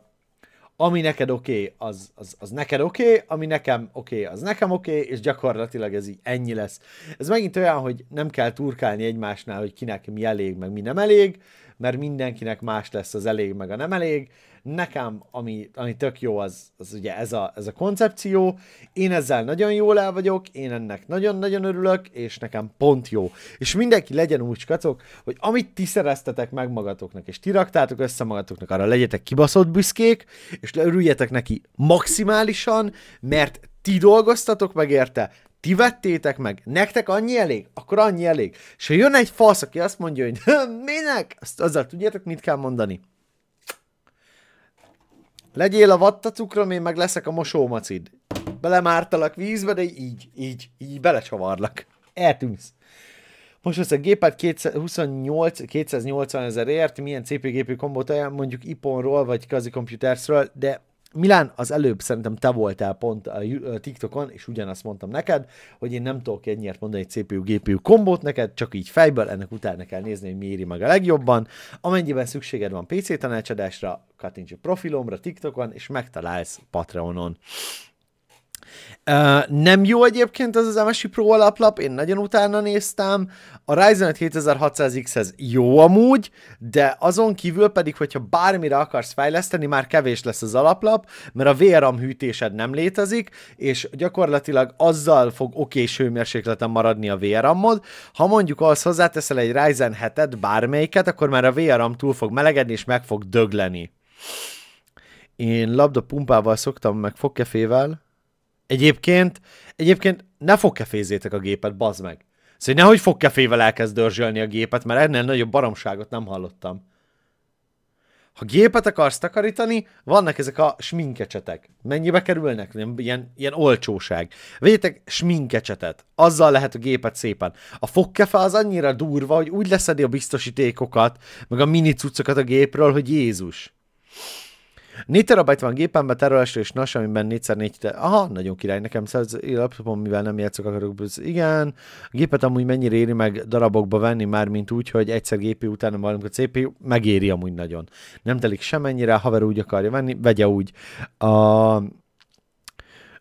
Speaker 1: ami neked oké, okay, az, az, az neked oké, okay, ami nekem oké, okay, az nekem oké, okay, és gyakorlatilag ez így ennyi lesz. Ez megint olyan, hogy nem kell turkálni egymásnál, hogy kinek mi elég, meg mi nem elég, mert mindenkinek más lesz az elég, meg a nem elég. Nekem, ami, ami tök jó, az, az ugye ez a, ez a koncepció. Én ezzel nagyon jól el vagyok, én ennek nagyon-nagyon örülök, és nekem pont jó. És mindenki legyen úgy kacok, hogy amit ti szereztetek meg magatoknak, és ti raktátok össze magatoknak, arra legyetek kibaszott büszkék, és örüljetek neki maximálisan, mert ti dolgoztatok meg érte, ti vettétek meg, nektek annyi elég? Akkor annyi elég. És ha jön egy fasz, aki azt mondja, hogy minek? Azt azzal tudjátok, mit kell mondani? Legyél a cukrom, én meg leszek a mosómacid. Belemártalak vízbe, de így, így, így belecsavarlak. Eltűnsz. Most a gépet 28, 280 ezerért, milyen CPGP kombót ajánl, mondjuk Iponról vagy Kazi Computersről, de Milán, az előbb szerintem te voltál pont a TikTokon, és ugyanazt mondtam neked, hogy én nem tudok ennyiért mondani egy CPU-GPU kombót neked, csak így fejből, ennek utána kell nézni, hogy mi éri meg a legjobban. Amennyiben szükséged van PC tanácsadásra, kattints a profilomra TikTokon, és megtalálsz Patreonon. Uh, nem jó egyébként az az MSI Pro alaplap, én nagyon utána néztem. A Ryzen 5 7600X-hez jó amúgy, de azon kívül pedig, hogyha bármire akarsz fejleszteni, már kevés lesz az alaplap, mert a VRAM hűtésed nem létezik, és gyakorlatilag azzal fog oké hőmérsékleten maradni a vram od Ha mondjuk ahhoz hozzáteszel egy Ryzen 7-et, bármelyiket, akkor már a VRAM túl fog melegedni, és meg fog dögleni. Én labda pumpával szoktam, meg fogkefével, Egyébként, egyébként ne fogkefézzétek a gépet, bazd meg. Szóval nehogy fogkefével elkezd dörzsölni a gépet, mert ennél nagyobb baromságot nem hallottam. Ha gépet akarsz takarítani, vannak ezek a sminkecsetek. Mennyibe kerülnek? Nem, ilyen, ilyen olcsóság. Vegyetek sminkecsetet. Azzal lehet a gépet szépen. A fogkefe az annyira durva, hogy úgy leszedi a biztosítékokat, meg a mini cuccokat a gépről, hogy Jézus. 4 terabyte van gépemben, tárolásra és NAS, amiben 4x4, aha, nagyon király, nekem 100 laptopom, mivel nem játszok, akarok, igen. A gépet amúgy mennyire éri meg darabokba venni, már mint úgy, hogy egyszer gépi utána majd a CPU, megéri amúgy nagyon. Nem telik semennyire, haver úgy akarja venni, vegye úgy. A,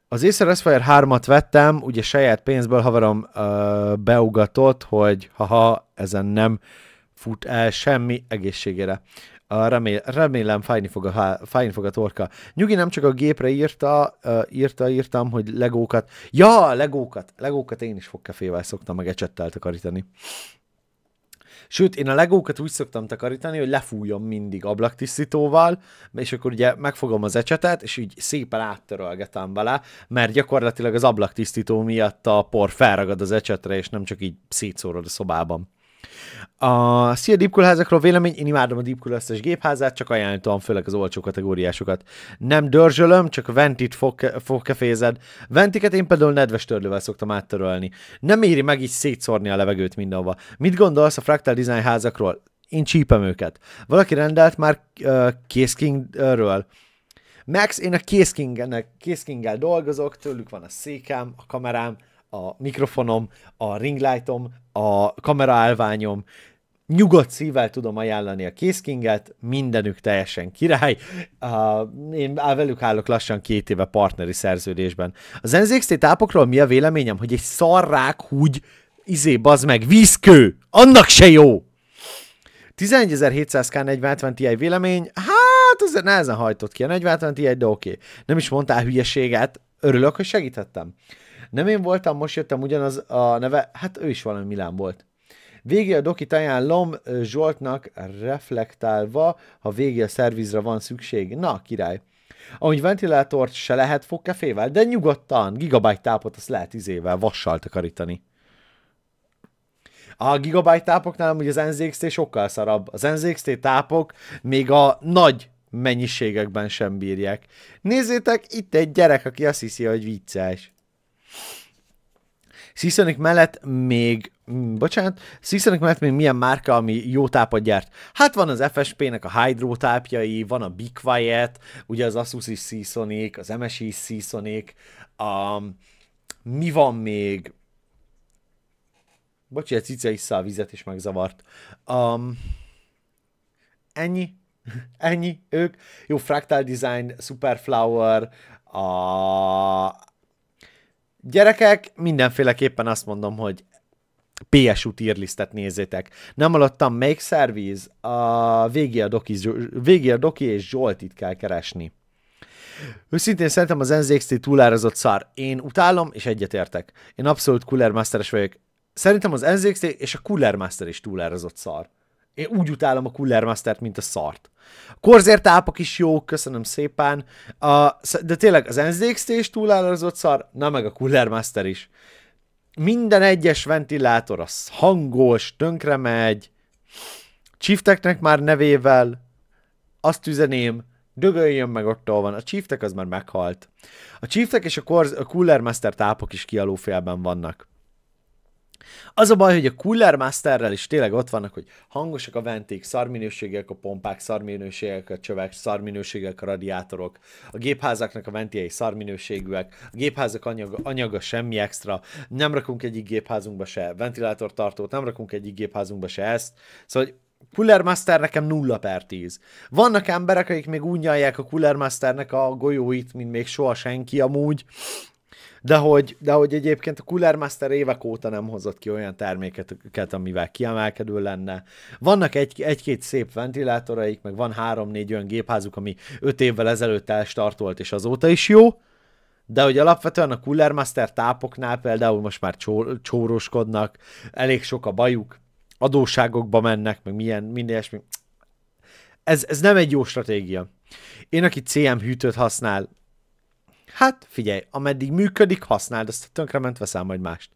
Speaker 1: az Acer Aspire 3-at vettem, ugye saját pénzből haverom ö, beugatott, hogy haha, ezen nem fut el semmi egészségére. A remél, remélem fájni fog, a, fájni fog a torka. Nyugi nem csak a gépre írta, uh, írta, írtam, hogy legókat. Ja, legókat! Legókat én is fogkefével szoktam meg ecsettel takarítani. Sőt, én a legókat úgy szoktam takarítani, hogy lefújom mindig ablaktisztítóval, és akkor ugye megfogom az ecsetet, és így szépen áttörölgetem vele, mert gyakorlatilag az ablaktisztító miatt a por felragad az ecsetre, és nem csak így szétszórod a szobában. A Szia Deep Cool házakról vélemény, én imádom a Deep Cool összes gépházát, csak ajánlom főleg az olcsó kategóriásokat. Nem dörzsölöm, csak ventit kefézed. Ventiket én például nedves törlővel szoktam áttörölni. Nem éri meg így szétszórni a levegőt mindenhova. Mit gondolsz a Fractal Design házakról? Én csípem őket. Valaki rendelt már uh, Case King-ről. Max, én a Case King-el dolgozok, tőlük van a székem, a kamerám, a mikrofonom, a ringlightom, a kameraállványom, nyugodt szívvel tudom ajánlani a Készkinget, mindenük teljesen király. Uh, én velük állok lassan két éve partneri szerződésben. Az NZXT tápokról mi a véleményem, hogy egy szarrák húgy izé bazd meg, vízkő, annak se jó! 11700K 40 Ti vélemény, hát azért nehezen hajtott ki a 40 Ti, de oké. Okay. Nem is mondtál hülyeséget, örülök, hogy segítettem. Nem én voltam, most jöttem ugyanaz a neve, hát ő is valami Milán volt. Végé a dokit Lom Zsoltnak reflektálva, ha végé a szervizre van szükség. Na, király. Ahogy ventilátort se lehet fogkefével, de nyugodtan, gigabyte tápot azt lehet izével, vassal takarítani. A gigabyte tápoknál ugye az NZXT sokkal szarabb. Az NZXT tápok még a nagy mennyiségekben sem bírják. Nézzétek, itt egy gyerek, aki azt hiszi, hogy vicces. Seasonic mellett még, mm, bocsánat, Seasonic mellett még milyen márka, ami jó tápot gyárt? Hát van az FSP-nek a Hydro tápjai, van a Be Quiet, ugye az Asus is Seasonic, az MSI is Seasonic, a, mi van még? Bocsánat, egy cica is a vizet és megzavart. Um, ennyi, ennyi, ők. Jó, Fractal Design, Superflower, a Gyerekek, mindenféleképpen azt mondom, hogy PSU tírlisztet nézzétek. Nem alattam, melyik szerviz? A végé a, Doki, végé a Doki és Zsoltit kell keresni. Őszintén szerintem az NZXT túlárazott szar. Én utálom, és egyetértek. Én abszolút Cooler Masteres vagyok. Szerintem az NZXT és a Cooler Master is túlárazott szar. Én úgy utálom a Cooler mint a szart. Korzért tápak is jók, köszönöm szépen. A, de tényleg az NZXT is túlállazott szar, na meg a Cooler Master is. Minden egyes ventilátor az hangos, tönkre megy, csifteknek már nevével, azt üzeném, dögöljön meg ott, van. A csíftek az már meghalt. A csíftek és a, Corz- a Cooler Master tápok is kialófélben vannak. Az a baj, hogy a Cooler Masterrel is tényleg ott vannak, hogy hangosak a venték, szarminőségek a pompák, szarminőségek a csövek, szarminőségek a radiátorok, a gépházaknak a ventiei szarminőségűek, a gépházak anyaga, anyaga semmi extra, nem rakunk egyik gépházunkba se ventilátortartót, nem rakunk egyik gépházunkba se ezt, szóval hogy Cooler Master nekem 0 per 10. Vannak emberek, akik még unnyalják a Cooler Masternek a golyóit, mint még soha senki amúgy, de hogy, de hogy egyébként a Cooler Master évek óta nem hozott ki olyan termékeket, amivel kiemelkedő lenne. Vannak egy, egy-két szép ventilátoraik, meg van három-négy olyan gépházuk, ami öt évvel ezelőtt elstartolt, és azóta is jó, de hogy alapvetően a Cooler Master tápoknál például most már csó, csóroskodnak, elég sok a bajuk, adóságokba mennek, meg milyen, minden ilyesmi. Ez, ez nem egy jó stratégia. Én, aki CM hűtőt használ, Hát figyelj, ameddig működik, használd, azt ment, veszel majd mást.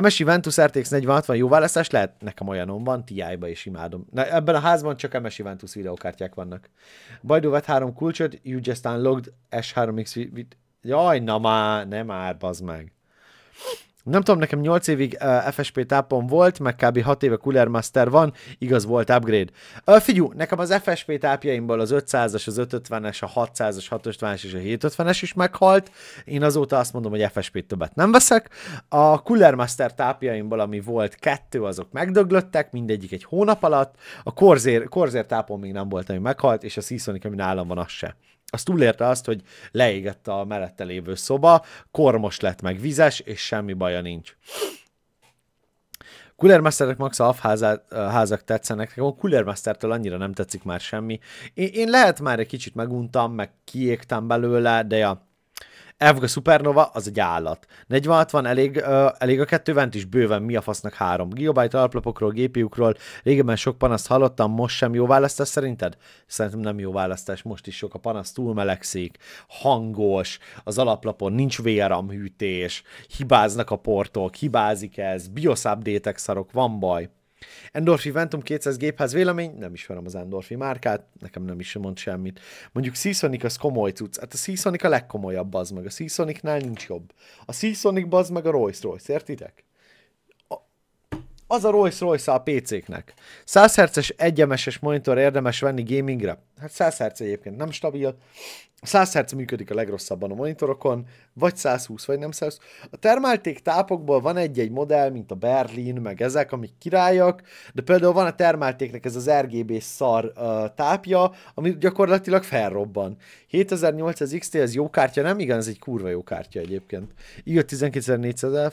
Speaker 1: MSI Ventus RTX 4060 jó választás lehet? Nekem olyanom van, TI-ba is imádom. Na, ebben a házban csak MSI Ventus videokártyák vannak. Bajdó vett három kulcsot, you just unlocked S3X... Jaj, na már, nem már, bazd meg. Nem tudom, nekem 8 évig uh, FSP tápom volt, meg kb. 6 éve Cooler Master van, igaz volt upgrade. Uh, figyú, nekem az FSP tápjaimból az 500-as, az 550-es, a 600-as, 650-es és a 750-es is meghalt. Én azóta azt mondom, hogy FSP-t többet nem veszek. A Cooler Master tápjaimból, ami volt, kettő azok megdöglöttek, mindegyik egy hónap alatt. A Corsair, Corsair tápom még nem volt, ami meghalt, és a Seasonic, ami nálam van, az se az túlérte azt, hogy leégett a mellette lévő szoba, kormos lett meg vizes, és semmi baja nincs. Kullermesterek max házak tetszenek, a Kullermestertől annyira nem tetszik már semmi. Én, én lehet már egy kicsit meguntam, meg kiégtem belőle, de ja, Evga Supernova az egy állat. 4060 elég, uh, elég a vent is bőven, mi a fasznak három. Gigabyte alaplapokról, GPU-król, régebben sok panaszt hallottam, most sem jó választás szerinted? Szerintem nem jó választás, most is sok a panasz, túl melegszik, hangos, az alaplapon nincs VRAM hűtés, hibáznak a portok, hibázik ez, BIOS update szarok, van baj. Endorfi Ventum 200 gépház vélemény, nem ismerem az Endorfi márkát, nekem nem is mond semmit. Mondjuk Seasonic az komoly cucc, hát a Seasonic a legkomolyabb az meg, a Seasonicnál nincs jobb. A Seasonic bazd meg a Rolls Royce, értitek? az a Rolls Royce a PC-knek. 100 Hz-es egyemeses monitor érdemes venni gamingre. Hát 100 Hz egyébként nem stabil, 100 Hz működik a legrosszabban a monitorokon, vagy 120, vagy nem 120. A termálték tápokból van egy-egy modell, mint a Berlin, meg ezek, amik királyak, de például van a termáltéknek ez az RGB szar uh, tápja, ami gyakorlatilag felrobban. 7800 XT, ez jó kártya, nem? Igen, ez egy kurva jó kártya egyébként. Így 12400F,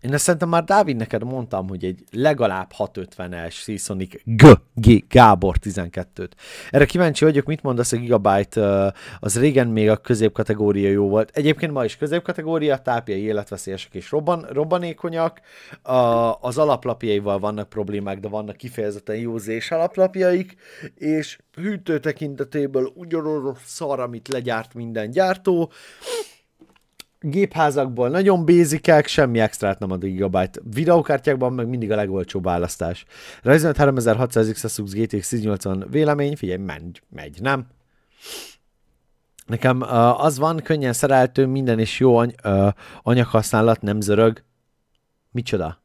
Speaker 1: én ezt szerintem már Dávid neked mondtam, hogy egy legalább 650-es Seasonic G, G Gábor 12-t. Erre kíváncsi vagyok, mit mondasz a Gigabyte, az régen még a középkategória jó volt. Egyébként ma is középkategória, tápjai életveszélyesek és robban, robbanékonyak. A, az alaplapjaival vannak problémák, de vannak kifejezetten jó zés alaplapjaik, és hűtő tekintetéből ugyanolyan szar, amit legyárt minden gyártó gépházakból nagyon bézikek, semmi extrát nem ad a gigabyte. Videókártyákban meg mindig a legolcsóbb választás. Ryzen 3600 XSX GTX 1080 vélemény, figyelj, menj, megy, nem? Nekem uh, az van, könnyen szereltő, minden is jó any- uh, anyaghasználat, nem zörög. Micsoda?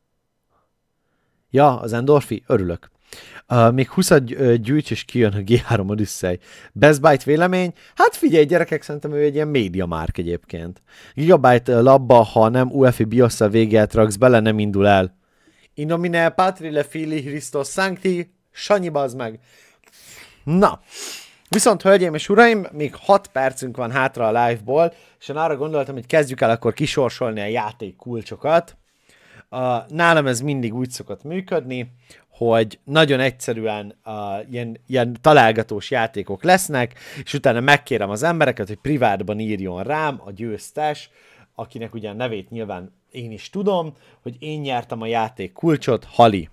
Speaker 1: Ja, az endorfi, örülök. Uh, még 20 gyűjts, és kijön a G3 Odyssey. Best Byte vélemény? Hát figyelj, gyerekek, szerintem ő egy ilyen média márk egyébként. Gigabyte labba, ha nem UEFI bios végét raksz bele, nem indul el. Inomine patri le fili Christos sancti, Sanyi bazd meg. Na, Viszont, hölgyeim és uraim, még 6 percünk van hátra a live-ból, és én arra gondoltam, hogy kezdjük el akkor kisorsolni a játék kulcsokat a, nálam ez mindig úgy szokott működni, hogy nagyon egyszerűen a, ilyen, ilyen találgatós játékok lesznek, és utána megkérem az embereket, hogy privátban írjon rám a győztes, akinek ugye a nevét nyilván én is tudom, hogy én nyertem a játék kulcsot, Hali.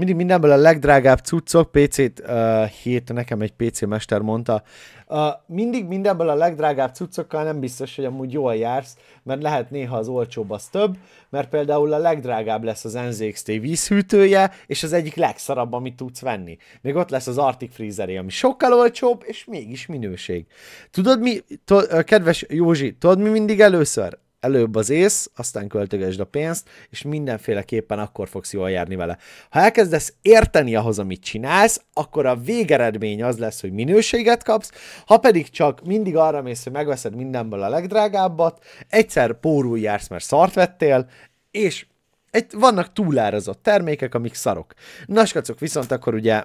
Speaker 1: Mindig mindenből a legdrágább cuccok, PC-t uh, hét, nekem egy PC mester mondta, uh, mindig mindenből a legdrágább cuccokkal nem biztos, hogy amúgy jól jársz, mert lehet néha az olcsóbb az több, mert például a legdrágább lesz az NZXT vízhűtője, és az egyik legszarabb, amit tudsz venni. Még ott lesz az Arctic Freezer, ami sokkal olcsóbb, és mégis minőség. Tudod mi, t- kedves Józsi, tudod mi mindig először? előbb az ész, aztán költögesd a pénzt, és mindenféleképpen akkor fogsz jól járni vele. Ha elkezdesz érteni ahhoz, amit csinálsz, akkor a végeredmény az lesz, hogy minőséget kapsz, ha pedig csak mindig arra mész, hogy megveszed mindenből a legdrágábbat, egyszer pórul jársz, mert szart vettél, és egy, vannak túlárazott termékek, amik szarok. Naskacok viszont akkor ugye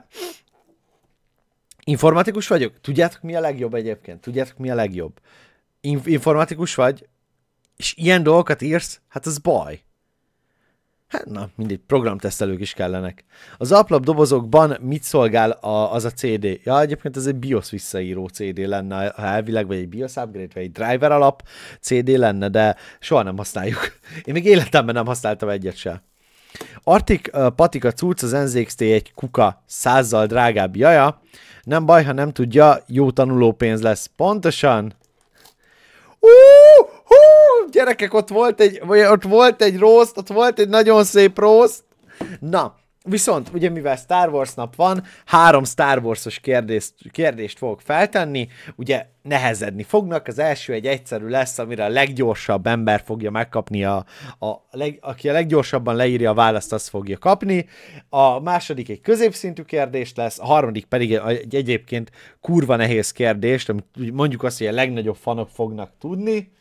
Speaker 1: informatikus vagyok? Tudjátok mi a legjobb egyébként? Tudjátok mi a legjobb? Inf- informatikus vagy, és ilyen dolgokat írsz, hát ez baj. Hát na, mindig programtesztelők is kellenek. Az aplap dobozokban mit szolgál a, az a CD? Ja, egyébként ez egy BIOS visszaíró CD lenne, ha elvileg, vagy egy BIOS upgrade, vagy egy driver alap CD lenne, de soha nem használjuk. Én még életemben nem használtam egyet sem. Artik uh, Patika Cúc, az NZXT egy kuka százzal drágább jaja. Nem baj, ha nem tudja, jó tanuló pénz lesz. Pontosan. Uh, uh! gyerekek, ott volt egy, vagy ott volt egy rossz, ott volt egy nagyon szép rossz. Na, viszont, ugye mivel Star Wars nap van, három Star Wars-os kérdést, kérdést fogok feltenni, ugye nehezedni fognak, az első egy egyszerű lesz, amire a leggyorsabb ember fogja megkapni, a, a, a leg, aki a leggyorsabban leírja a választ, azt fogja kapni, a második egy középszintű kérdés lesz, a harmadik pedig egy egyébként kurva nehéz kérdést, amit mondjuk azt, hogy a legnagyobb fanok fognak tudni,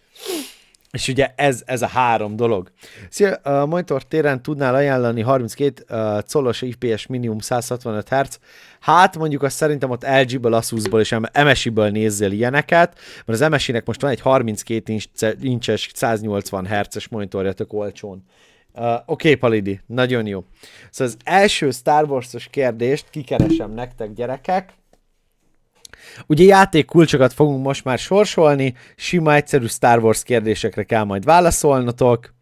Speaker 1: és ugye ez, ez a három dolog. Szia, a monitor téren tudnál ajánlani 32 uh, colos IPS minimum 165 Hz. Hát mondjuk azt szerintem ott LG-ből, Asus-ból és MSI-ből nézzél ilyeneket, mert az MSI-nek most van egy 32 incses 180 Hz-es monitorja tök olcsón. Uh, Oké, okay, Palidi, nagyon jó. Szóval az első Star Wars-os kérdést kikeresem nektek, gyerekek. Ugye játék kulcsokat fogunk most már sorsolni, sima egyszerű Star Wars kérdésekre kell majd válaszolnotok,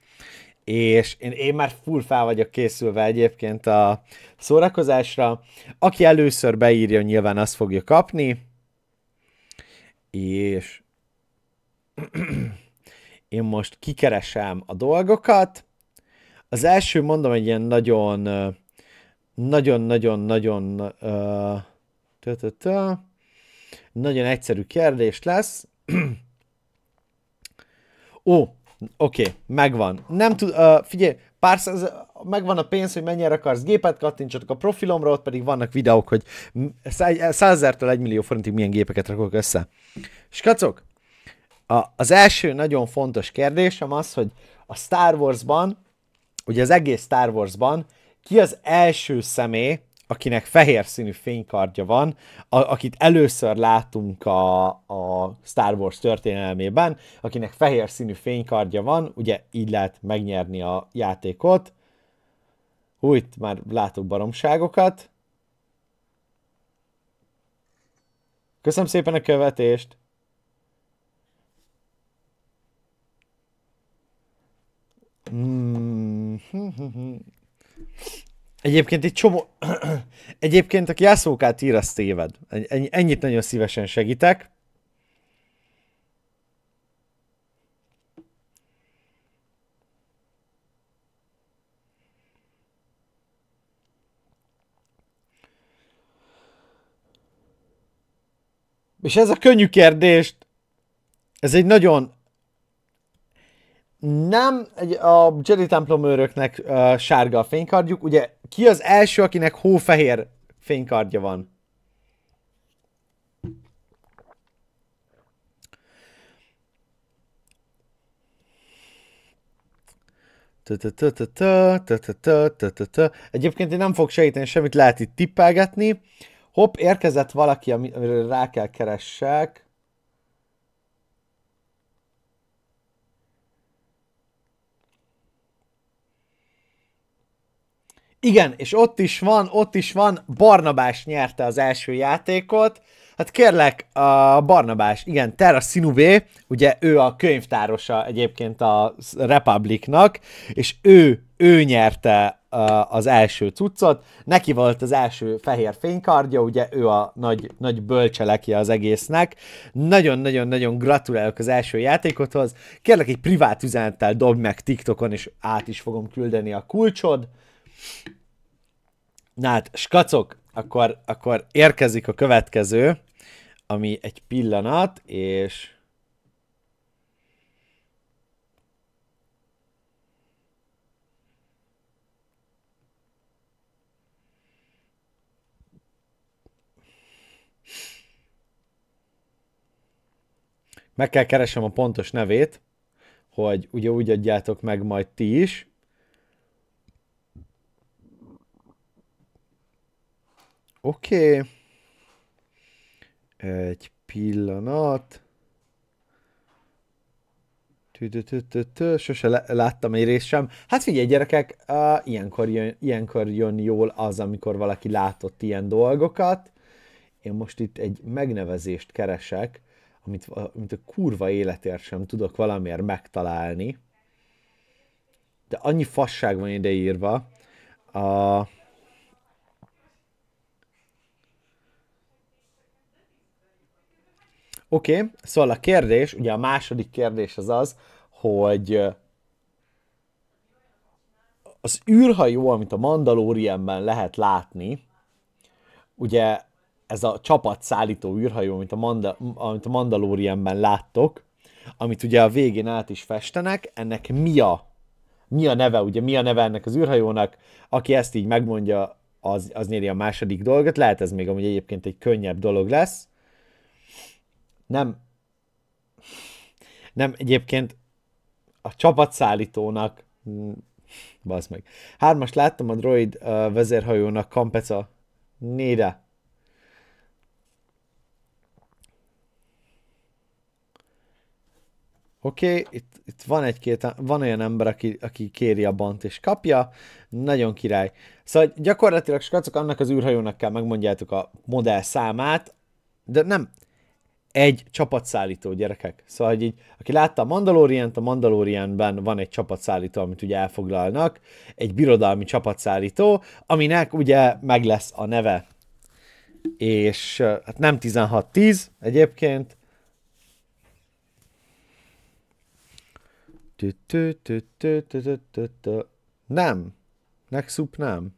Speaker 1: és én, én már full fel vagyok készülve egyébként a szórakozásra. Aki először beírja, nyilván azt fogja kapni, és én most kikeresem a dolgokat. Az első, mondom, egy ilyen nagyon nagyon-nagyon-nagyon nagyon egyszerű kérdés lesz. Ó, oké, okay, megvan. Nem tud, uh, figyelj, pár száz, megvan a pénz, hogy mennyire akarsz gépet, kattintsatok a profilomra, ott pedig vannak videók, hogy százertől eh, egy millió forintig milyen gépeket rakok össze. Skacok, a, az első nagyon fontos kérdésem az, hogy a Star Wars-ban, ugye az egész Star Wars-ban, ki az első személy, akinek fehér színű fénykardja van, a, akit először látunk a, a Star Wars történelmében, akinek fehér színű fénykardja van, ugye így lehet megnyerni a játékot. Új, itt már látok baromságokat. Köszönöm szépen a követést! Mm. Egyébként egy csomó... Egyébként, aki Jászókát ír, az téved. Ennyit nagyon szívesen segítek. És ez a könnyű kérdést, ez egy nagyon nem, a Jedi templom őröknek uh, sárga a fénykardjuk. Ugye ki az első, akinek hófehér fénykardja van? Egyébként én nem fog segíteni semmit, lehet itt tippelgetni. Hopp, érkezett valaki, amiről rá kell keressek. Igen, és ott is van, ott is van, Barnabás nyerte az első játékot. Hát kérlek, a Barnabás, igen, Terra Sinuvé, ugye ő a könyvtárosa egyébként a Republicnak, és ő, ő nyerte az első cuccot. Neki volt az első fehér fénykardja, ugye ő a nagy, nagy bölcseleki az egésznek. Nagyon-nagyon-nagyon gratulálok az első játékothoz. Kérlek egy privát üzenettel dobd meg TikTokon, és át is fogom küldeni a kulcsod. Na hát, skacok, akkor, akkor érkezik a következő, ami egy pillanat, és... Meg kell keresem a pontos nevét, hogy ugye úgy adjátok meg majd ti is. Oké. Okay. Egy pillanat. Tü-tü-tü-tü-tü. Sose láttam egy részt sem. Hát figyelj gyerekek, uh, ilyenkor, jön, ilyenkor jön jól az, amikor valaki látott ilyen dolgokat. Én most itt egy megnevezést keresek, amit, amit a kurva életért sem tudok valamiért megtalálni. De annyi fasság van ideírva. Uh, Oké, okay, szóval a kérdés, ugye a második kérdés az az, hogy az űrhajó, amit a Mandalorianben lehet látni, ugye ez a csapatszállító űrhajó, amit a, Manda- amit a Mandalorianben láttok, amit ugye a végén át is festenek, ennek mi a, mi a neve, ugye mi a neve ennek az űrhajónak, aki ezt így megmondja, az, az nyeri a második dolgot, lehet ez még amúgy egyébként egy könnyebb dolog lesz, nem, nem egyébként a csapatszállítónak, hm, bazd meg, hármas láttam a droid uh, vezérhajónak kampeca, néda. Oké, okay, itt, itt van egy-két, van olyan ember, aki, aki kéri a bant és kapja, nagyon király. Szóval gyakorlatilag skacok, annak az űrhajónak kell megmondjátok a modell számát, de nem, egy csapatszállító gyerekek. Szóval, hogy így, aki látta a Mandalorient, a Mandalorianben van egy csapatszállító, amit ugye elfoglalnak, egy birodalmi csapatszállító, aminek ugye meg lesz a neve. És hát nem 16-10 egyébként. Nem. Nexup nem.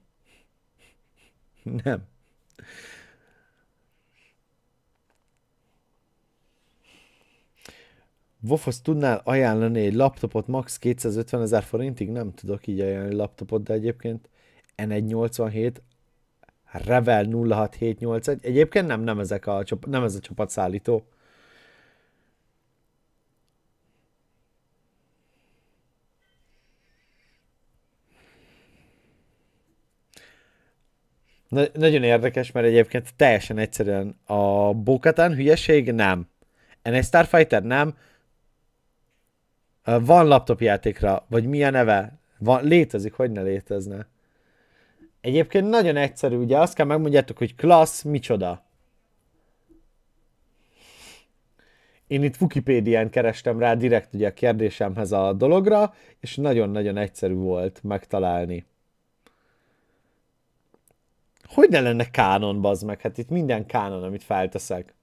Speaker 1: Nem. Vofhoz tudnál ajánlani egy laptopot max 250 ezer forintig? Nem tudok így ajánlani laptopot, de egyébként N187 Revel 06781. Egyébként nem, nem, ezek a, nem ez a csapat Na, nagyon érdekes, mert egyébként teljesen egyszerűen a Bokatán hülyeség nem. NS Starfighter nem, van laptop játékra, vagy mi a neve? Van, létezik, hogy ne létezne? Egyébként nagyon egyszerű, ugye azt kell megmondjátok, hogy klassz, micsoda. Én itt Wikipédián kerestem rá direkt ugye a kérdésemhez a dologra, és nagyon-nagyon egyszerű volt megtalálni. Hogy ne lenne kánon, bazd meg? Hát itt minden kánon, amit felteszek.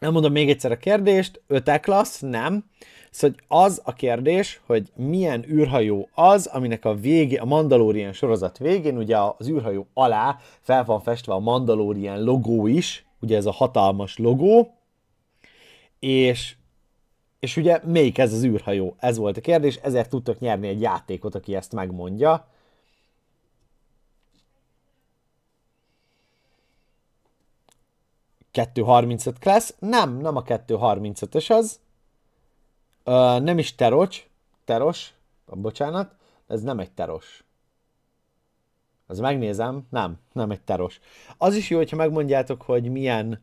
Speaker 1: Nem mondom még egyszer a kérdést, öteklasz, nem. Szóval az a kérdés, hogy milyen űrhajó az, aminek a végé, a Mandalorian sorozat végén, ugye az űrhajó alá fel van festve a Mandalorian logó is, ugye ez a hatalmas logó, és és ugye melyik ez az űrhajó? Ez volt a kérdés, ezért tudtok nyerni egy játékot, aki ezt megmondja. 235 class, nem, nem a 235-ös az, Ö, nem is teros, teros, bocsánat, ez nem egy teros. Az megnézem, nem, nem egy teros. Az is jó, hogyha megmondjátok, hogy milyen,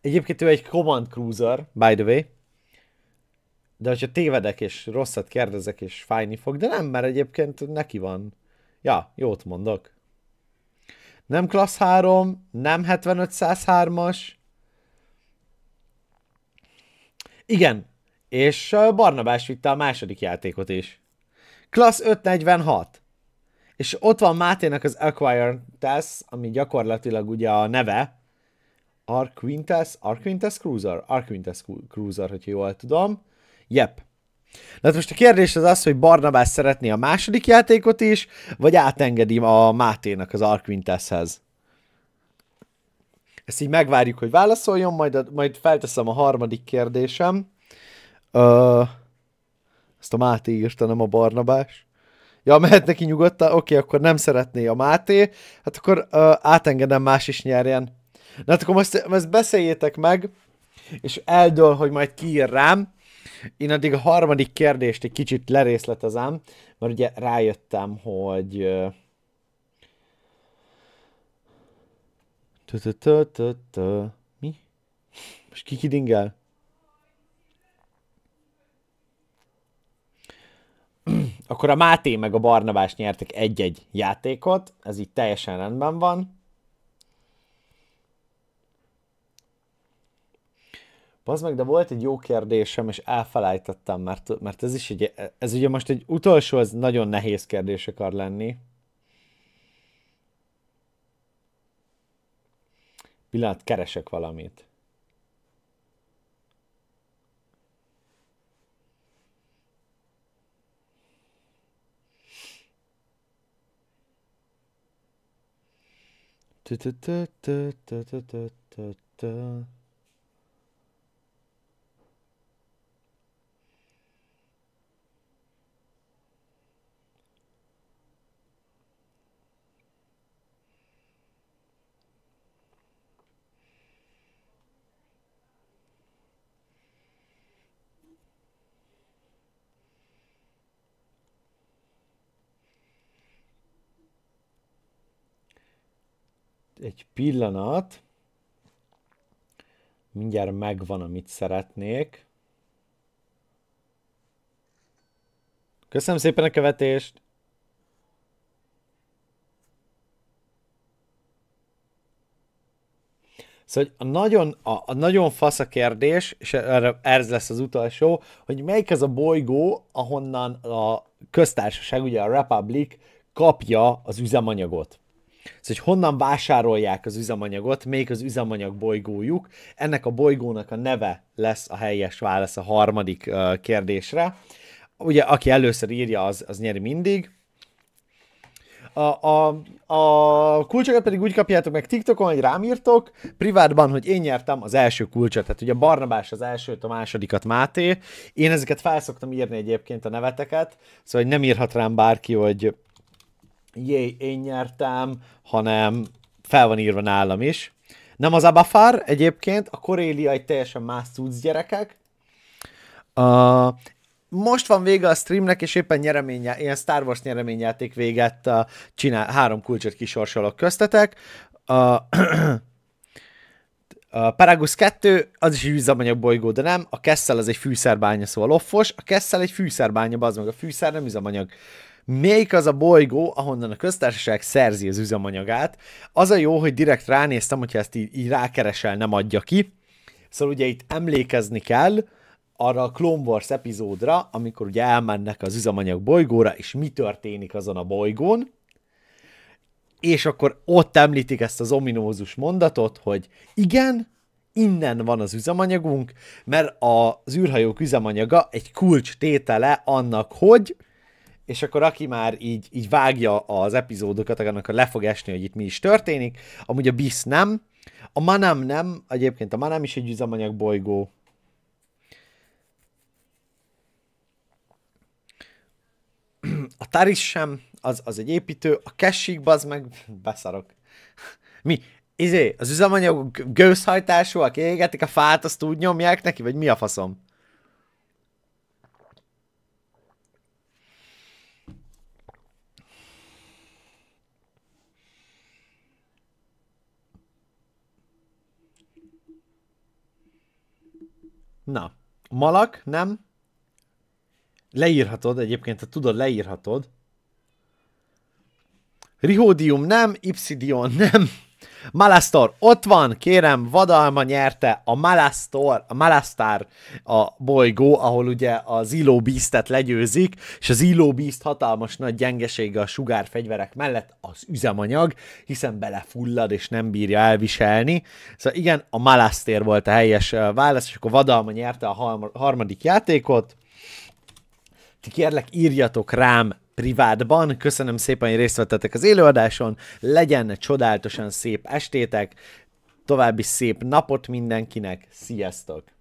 Speaker 1: egyébként ő egy Command Cruiser, by the way, de hogyha tévedek és rosszat kérdezek és fájni fog, de nem, mert egyébként neki van. Ja, jót mondok. Nem class 3, nem 7503-as, Igen, és Barnabás vitte a második játékot is. Klassz 546. És ott van Máténak az Acquire Tess, ami gyakorlatilag ugye a neve. Arquintess, Arquintess Cruiser? Arquintess Cruiser, hogyha jól tudom. Jep. Na hát most a kérdés az az, hogy Barnabás szeretné a második játékot is, vagy átengedím a Máténak az Arquintesshez ezt így megvárjuk, hogy válaszoljon, majd, a, majd felteszem a harmadik kérdésem. Ö, ezt a Máté írta, nem a Barnabás. Ja, mehet neki nyugodtan, oké, okay, akkor nem szeretné a Máté, hát akkor ö, átengedem más is nyerjen. Na hát akkor most, most beszéljétek meg, és eldől, hogy majd kiír rám. Én addig a harmadik kérdést egy kicsit lerészletezem, mert ugye rájöttem, hogy Mi? Most kikidingel? Akkor a Máté meg a Barnabás nyertek egy-egy játékot, ez így teljesen rendben van. Bazd meg, de volt egy jó kérdésem, és elfelejtettem, mert, mert ez is egy, ez ugye most egy utolsó, ez nagyon nehéz kérdés akar lenni. Pillanat, keresek valamit. Ta-ta-ta-ta-ta-ta-ta-ta. egy pillanat. Mindjárt megvan, amit szeretnék. Köszönöm szépen a követést! Szóval a nagyon, a, a nagyon fasz a kérdés, és erre ez lesz az utolsó, hogy melyik az a bolygó, ahonnan a köztársaság, ugye a Republic kapja az üzemanyagot. Szóval, hogy honnan vásárolják az üzemanyagot, még az üzemanyag bolygójuk. Ennek a bolygónak a neve lesz a helyes válasz a harmadik uh, kérdésre. Ugye, aki először írja, az, az nyeri mindig. A, a, a kulcsokat pedig úgy kapjátok meg TikTokon, hogy rám írtok, privátban, hogy én nyertem az első kulcsot. Tehát ugye Barnabás az elsőt, a másodikat Máté. Én ezeket felszoktam írni egyébként a neveteket, szóval nem írhat rám bárki, hogy jé, én nyertem, hanem fel van írva nálam is. Nem az Abafar egyébként, a Korélia egy teljesen más tudsz gyerekek. Uh, most van vége a streamnek, és éppen nyereménye, ilyen Star Wars nyereményjáték véget uh, csinál, három kulcsot kisorsolok köztetek. Uh, uh, Paragus 2 az is egy üzemanyag bolygó, de nem. A Kessel az egy fűszerbánya, szóval offos. A Kessel egy fűszerbánya, az meg a fűszer nem üzemanyag melyik az a bolygó, ahonnan a köztársaság szerzi az üzemanyagát. Az a jó, hogy direkt ránéztem, hogyha ezt így, így rákeresel, nem adja ki. Szóval ugye itt emlékezni kell arra a Clone Wars epizódra, amikor ugye elmennek az üzemanyag bolygóra, és mi történik azon a bolygón, és akkor ott említik ezt az ominózus mondatot, hogy igen, innen van az üzemanyagunk, mert az űrhajók üzemanyaga egy kulcs tétele annak, hogy és akkor aki már így, így vágja az epizódokat, annak le fog esni, hogy itt mi is történik. Amúgy a Biss nem, a Manam nem, egyébként a Manam is egy üzemanyag bolygó. A Taris sem, az, az egy építő, a Kessig az meg beszarok. Mi? Izé, az üzemanyag gőzhajtásúak égetik a fát, azt úgy nyomják neki, vagy mi a faszom? Na, malak, nem? Leírhatod, egyébként, ha tudod, leírhatod. Rihódium nem, Ipsidion nem. Malastor ott van, kérem, Vadalma nyerte a Malastor, a Malastar a bolygó, ahol ugye az Illo Beastet legyőzik, és az Illo Beast hatalmas nagy gyengesége a sugárfegyverek mellett az üzemanyag, hiszen belefullad és nem bírja elviselni. Szóval igen, a Malastér volt a helyes válasz, és akkor Vadalma nyerte a harmadik játékot. Ti kérlek, írjatok rám privátban. Köszönöm szépen, hogy részt vettetek az élőadáson. Legyen csodálatosan szép estétek, további szép napot mindenkinek. Sziasztok!